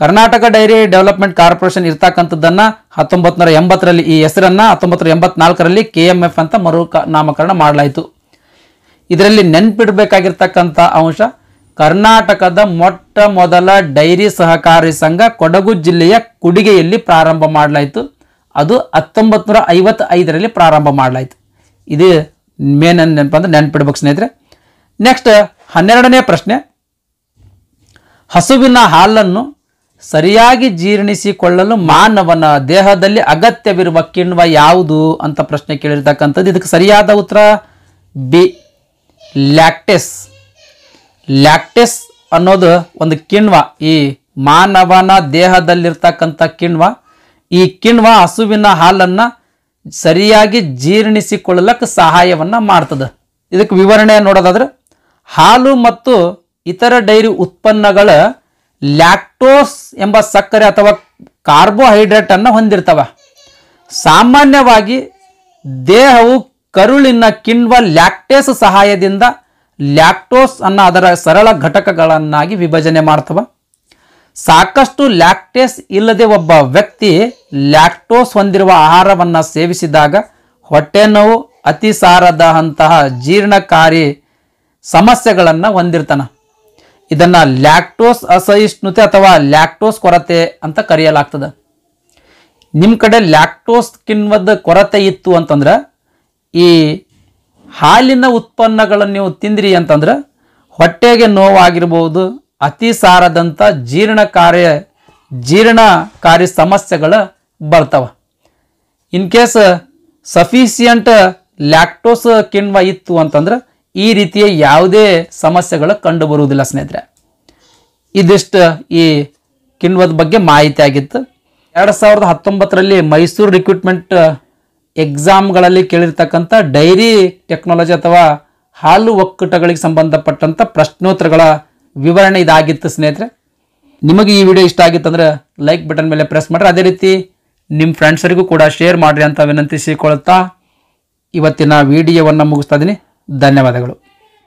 ಕರ್ನಾಟಕ ಡೈರಿ ಡೆವಲಪ್ಮೆಂಟ್ ಕಾರ್ಪೊರೇಷನ್ ಇರ್ತಕ್ಕಂಥದ್ದನ್ನ ಹತ್ತೊಂಬತ್ತು ನೂರ ಎಂಬತ್ತರಲ್ಲಿ ಈ ಹೆಸರನ್ನ ಹತ್ತೊಂಬತ್ತು ಎಂಬತ್ನಾಲ್ಕರಲ್ಲಿ ಕೆ ಎಂ ಎಫ್ ಅಂತ ಮರು ನಾಮಕರಣ ಮಾಡಲಾಯಿತು ಇದರಲ್ಲಿ ನೆನ್ಪಿಡಬೇಕಾಗಿರ್ತಕ್ಕಂಥ ಅಂಶ ಕರ್ನಾಟಕದ ಮೊಟ್ಟ ಮೊದಲ ಡೈರಿ ಸಹಕಾರಿ ಸಂಘ ಕೊಡಗು ಜಿಲ್ಲೆಯ ಕುಡಿಗೆಯಲ್ಲಿ ಪ್ರಾರಂಭ ಮಾಡಲಾಯಿತು ಅದು ಹತ್ತೊಂಬತ್ತು ನೂರ ಐವತ್ತ ಐದರಲ್ಲಿ ಪ್ರಾರಂಭ ಮಾಡಲಾಯಿತು ಇದು ಮೇನ್ ನೆನಪು ಅಂದ್ರೆ ನೆನ್ಪಿಡ್ಬೇಕು ಸ್ನೇಹಿತರೆ ನೆಕ್ಸ್ಟ್ ಹನ್ನೆರಡನೇ ಪ್ರಶ್ನೆ ಹಸುವಿನ ಹಾಲನ್ನು ಸರಿಯಾಗಿ ಜೀರ್ಣಿಸಿಕೊಳ್ಳಲು ಮಾನವನ ದೇಹದಲ್ಲಿ ಅಗತ್ಯವಿರುವ ಕಿಣ್ವ ಯಾವುದು ಅಂತ ಪ್ರಶ್ನೆ ಕೇಳಿರ್ತಕ್ಕಂಥದ್ದು ಇದಕ್ಕೆ ಸರಿಯಾದ ಉತ್ತರ ಬಿ ಲ್ಯಾಕ್ಟಿಸ್ ಲ್ಯಾಕ್ಟಿಸ್ ಅನ್ನೋದು ಒಂದು ಕಿಣ್ವ ಈ ಮಾನವನ ದೇಹದಲ್ಲಿರ್ತಕ್ಕಂಥ ಕಿಣ್ವ ಈ ಕಿಣ್ವ ಹಸುವಿನ ಹಾಲನ್ನು ಸರಿಯಾಗಿ ಜೀರ್ಣಿಸಿಕೊಳ್ಳಲಕ್ಕೆ ಸಹಾಯವನ್ನು ಮಾಡ್ತದೆ ಇದಕ್ಕೆ ವಿವರಣೆ ನೋಡೋದಾದ್ರೆ ಹಾಲು ಮತ್ತು ಇತರ ಡೈರಿ ಉತ್ಪನ್ನಗಳ ಲ್ಯಾಕ್ಟೋಸ್ ಎಂಬ ಸಕ್ಕರೆ ಅಥವಾ ಕಾರ್ಬೋಹೈಡ್ರೇಟನ್ನು ಹೊಂದಿರ್ತವೆ ಸಾಮಾನ್ಯವಾಗಿ ದೇಹವು ಕರುಳಿನ ಕಿಣ್ವ ಲ್ಯಾಕ್ಟೇಸ್ ಸಹಾಯದಿಂದ ಲ್ಯಾಕ್ಟೋಸ್ ಅನ್ನು ಅದರ ಸರಳ ಘಟಕಗಳನ್ನಾಗಿ ವಿಭಜನೆ ಮಾಡ್ತವೆ ಸಾಕಷ್ಟು ಲ್ಯಾಕ್ಟೇಸ್ ಇಲ್ಲದೆ ಒಬ್ಬ ವ್ಯಕ್ತಿ ಲ್ಯಾಕ್ಟೋಸ್ ಹೊಂದಿರುವ ಆಹಾರವನ್ನು ಸೇವಿಸಿದಾಗ ಹೊಟ್ಟೆ ನೋವು ಅತಿಸಾರದ ಅಂತಹ ಜೀರ್ಣಕಾರಿ ಸಮಸ್ಯೆಗಳನ್ನು ಹೊಂದಿರ್ತಾನೆ ಇದನ್ನು ಲ್ಯಾಕ್ಟೋಸ್ ಅಸಹಿಷ್ಣುತೆ ಅಥವಾ ಲ್ಯಾಕ್ಟೋಸ್ ಕೊರತೆ ಅಂತ ಕರೆಯಲಾಗ್ತದೆ ನಿಮ್ಮ ಕಡೆ ಲ್ಯಾಕ್ಟೋಸ್ ಕಿಣ್ವದ ಕೊರತೆ ಇತ್ತು ಅಂತಂದ್ರೆ ಈ ಹಾಲಿನ ಉತ್ಪನ್ನಗಳನ್ನು ನೀವು ತಿಂದಿರಿ ಅಂತಂದ್ರೆ ಹೊಟ್ಟೆಗೆ ನೋವಾಗಿರ್ಬೋದು ಅತಿಸಾರದಂಥ ಜೀರ್ಣ ಕಾರ್ಯ ಜೀರ್ಣಕಾರಿ ಸಮಸ್ಯೆಗಳು ಬರ್ತವೆ ಇನ್ ಕೇಸ್ ಸಫಿಸಿಯಂಟ್ ಲ್ಯಾಕ್ಟೋಸ್ ಕಿಣ್ವ ಇತ್ತು ಅಂತಂದ್ರೆ ಈ ರೀತಿಯ ಯಾವುದೇ ಸಮಸ್ಯೆಗಳು ಕಂಡು ಬರುವುದಿಲ್ಲ ಸ್ನೇಹಿತರೆ ಇದಿಷ್ಟು ಈ ಕಿಣ್ವದ ಬಗ್ಗೆ ಮಾಹಿತಿ ಆಗಿತ್ತು ಎರಡು ಸಾವಿರದ ಹತ್ತೊಂಬತ್ತರಲ್ಲಿ ಮೈಸೂರು ರಿಕ್ರೂಟ್ಮೆಂಟ್ ಎಕ್ಸಾಮ್ಗಳಲ್ಲಿ uh, ಕೇಳಿರ್ತಕ್ಕಂಥ ಡೈರಿ ಟೆಕ್ನಾಲಜಿ ಅಥವಾ ಹಾಲು ಒಕ್ಕೂಟಗಳಿಗೆ ಸಂಬಂಧಪಟ್ಟಂಥ ಪ್ರಶ್ನೋತ್ತರಗಳ ವಿವರಣೆ ಇದಾಗಿತ್ತು ಸ್ನೇಹಿತರೆ ನಿಮಗೆ ಈ ವಿಡಿಯೋ ಇಷ್ಟ ಆಗಿತ್ತು ಲೈಕ್ ಬಟನ್ ಮೇಲೆ ಪ್ರೆಸ್ ಮಾಡಿರಿ ಅದೇ ರೀತಿ ನಿಮ್ಮ ಫ್ರೆಂಡ್ಸರಿಗೂ ಕೂಡ ಶೇರ್ ಮಾಡಿರಿ ಅಂತ ವಿನಂತಿಸಿಕೊಳ್ತಾ ಇವತ್ತಿನ ವಿಡಿಯೋವನ್ನು ಮುಗಿಸ್ತಾ ಇದ್ದೀನಿ ಧನ್ಯವಾದಗಳು